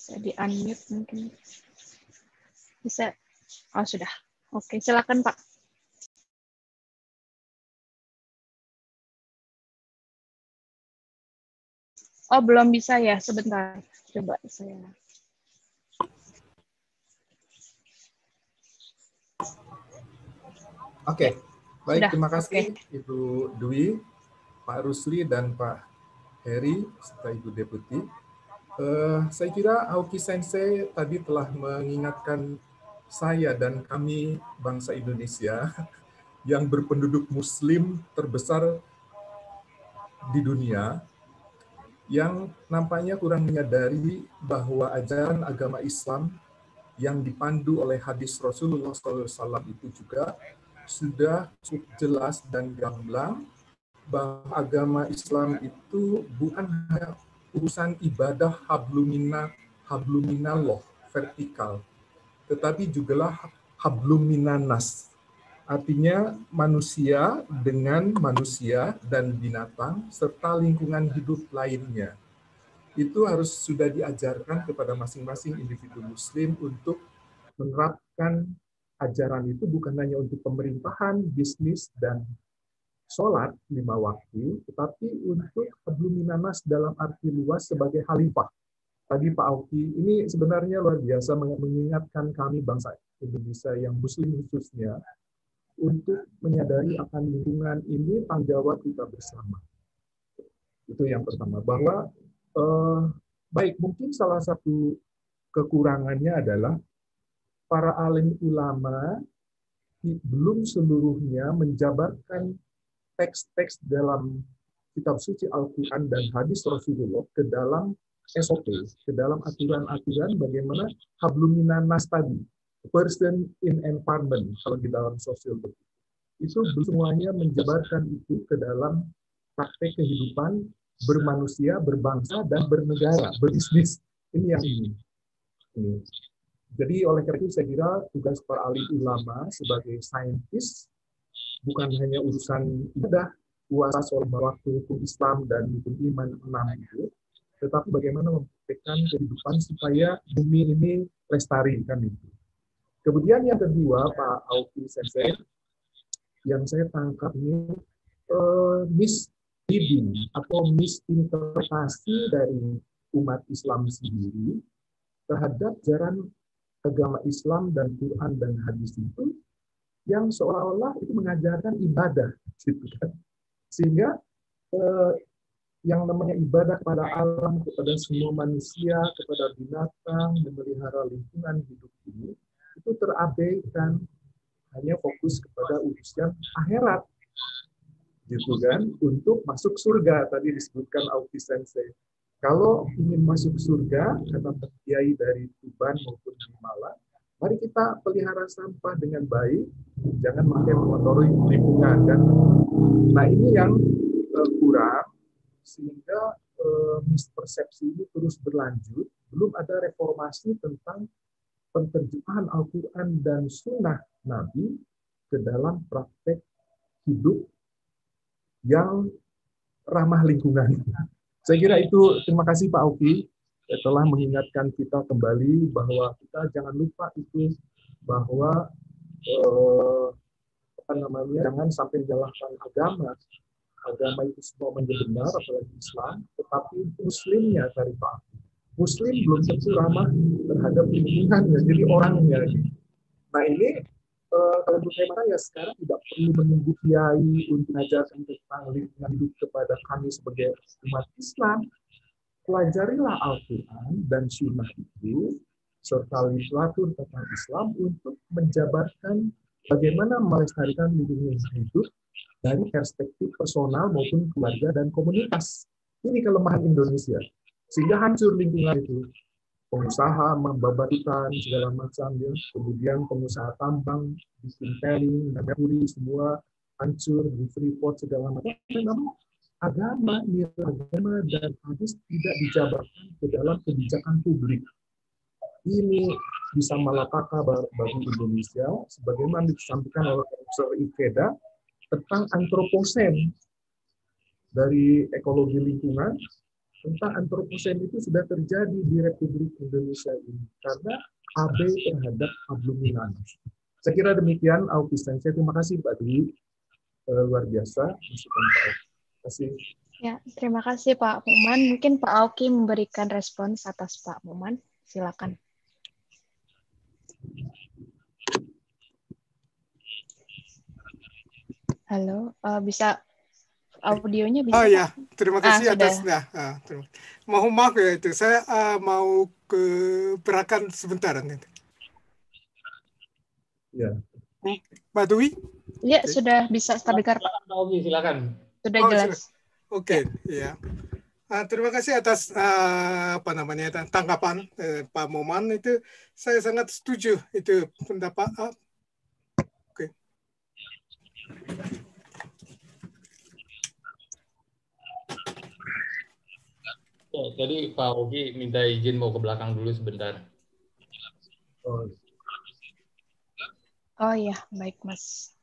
Bisa di unmute mungkin. Bisa. Oh sudah. Oke, silakan Pak. Oh belum bisa ya, sebentar. Coba saya. Oke, baik sudah. terima kasih okay. Ibu Dwi, Pak Rusli dan Pak Heri serta Ibu Deputi. Uh, saya kira Aoki Sensei tadi telah mengingatkan saya dan kami bangsa Indonesia yang berpenduduk muslim terbesar di dunia yang nampaknya kurang menyadari bahwa ajaran agama Islam yang dipandu oleh hadis Rasulullah SAW itu juga sudah cukup jelas dan gamblang bahwa agama Islam itu bukan hanya urusan ibadah hablumina loh vertikal tetapi jugalah habluminanas artinya manusia dengan manusia dan binatang serta lingkungan hidup lainnya itu harus sudah diajarkan kepada masing-masing individu muslim untuk menerapkan ajaran itu bukan hanya untuk pemerintahan, bisnis, dan sholat lima waktu, tetapi untuk sebelum minanas dalam arti luas sebagai halifah. Tadi Pak Auki, ini sebenarnya luar biasa mengingatkan kami bangsa Indonesia yang muslim khususnya, untuk menyadari akan lingkungan ini tanggung jawab kita bersama. Itu yang pertama. Bahwa eh, baik mungkin salah satu kekurangannya adalah para alim ulama belum seluruhnya menjabarkan teks-teks dalam kitab suci Al-Quran dan hadis Rasulullah ke dalam SOP, ke dalam aturan-aturan bagaimana hablumina nas tadi, person in environment, kalau di dalam sosial Itu semuanya menjebarkan itu ke dalam praktek kehidupan bermanusia, berbangsa, dan bernegara, berbisnis. Ini yang ini. ini. Jadi oleh karena itu saya kira tugas para ahli ulama sebagai saintis bukan hanya urusan ibadah, puasa, sholat, waktu, hukum Islam, dan hukum iman enam itu, tetapi bagaimana mempraktekkan kehidupan supaya bumi ini lestari kan itu. Kemudian yang kedua Pak Aoki Sensei, yang saya tangkap ini uh, eh, misleading atau misinterpretasi dari umat Islam sendiri terhadap jalan agama Islam dan Quran dan hadis itu yang seolah-olah itu mengajarkan ibadah, gitu kan. Sehingga eh, yang namanya ibadah kepada alam, kepada semua manusia, kepada binatang, memelihara lingkungan hidup ini, itu terabaikan hanya fokus kepada urusan akhirat gitu kan untuk masuk surga tadi disebutkan autisense. kalau ingin masuk surga kata kiai dari Tuban maupun di Malang Mari kita pelihara sampah dengan baik, jangan pakai mengotori lingkungan. Dan nah ini yang uh, kurang sehingga uh, mispersepsi ini terus berlanjut. Belum ada reformasi tentang penerjemahan Al-Quran dan Sunnah Nabi ke dalam praktek hidup yang ramah lingkungan. Saya kira itu. Terima kasih Pak Auki telah mengingatkan kita kembali bahwa kita jangan lupa itu bahwa eh, apa namanya jangan sampai menjalankan agama agama itu semua menjadi benar apalagi Islam tetapi muslimnya dari Pak muslim belum tentu ramah terhadap lingkungannya jadi orangnya nah ini eh, kalau menurut saya ya sekarang tidak perlu menunggu kiai untuk mengajarkan tentang lingkungan hidup kepada kami sebagai umat Islam pelajarilah Al-Quran dan Sunnah itu serta literatur tentang Islam untuk menjabarkan bagaimana melestarikan lingkungan hidup dari perspektif personal maupun keluarga dan komunitas. Ini kelemahan Indonesia. Sehingga hancur lingkungan itu. Pengusaha membabatkan segala macam, ya. kemudian pengusaha tambang, bikin teling, dan semua hancur di freeport segala macam agama nilai agama dan hadis tidak dijabarkan ke dalam kebijakan publik. Ini bisa malapaka bagi Indonesia, sebagaimana disampaikan oleh Profesor Ikeda tentang antroposen dari ekologi lingkungan. Tentang antroposen itu sudah terjadi di Republik Indonesia ini karena AB terhadap abluminan. Saya kira demikian, Alpi Terima kasih, Pak Dwi. Eh, luar biasa masukan Pak kasih. Ya, terima kasih Pak Muman. Mungkin Pak Auki memberikan respons atas Pak Muman. Silakan. Halo, uh, bisa audionya bisa. Oh ya, terima kasih ah, atasnya. Ah, maaf ya itu, saya uh, mau ke perakan sebentar nanti. Ya. Pak Dwi? Iya, sudah bisa terdengar Pak. Pak silakan. Sudah oh, jelas. Oke, okay, ya. Yeah. Iya. Uh, terima kasih atas uh, apa namanya tanggapan uh, Pak Moman itu saya sangat setuju itu pendapat uh, Oke. Okay. Ya, tadi Pak Ogi minta izin mau ke belakang dulu sebentar. Oh, oh ya, baik Mas.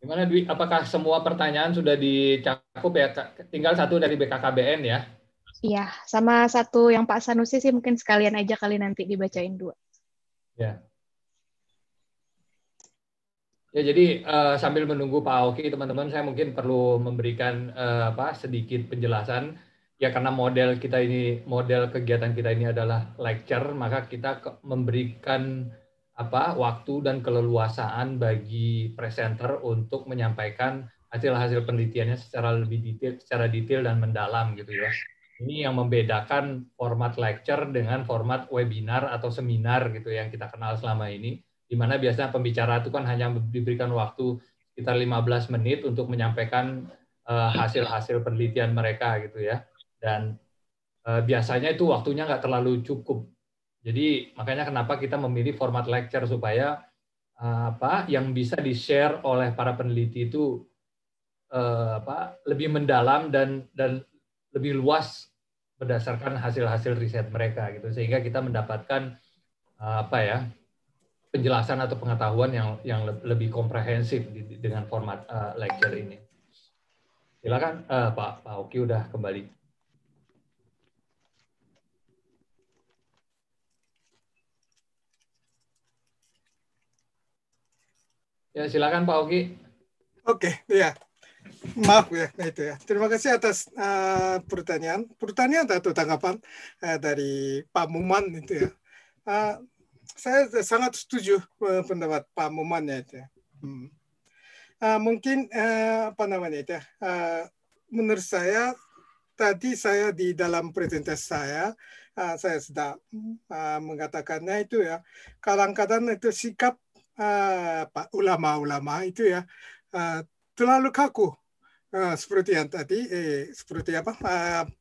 Gimana Dwi, apakah semua pertanyaan sudah dicakup ya? Tinggal satu dari BKKBN ya? Iya, sama satu yang Pak Sanusi sih mungkin sekalian aja kali nanti dibacain dua. Ya. Ya jadi uh, sambil menunggu Pak Oki teman-teman saya mungkin perlu memberikan uh, apa sedikit penjelasan ya karena model kita ini model kegiatan kita ini adalah lecture maka kita memberikan apa waktu dan keleluasaan bagi presenter untuk menyampaikan hasil-hasil penelitiannya secara lebih detail, secara detail dan mendalam gitu ya. Ini yang membedakan format lecture dengan format webinar atau seminar gitu ya, yang kita kenal selama ini, di mana biasanya pembicara itu kan hanya diberikan waktu sekitar 15 menit untuk menyampaikan eh, hasil-hasil uh, penelitian mereka gitu ya. Dan uh, biasanya itu waktunya nggak terlalu cukup jadi makanya kenapa kita memilih format lecture supaya eh, apa yang bisa di-share oleh para peneliti itu uh, apa lebih mendalam dan dan lebih luas berdasarkan hasil-hasil riset mereka gitu sehingga kita mendapatkan eh, apa ya penjelasan atau pengetahuan yang yang lebih komprehensif di, dengan format uh, lecture ini. Silakan uh, Pak Pak Oki udah kembali. Ya silakan Pak Oki. Oke, iya. ya. Maaf ya, itu ya. Terima kasih atas uh, pertanyaan. Pertanyaan atau tanggapan uh, dari Pak Muman itu ya. Uh, saya sangat setuju pendapat Pak Muman ya itu ya. Hmm. Uh, mungkin uh, apa namanya itu ya. Uh, menurut saya tadi saya di dalam presentasi saya uh, saya sudah uh, mengatakannya itu ya. Kadang-kadang itu sikap Eh, ulama-ulama itu ya eh, terlalu kaku eh, seperti yang tadi eh, seperti apa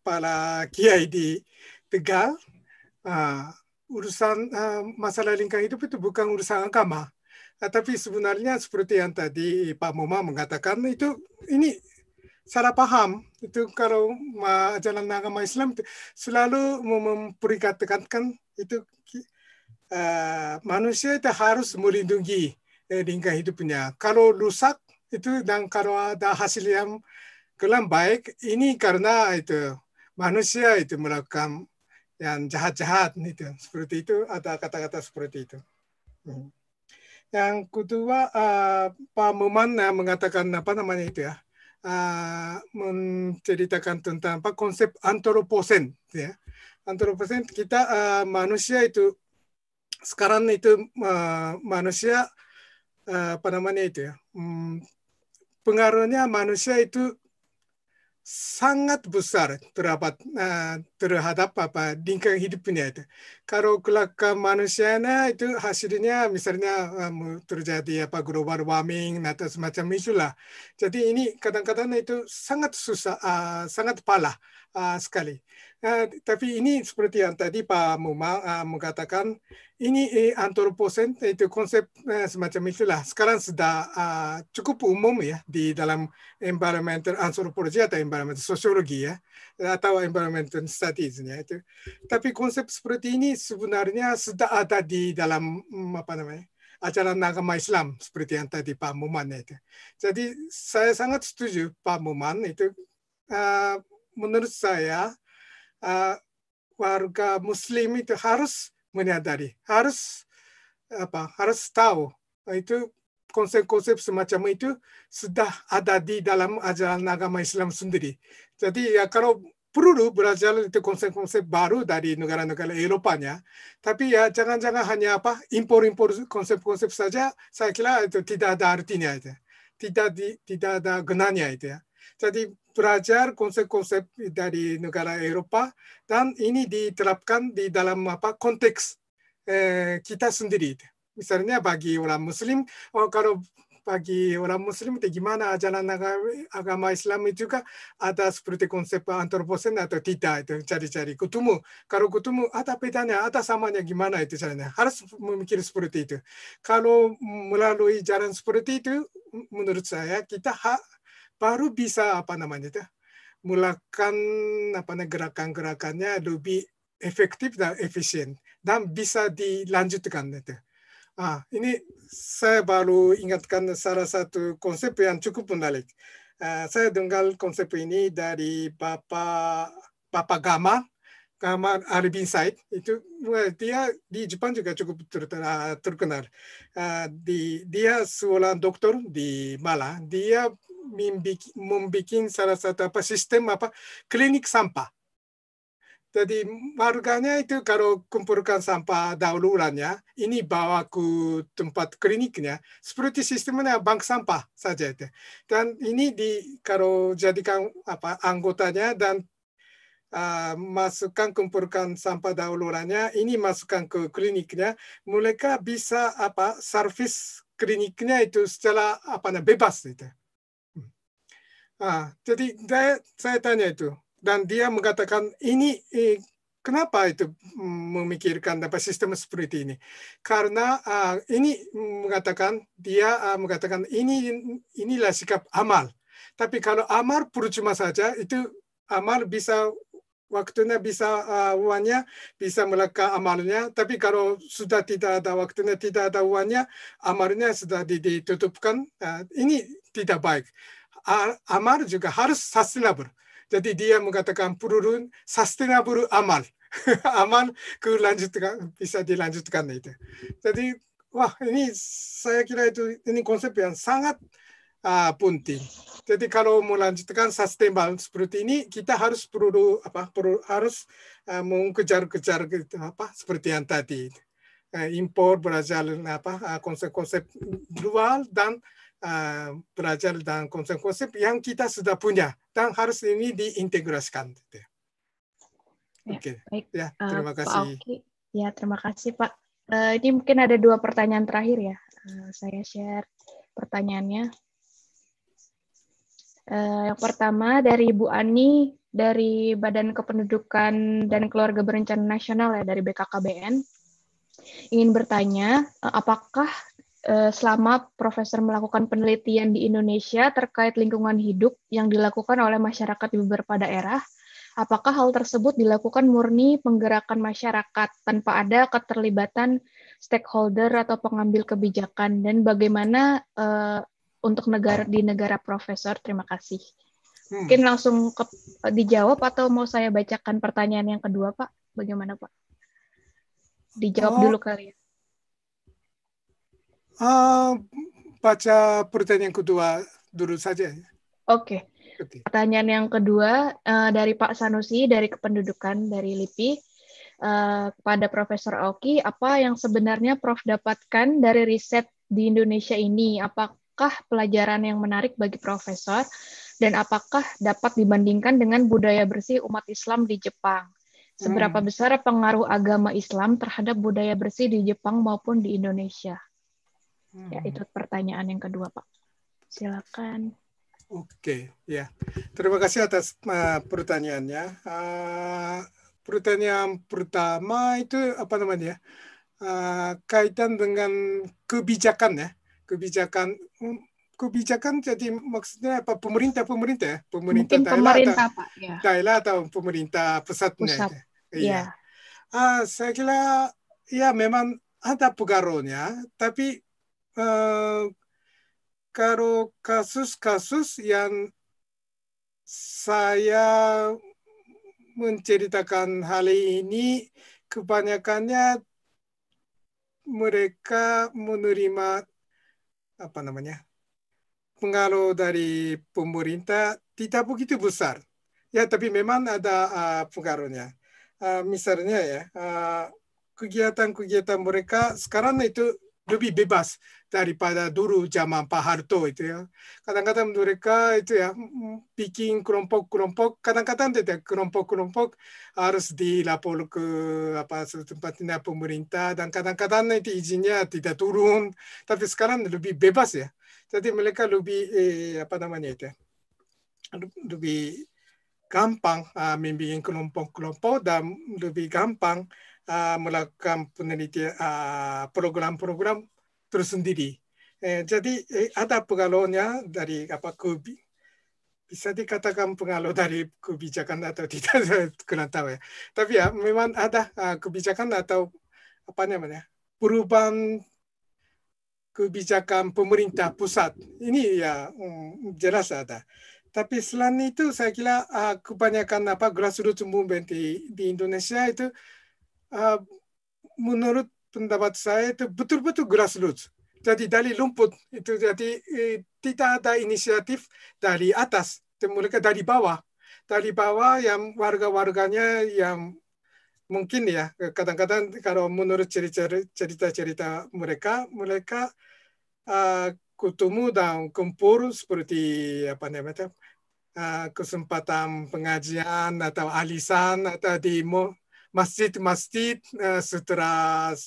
para kiai di Tegal uh, urusan uh, masalah lingkungan hidup itu bukan urusan agama. Uh, tapi sebenarnya seperti yang tadi Pak Moma mengatakan itu ini salah paham itu kalau jalan agama Islam itu selalu tekankan itu Ah, manusia itu harus melindungi eh, lingkungan hidupnya. Kalau rusak itu dan kalau ada hasil yang kurang baik, ini karena itu manusia itu melakukan yang jahat-jahat itu seperti itu ada kata-kata seperti itu. Hmm. Yang kedua ah, Pak Muman mengatakan apa namanya itu ya ah, menceritakan tentang apa konsep antroposen ya. Antroposen kita manusia itu sekarang itu eh, manusia eh, apa namanya itu ya hmm, pengaruhnya manusia itu sangat besar terhadap nah, terhadap apa lingkungan hidupnya itu. Kalau kelakar na itu hasilnya misalnya eh, terjadi apa global warming atau semacam itulah. Jadi ini kadang-kadang itu sangat susah, uh, sangat pala uh, eh, sekali. Uh, tapi ini seperti yang tadi Pak Muma uh, mengatakan ini eh, antroposen itu konsep eh, semacam itulah. Sekarang sudah uh, cukup umum ya di dalam environmental anthropology atau environmental sociology ya atau environmental sebenarnya itu. Tapi konsep seperti ini sebenarnya sudah ada di dalam mm, apa namanya acara agama Islam seperti yang tadi Pak Muman ya, itu. Jadi saya sangat setuju Pak Muman itu. Uh, menurut saya uh, warga Muslim itu harus menyadari, harus apa harus tahu itu konsep-konsep semacam itu sudah ada di dalam ajaran agama Islam sendiri. Jadi ya kalau perlu belajar itu konsep-konsep baru dari negara-negara Eropanya. Tapi ya jangan-jangan hanya apa impor-impor konsep-konsep saja. Saya kira itu tidak ada artinya itu. Tidak di, tidak ada gunanya itu ya. Jadi belajar konsep-konsep dari negara Eropa dan ini diterapkan di dalam apa konteks eh, kita sendiri. itu. Misalnya bagi orang Muslim, oh, kalau bagi orang Muslim itu gimana ajaran agama Islam itu juga ada seperti konsep antroposen atau tidak itu cari-cari ketemu kalau ketemu ada ah, bedanya ada ah, samanya gimana itu caranya harus memikir seperti itu kalau melalui jalan seperti itu menurut saya kita ha, baru bisa apa namanya itu mulakan apa namanya gerakan-gerakannya lebih efektif dan efisien dan bisa dilanjutkan itu. Ah, ini saya baru ingatkan salah satu konsep yang cukup menarik. Uh, saya dengar konsep ini dari Bapak Bapak Gama, Gama Arbin Said. Itu dia di Jepang juga cukup terkenal. Uh, di, dia seorang dokter di Malang. Dia membuat salah satu apa sistem apa klinik sampah jadi warganya itu kalau kumpulkan sampah daur ulangnya, ini bawa ke tempat kliniknya. Seperti sistemnya bank sampah saja itu. Dan ini di kalau jadikan apa anggotanya dan uh, masukkan kumpulkan sampah daur ulangnya, ini masukkan ke kliniknya, mereka bisa apa service kliniknya itu secara apa bebas itu. Hmm. Ah, jadi saya, saya tanya itu dan dia mengatakan ini eh, kenapa itu mm, memikirkan apa sistem seperti ini karena uh, ini mengatakan dia uh, mengatakan ini inilah sikap amal tapi kalau amal cuma saja itu amal bisa waktunya bisa uh, uangnya bisa melakukan amalnya tapi kalau sudah tidak ada waktunya tidak ada uangnya amalnya sudah ditutupkan uh, ini tidak baik amal juga harus sustainable jadi dia mengatakan perlu sustainable amal. amal kelanjutkan bisa dilanjutkan itu. Jadi wah ini saya kira itu ini konsep yang sangat uh, penting. Jadi kalau mau melanjutkan sustainable seperti ini kita harus perlu apa perlu harus uh, ah, mengejar-kejar gitu, apa seperti yang tadi eh, impor berasal apa ah, konsep-konsep global dan uh, belajar dan konsep-konsep yang kita sudah punya dan harus ini diintegrasikan. Gitu ya. Ya, Oke, okay. ya, ah, terima uh, kasih. Pak Ya terima kasih Pak. Uh, ini mungkin ada dua pertanyaan terakhir ya. Uh, saya share pertanyaannya. Uh, yang pertama dari Bu Ani dari Badan Kependudukan dan Keluarga Berencana Nasional ya dari BKKBN ingin bertanya apakah Eh, selama profesor melakukan penelitian di Indonesia terkait lingkungan hidup yang dilakukan oleh masyarakat di beberapa daerah, apakah hal tersebut dilakukan murni penggerakan masyarakat tanpa ada keterlibatan stakeholder atau pengambil kebijakan dan bagaimana uh, untuk negara di negara profesor? Terima kasih. Hmm. Mungkin langsung ke, dijawab atau mau saya bacakan pertanyaan yang kedua, Pak? Bagaimana, Pak? Dijawab oh. dulu kali ya. Uh, baca pertanyaan kedua dulu saja. Oke. Okay. Pertanyaan yang kedua uh, dari Pak Sanusi dari kependudukan dari LIPI uh, kepada Profesor Oki, apa yang sebenarnya Prof dapatkan dari riset di Indonesia ini? Apakah pelajaran yang menarik bagi Profesor dan apakah dapat dibandingkan dengan budaya bersih umat Islam di Jepang? Seberapa hmm. besar pengaruh agama Islam terhadap budaya bersih di Jepang maupun di Indonesia? Hmm. Ya, itu pertanyaan yang kedua, Pak. Silakan. Oke, ya. Terima kasih atas uh, pertanyaannya. Uh, pertanyaan pertama itu apa namanya? Uh, kaitan dengan kebijakan ya. Kebijakan hmm, kebijakan jadi maksudnya apa pemerintah pemerintah ya? pemerintah Mungkin daerah pemerintah, atau, Pak, ya. daerah atau pemerintah pusatnya. Pusat. Ya? Iya. Ya. Uh, saya kira ya memang ada pengaruhnya, tapi Eh, kalau kasus-kasus yang saya menceritakan hal ini kebanyakannya mereka menerima apa namanya pengaruh dari pemerintah tidak begitu besar ya tapi memang ada uh, pengaruhnya uh, misalnya ya ah, kegiatan-kegiatan uh, mereka sekarang itu lebih bebas daripada dulu zaman Pak Harto itu ya. Kadang-kadang mereka itu ya bikin kelompok-kelompok, kadang-kadang itu kelompok-kelompok harus dilapor ke apa tempatnya pemerintah dan kadang-kadang itu izinnya tidak turun. Tapi sekarang lebih bebas ya. Jadi mereka lebih eh, apa namanya itu ya, lebih gampang uh, ah, membuat kelompok-kelompok dan lebih gampang uh, melakukan penelitian uh, program-program terus sendiri. Eh, jadi eh, ada pengaruhnya dari apa kubi bisa dikatakan pengaruh dari kebijakan atau tidak saya kurang tahu ya. Tapi ya memang ada uh, kebijakan atau apa namanya perubahan kebijakan pemerintah pusat ini ya um, jelas ada. Tapi selain itu saya kira uh, kebanyakan apa grassroots movement di, di Indonesia itu uh, menurut pendapat saya itu betul-betul grassroots. Jadi dari lumput itu jadi eh, tidak ada inisiatif dari atas, mereka dari bawah, dari bawah yang warga-warganya yang mungkin ya kadang-kadang kalau menurut cerita-cerita mereka mereka uh, eh, ketemu dan kumpul seperti apa namanya uh, kesempatan pengajian atau alisan atau di masjid-masjid uh, setelah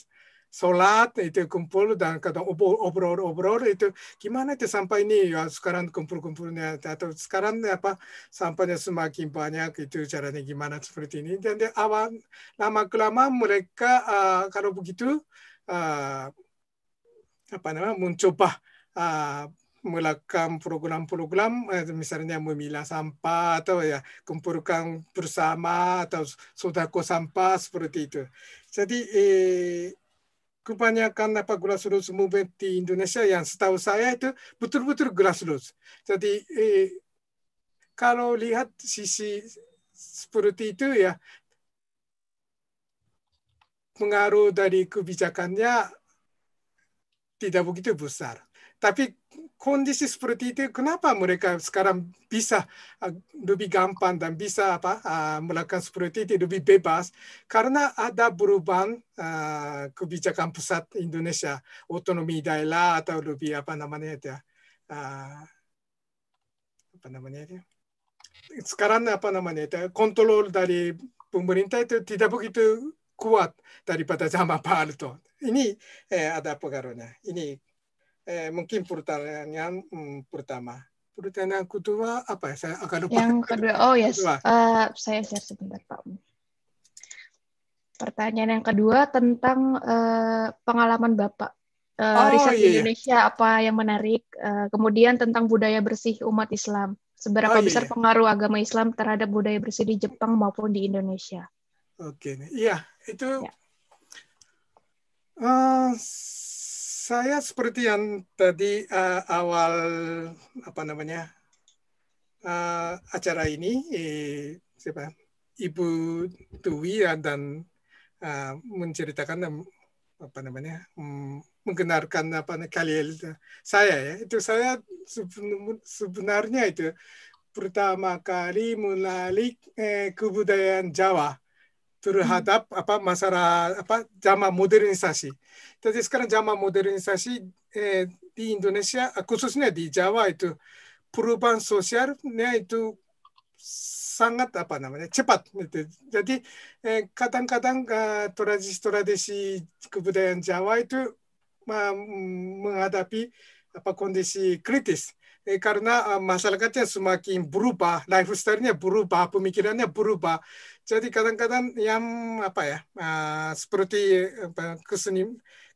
sholat itu kumpul dan kadang obrol-obrol itu gimana itu sampai ini ya sekarang kumpul-kumpulnya atau sekarang apa sampahnya semakin banyak itu caranya gimana seperti ini dan di awal lama kelama mereka uh, kalau begitu uh, apa namanya mencoba uh, melakukan program-program misalnya memilah sampah atau ya kumpulkan bersama atau sodako sampah seperti itu. Jadi eh, kebanyakan apa grassroots movement di Indonesia yang setahu saya itu betul-betul grassroots. Jadi eh, kalau lihat sisi seperti itu ya pengaruh dari kebijakannya tidak begitu besar. Tapi kondisi seperti itu kenapa mereka sekarang bisa ah, lebih gampang dan bisa apa ah, melakukan seperti itu lebih bebas karena ada perubahan uh, kebijakan pusat Indonesia otonomi daerah atau lebih apa namanya itu ya apa namanya itu ya? sekarang apa namanya itu ya, kontrol dari pemerintah itu tidak begitu kuat daripada zaman Pak Harto ini eh, ada pengaruhnya ini eh, mungkin pertanyaan yang hmm, pertama. Pertanyaan yang kedua apa ya? Saya akan lupa. Yang kedua, oh yes. Uh, saya share sebentar Pak. Pertanyaan yang kedua tentang uh, pengalaman Bapak. Uh, oh, riset iya. di iya. Indonesia apa yang menarik? Uh, kemudian tentang budaya bersih umat Islam. Seberapa oh, iya. besar iya. pengaruh agama Islam terhadap budaya bersih di Jepang maupun di Indonesia? Oke, okay. iya itu ya. Uh, saya seperti yang tadi uh, awal apa namanya uh, acara ini eh, siapa Ibu Tui dan uh, menceritakan apa namanya um, menggenarkan apa kalian saya ya itu saya sebenarnya itu pertama kali melalui eh, kebudayaan Jawa terhadap hmm. apa masalah apa zaman modernisasi. Jadi sekarang zaman modernisasi eh, di Indonesia khususnya di Jawa itu perubahan sosialnya itu sangat apa namanya cepat. Gitu. Jadi eh, kadang-kadang eh, tradisi-tradisi kebudayaan Jawa itu mm, menghadapi apa kondisi kritis eh, karena uh, masyarakatnya semakin berubah, lifestyle-nya berubah, pemikirannya berubah. Jadi kadang-kadang yang apa ya, uh, seperti apa,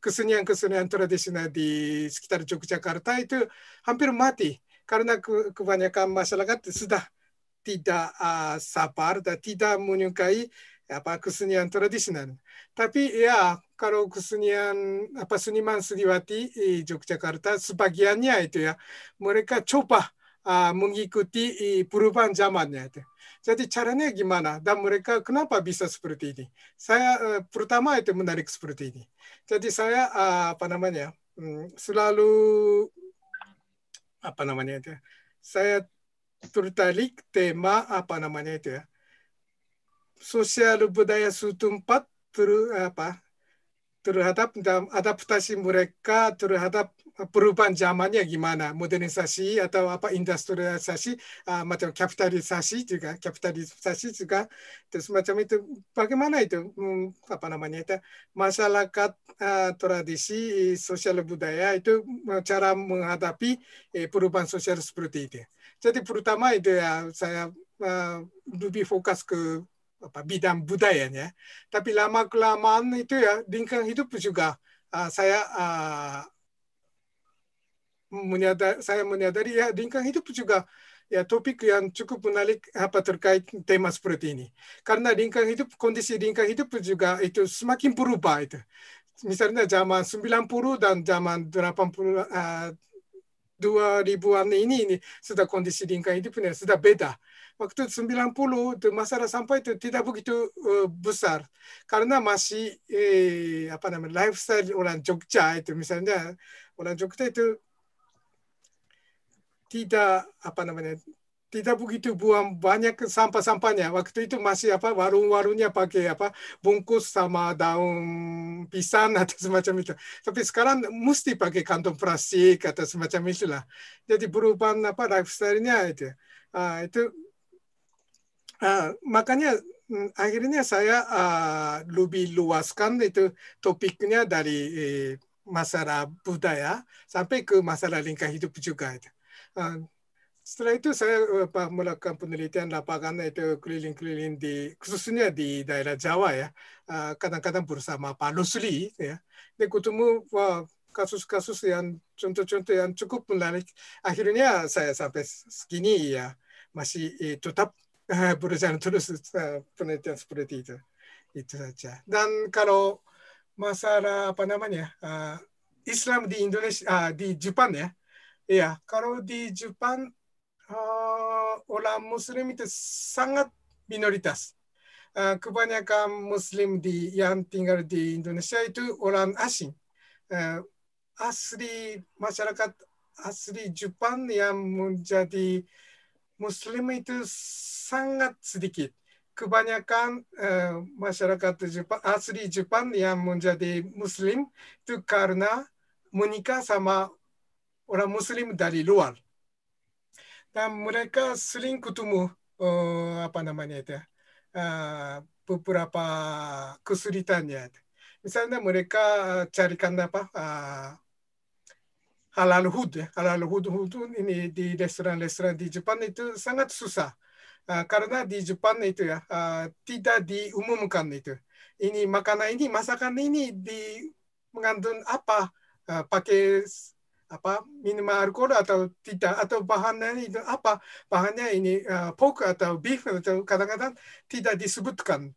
kesenian-kesenian tradisional di sekitar Yogyakarta itu hampir mati karena ke kebanyakan masyarakat sudah tidak uh, sabar dan tidak menyukai apa kesenian tradisional. Tapi ya kalau kesenian apa seniman Sriwati eh, Yogyakarta sebagiannya itu ya mereka coba uh, mengikuti eh, perubahan zamannya itu. Jadi caranya gimana dan mereka kenapa bisa seperti ini? Saya uh, pertama itu menarik seperti ini. Jadi saya uh, apa namanya um, selalu apa namanya itu? Ya, saya tertarik tema apa namanya itu ya sosial budaya setempat ter, apa terhadap adaptasi mereka terhadap uh, perubahan zamannya gimana modernisasi atau apa industrialisasi uh, macam kapitalisasi juga kapitalisasi juga terus macam itu bagaimana itu hmm, apa namanya itu masyarakat uh, tradisi sosial budaya itu uh, cara menghadapi uh, perubahan sosial seperti itu jadi pertama itu ya saya uh, lebih fokus ke apa, bidang budayanya. Ya. Tapi lama kelamaan itu ya lingkungan hidup juga uh, saya uh, ah, menyadari, saya menyadari ya lingkungan hidup juga ya topik yang cukup menarik apa terkait tema seperti ini. Karena lingkungan hidup kondisi lingkungan hidup juga itu semakin berubah itu. Misalnya zaman 90 dan zaman 80 uh, 2000-an ini, ini sudah kondisi lingkungan hidupnya sudah beda waktu 90 itu masalah sampah itu tidak begitu uh, besar karena masih eh, apa namanya lifestyle orang Jogja itu misalnya orang Jogja itu tidak apa namanya tidak begitu buang banyak sampah-sampahnya. Waktu itu masih apa warung-warungnya pakai apa bungkus sama daun pisang atau semacam itu. Tapi sekarang mesti pakai kantong plastik atau semacam itulah. Jadi perubahan apa lifestyle-nya itu. Uh, itu uh, makanya mm, akhirnya saya uh, lebih luaskan itu topiknya dari eh, masalah budaya sampai ke masalah lingkungan hidup juga itu. Uh, setelah itu saya apa, melakukan penelitian lapangan itu keliling-keliling di khususnya di daerah Jawa ya kadang-kadang bersama Pak Lusli ya dan ketemu kasus-kasus yang contoh-contoh yang cukup menarik akhirnya saya sampai segini ya masih eh, tetap Perusahaan terus uh, penelitian seperti itu. Itu saja. Dan kalau masalah apa namanya uh, Islam di Indonesia uh, di Jepang ya, ya kalau di Jepang uh, orang Muslim itu sangat minoritas. Uh, kebanyakan Muslim di yang tinggal di Indonesia itu orang asing. Uh, asli masyarakat asli Jepang yang menjadi uh, Muslim itu sangat sedikit. Kebanyakan uh, masyarakat Jepang, asli Jepang yang menjadi Muslim itu karena menikah sama orang Muslim dari luar. Dan mereka sering ketemu uh, apa namanya itu uh, beberapa kesulitannya. Misalnya mereka carikan apa uh, halal food. Ya. Halal food, food ini di restoran-restoran di Jepang itu sangat susah. Uh, karena di Jepang itu ya uh, tidak diumumkan itu. Ini makanan ini masakan ini di mengandung apa uh, pakai apa minimal alkohol atau tidak atau bahannya itu apa bahannya ini uh, pork atau beef atau kadang-kadang tidak disebutkan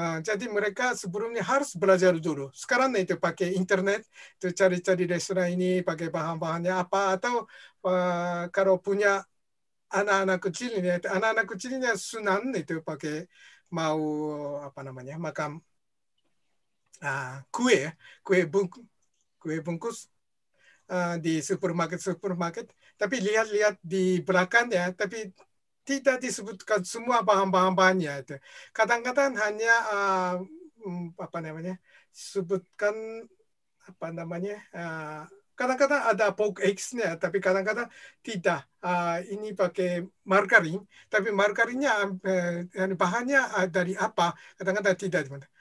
Ah, jadi mereka sebelumnya harus belajar dulu. Sekarang itu pakai internet, itu cari-cari restoran ini, pakai bahan-bahannya apa, atau uh, kalau punya anak-anak kecil ini, anak-anak kecilnya sunan itu pakai mau apa namanya makam uh, ah, kue, kue bungkus, kue bungkus uh, di supermarket supermarket. Tapi lihat-lihat di belakang ya, tapi tidak disebutkan semua bahan-bahan-bahannya itu. Kadang-kadang hanya uh, apa namanya? sebutkan apa namanya? Uh, kadang-kadang ada pork eggs-nya tapi kadang-kadang tidak. Uh, ini pakai margarin, tapi margarinnya uh, bahannya dari apa? Kadang-kadang tidak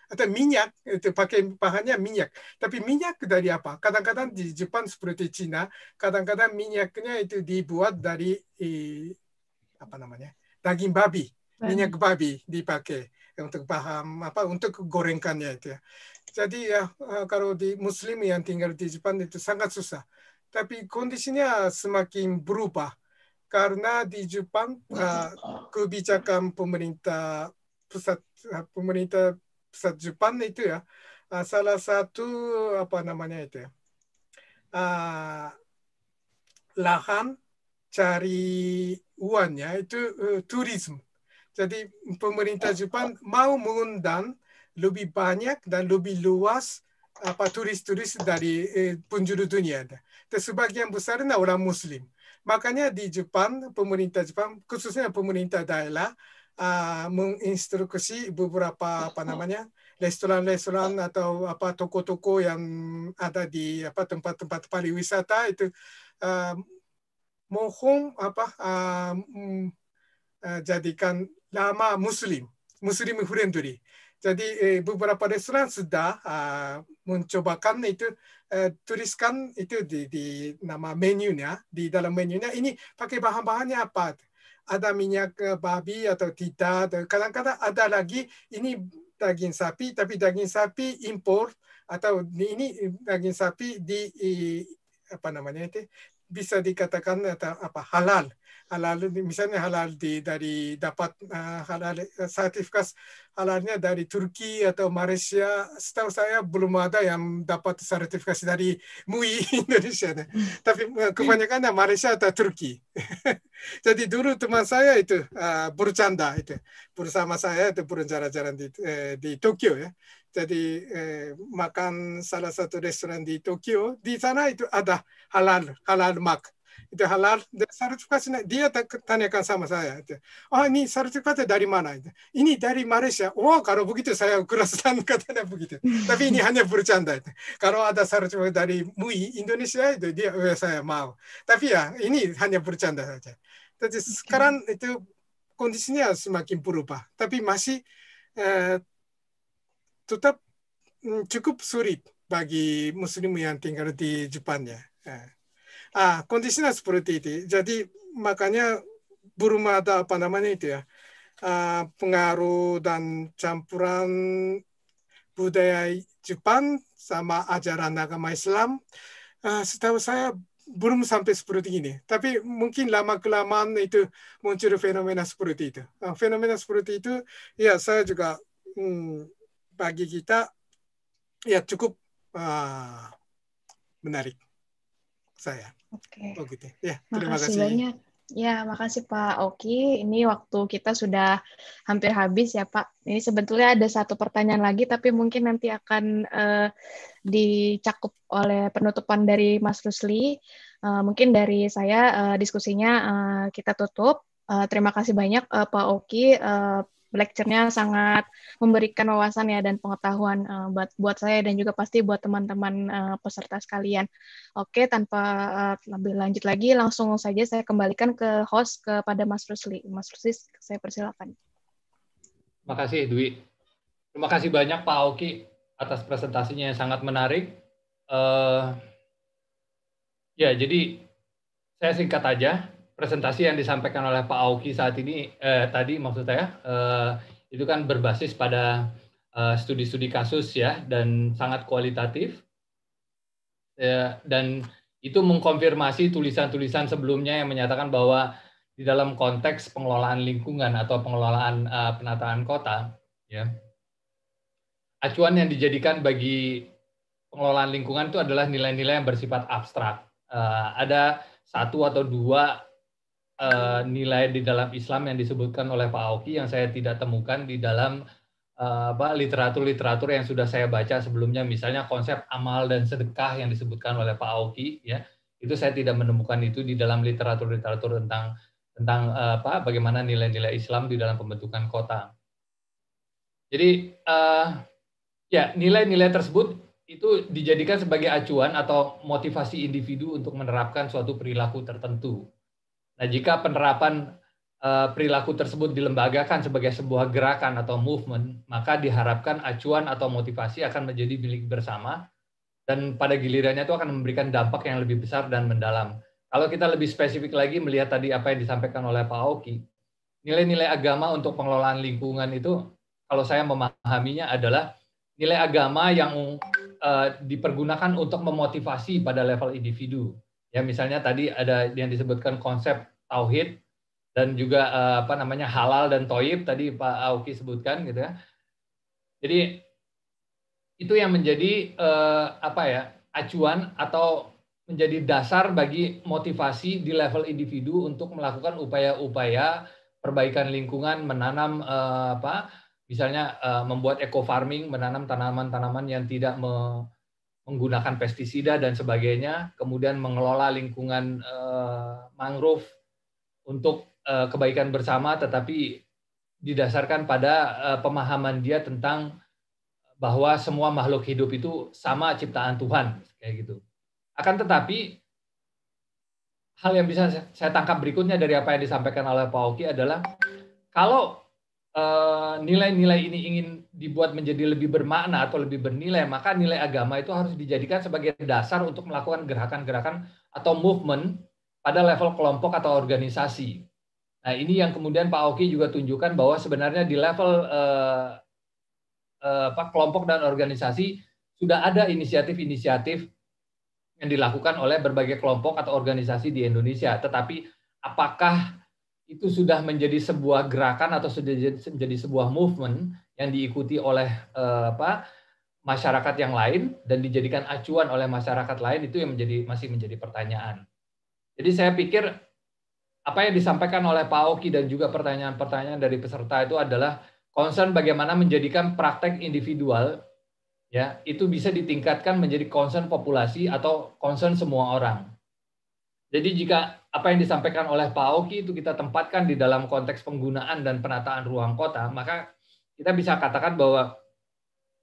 atau minyak itu pakai bahannya minyak tapi minyak dari apa kadang-kadang di Jepang seperti Cina kadang-kadang minyaknya itu dibuat dari eh, apa namanya daging babi, minyak babi dipakai untuk paham apa untuk gorengkannya itu ya. Jadi ya eh, kalau di Muslim yang tinggal di Jepang itu sangat susah. Tapi kondisinya semakin berubah karena di Jepang eh, kebijakan pemerintah pusat eh, pemerintah pusat Jepang itu ya salah satu apa namanya itu ya, lahan cari uangnya itu uh, eh, turisme. Jadi pemerintah oh. Jepang mau mengundang lebih banyak dan lebih luas apa turis-turis dari eh, penjuru dunia. Dan sebagian besar orang Muslim. Makanya di Jepang, pemerintah Jepang, khususnya pemerintah daerah, uh, menginstruksi beberapa apa namanya restoran-restoran atau apa toko-toko yang ada di apa tempat-tempat pariwisata itu uh, mohon apa uh, uh, jadikan lama muslim muslim friendly jadi eh, beberapa restoran sudah uh, mencobakan itu uh, tuliskan itu di, di nama menunya di dalam menunya ini pakai bahan-bahannya apa ada minyak eh, babi atau tidak kadang-kadang ada lagi ini daging sapi tapi daging sapi impor atau ini daging sapi di apa namanya itu bisa dikatakan eh, apa halal halal misalnya halal di dari dapat uh, halal eh, sertifikat halalnya dari Turki atau Malaysia setahu saya belum ada yang dapat sertifikasi dari MUI Indonesia hmm. tapi kebanyakan Malaysia atau Turki jadi dulu teman saya itu uh, bercanda itu bersama saya itu berjalan-jalan di, eh, di Tokyo ya Jadi eh, makan salah satu restoran di Tokyo, di sana itu ada halal, halal mak. Itu halal, sertifikasi dia tanyakan sama saya. o h ini sertifikasi dari mana? Ini dari Malaysia. Oh, kalau begitu saya Kurasan katanya begitu. Tapi ini hanya bercanda. Kalau ada sertifikasi dari MUI Indonesia itu dia saya mau. Tapi ya ini hanya bercanda saja. Tapi sekarang itu kondisinya semakin berubah. Tapi masih eh, tetap mm, cukup sulit bagi muslim yang tinggal di Jepang ya. Eh. Ah, kondisinya seperti itu. Jadi makanya belum ada apa namanya itu ya. Ah, pengaruh dan campuran budaya Jepang sama ajaran agama Islam ah, setahu saya belum sampai seperti ini. Tapi mungkin lama kelamaan itu muncul fenomena seperti itu. Ah, fenomena seperti itu, ya saya juga hmm, bagi kita ya cukup uh, menarik saya. Oke. Okay. Oh, gitu. Ya, terima makasih kasih. banyak. Ya, makasih Pak Oki. Ini waktu kita sudah hampir habis ya Pak. Ini sebetulnya ada satu pertanyaan lagi, tapi mungkin nanti akan uh, dicakup oleh penutupan dari Mas Rusli. Uh, mungkin dari saya uh, diskusinya uh, kita tutup. Uh, terima kasih banyak uh, Pak Oki. Uh, lecture-nya sangat memberikan wawasan ya dan pengetahuan uh, buat buat saya dan juga pasti buat teman-teman uh, peserta sekalian. Oke, tanpa uh, lebih lanjut lagi langsung saja saya kembalikan ke host kepada Mas Rusli. Mas Rusli, saya persilakan. Terima kasih Dwi. Terima kasih banyak Pak Oki atas presentasinya yang sangat menarik. Uh, ya, jadi saya singkat aja presentasi yang disampaikan oleh Pak Aoki saat ini eh, tadi maksud saya eh, itu kan berbasis pada eh, studi-studi eh, kasus ya dan sangat kualitatif eh, dan itu mengkonfirmasi tulisan-tulisan sebelumnya yang menyatakan bahwa di dalam konteks pengelolaan lingkungan atau pengelolaan eh, penataan kota ya acuan yang dijadikan bagi pengelolaan lingkungan itu adalah nilai-nilai yang bersifat abstrak eh, ada satu atau dua uh, nilai di dalam Islam yang disebutkan oleh Pak Aoki yang saya tidak temukan di dalam literatur eh, literatur-literatur yang sudah saya baca sebelumnya misalnya konsep amal dan sedekah yang disebutkan oleh Pak Aoki ya itu saya tidak menemukan itu di dalam literatur-literatur tentang tentang uh, apa bagaimana nilai-nilai Islam di dalam pembentukan kota. Jadi uh, ya nilai-nilai tersebut itu dijadikan sebagai acuan atau motivasi individu untuk menerapkan suatu perilaku tertentu. Nah, jika penerapan uh, perilaku tersebut dilembagakan sebagai sebuah gerakan atau movement, maka diharapkan acuan atau motivasi akan menjadi milik bersama dan pada gilirannya itu akan memberikan dampak yang lebih besar dan mendalam. Kalau kita lebih spesifik lagi melihat tadi apa yang disampaikan oleh Pak Aoki, nilai-nilai agama untuk pengelolaan lingkungan itu kalau saya memahaminya adalah nilai agama yang uh, dipergunakan untuk memotivasi pada level individu. Ya misalnya tadi ada yang disebutkan konsep tauhid dan juga eh, apa namanya halal dan toib tadi Pak Auki sebutkan gitu ya. Jadi itu yang menjadi eh, apa ya acuan atau menjadi dasar bagi motivasi di level individu untuk melakukan upaya-upaya perbaikan lingkungan, menanam eh, apa misalnya eh, membuat eco farming, menanam tanaman-tanaman yang tidak me, menggunakan pestisida dan sebagainya, kemudian mengelola lingkungan uh, mangrove untuk uh, kebaikan bersama, tetapi didasarkan pada uh, pemahaman dia tentang bahwa semua makhluk hidup itu sama ciptaan Tuhan, kayak gitu. Akan tetapi hal yang bisa saya tangkap berikutnya dari apa yang disampaikan oleh Pak Oki adalah kalau Eh, nilai-nilai ini ingin dibuat menjadi lebih bermakna atau lebih bernilai, maka nilai agama itu harus dijadikan sebagai dasar untuk melakukan gerakan-gerakan atau movement pada level kelompok atau organisasi. Nah, ini yang kemudian Pak Oki juga tunjukkan bahwa sebenarnya di level eh, eh, kelompok dan organisasi sudah ada inisiatif-inisiatif yang dilakukan oleh berbagai kelompok atau organisasi di Indonesia. Tetapi apakah itu sudah menjadi sebuah gerakan atau sudah menjadi sebuah movement yang diikuti oleh eh, apa masyarakat yang lain dan dijadikan acuan oleh masyarakat lain itu yang menjadi masih menjadi pertanyaan. Jadi saya pikir apa yang disampaikan oleh Pak Oki dan juga pertanyaan-pertanyaan dari peserta itu adalah concern bagaimana menjadikan praktek individual ya itu bisa ditingkatkan menjadi concern populasi atau concern semua orang. Jadi jika apa yang disampaikan oleh Pak Oki itu kita tempatkan di dalam konteks penggunaan dan penataan ruang kota, maka kita bisa katakan bahwa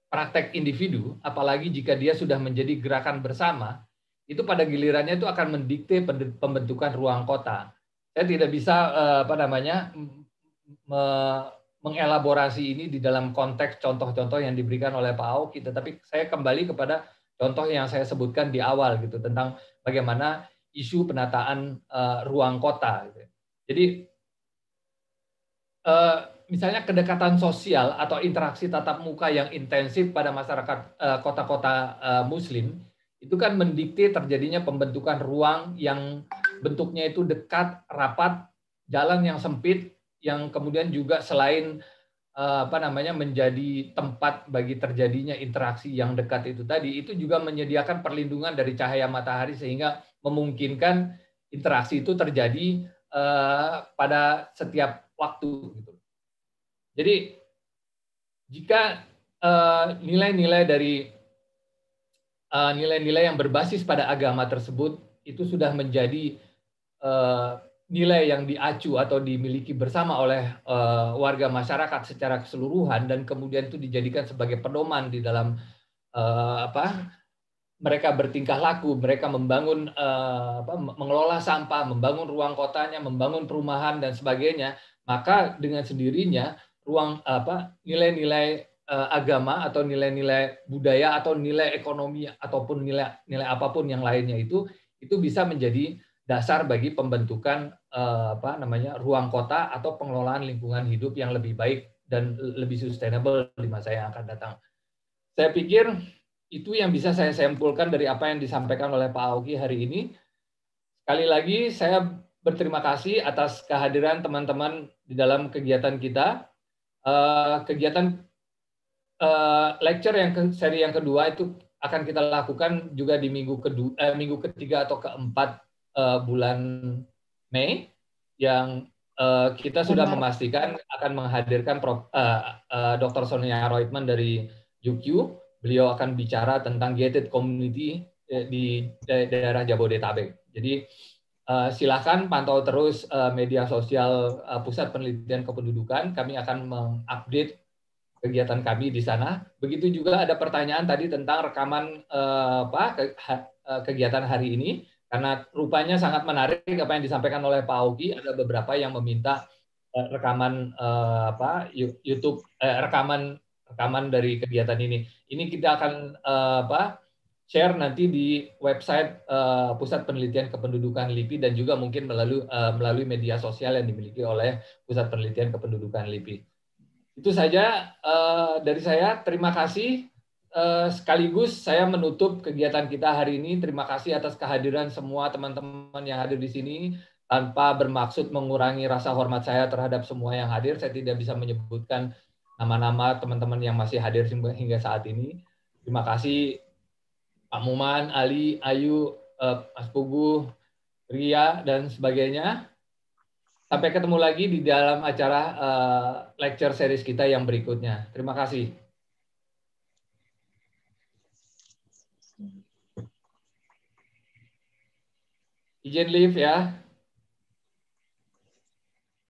praktek individu, apalagi jika dia sudah menjadi gerakan bersama, itu pada gilirannya itu akan mendikte pembentukan ruang kota. Saya tidak bisa eh, apa namanya mengelaborasi ini di dalam konteks contoh-contoh yang diberikan oleh Pak Aoki, tetapi saya kembali kepada contoh yang saya sebutkan di awal gitu tentang bagaimana isu penataan uh, ruang kota. Gitu. Jadi uh, misalnya kedekatan sosial atau interaksi tatap muka yang intensif pada masyarakat eh, kota-kota uh, uh, Muslim itu kan mendikte terjadinya pembentukan ruang yang bentuknya itu dekat, rapat, jalan yang sempit, yang kemudian juga selain apa namanya menjadi tempat bagi terjadinya interaksi yang dekat itu tadi, itu juga menyediakan perlindungan dari cahaya matahari sehingga memungkinkan interaksi itu terjadi eh, pada setiap waktu. Gitu. Jadi jika eh, nilai-nilai dari eh, nilai-nilai yang berbasis pada agama tersebut itu sudah menjadi nilai yang diacu atau dimiliki bersama oleh warga masyarakat secara keseluruhan dan kemudian itu dijadikan sebagai pedoman di dalam apa mereka bertingkah laku, mereka membangun uh, apa, mengelola sampah, membangun ruang kotanya, membangun perumahan dan sebagainya, maka dengan sendirinya ruang apa nilai-nilai uh, agama atau nilai-nilai budaya atau nilai ekonomi ataupun nilai nilai apapun yang lainnya itu itu bisa menjadi dasar bagi pembentukan uh, apa namanya ruang kota atau pengelolaan lingkungan hidup yang lebih baik dan lebih sustainable di masa yang akan datang. Saya pikir itu yang bisa saya simpulkan dari apa yang disampaikan oleh Pak Aoki hari ini. Sekali lagi saya berterima kasih atas kehadiran teman-teman di dalam kegiatan kita. Eh, kegiatan eh, lecture yang seri yang kedua itu akan kita lakukan juga di minggu kedua, eh, minggu ketiga atau keempat eh, bulan Mei yang kita sudah memastikan akan menghadirkan Prof, Dr. Sonia Roitman dari UQ beliau akan bicara tentang gated community eh, di daerah Jabodetabek. Jadi eh, silakan pantau terus eh, media sosial Pusat Penelitian Kependudukan. Kami akan mengupdate kegiatan kami di sana. Begitu juga ada pertanyaan tadi tentang rekaman apa kegiatan hari ini karena rupanya sangat menarik apa yang disampaikan oleh Pak Augi Ada beberapa yang meminta rekaman apa YouTube rekaman rekaman dari kegiatan ini. Ini kita akan uh, apa share nanti di website uh, Pusat Penelitian Kependudukan LIPI dan juga mungkin melalui uh, eh, melalui media sosial yang dimiliki oleh Pusat Penelitian Kependudukan LIPI. Itu saja uh, dari saya. Terima kasih sekaligus saya menutup kegiatan kita hari ini. Terima kasih atas kehadiran semua teman-teman yang hadir di sini. Tanpa bermaksud mengurangi rasa hormat saya terhadap semua yang hadir, saya tidak bisa menyebutkan nama-nama teman-teman yang masih hadir hingga saat ini. Terima kasih Pak Muman, Ali, Ayu, eh, Mas Pugu, Ria, dan sebagainya. Sampai ketemu lagi di dalam acara eh, lecture series kita yang berikutnya. Terima kasih. Izin leave ya.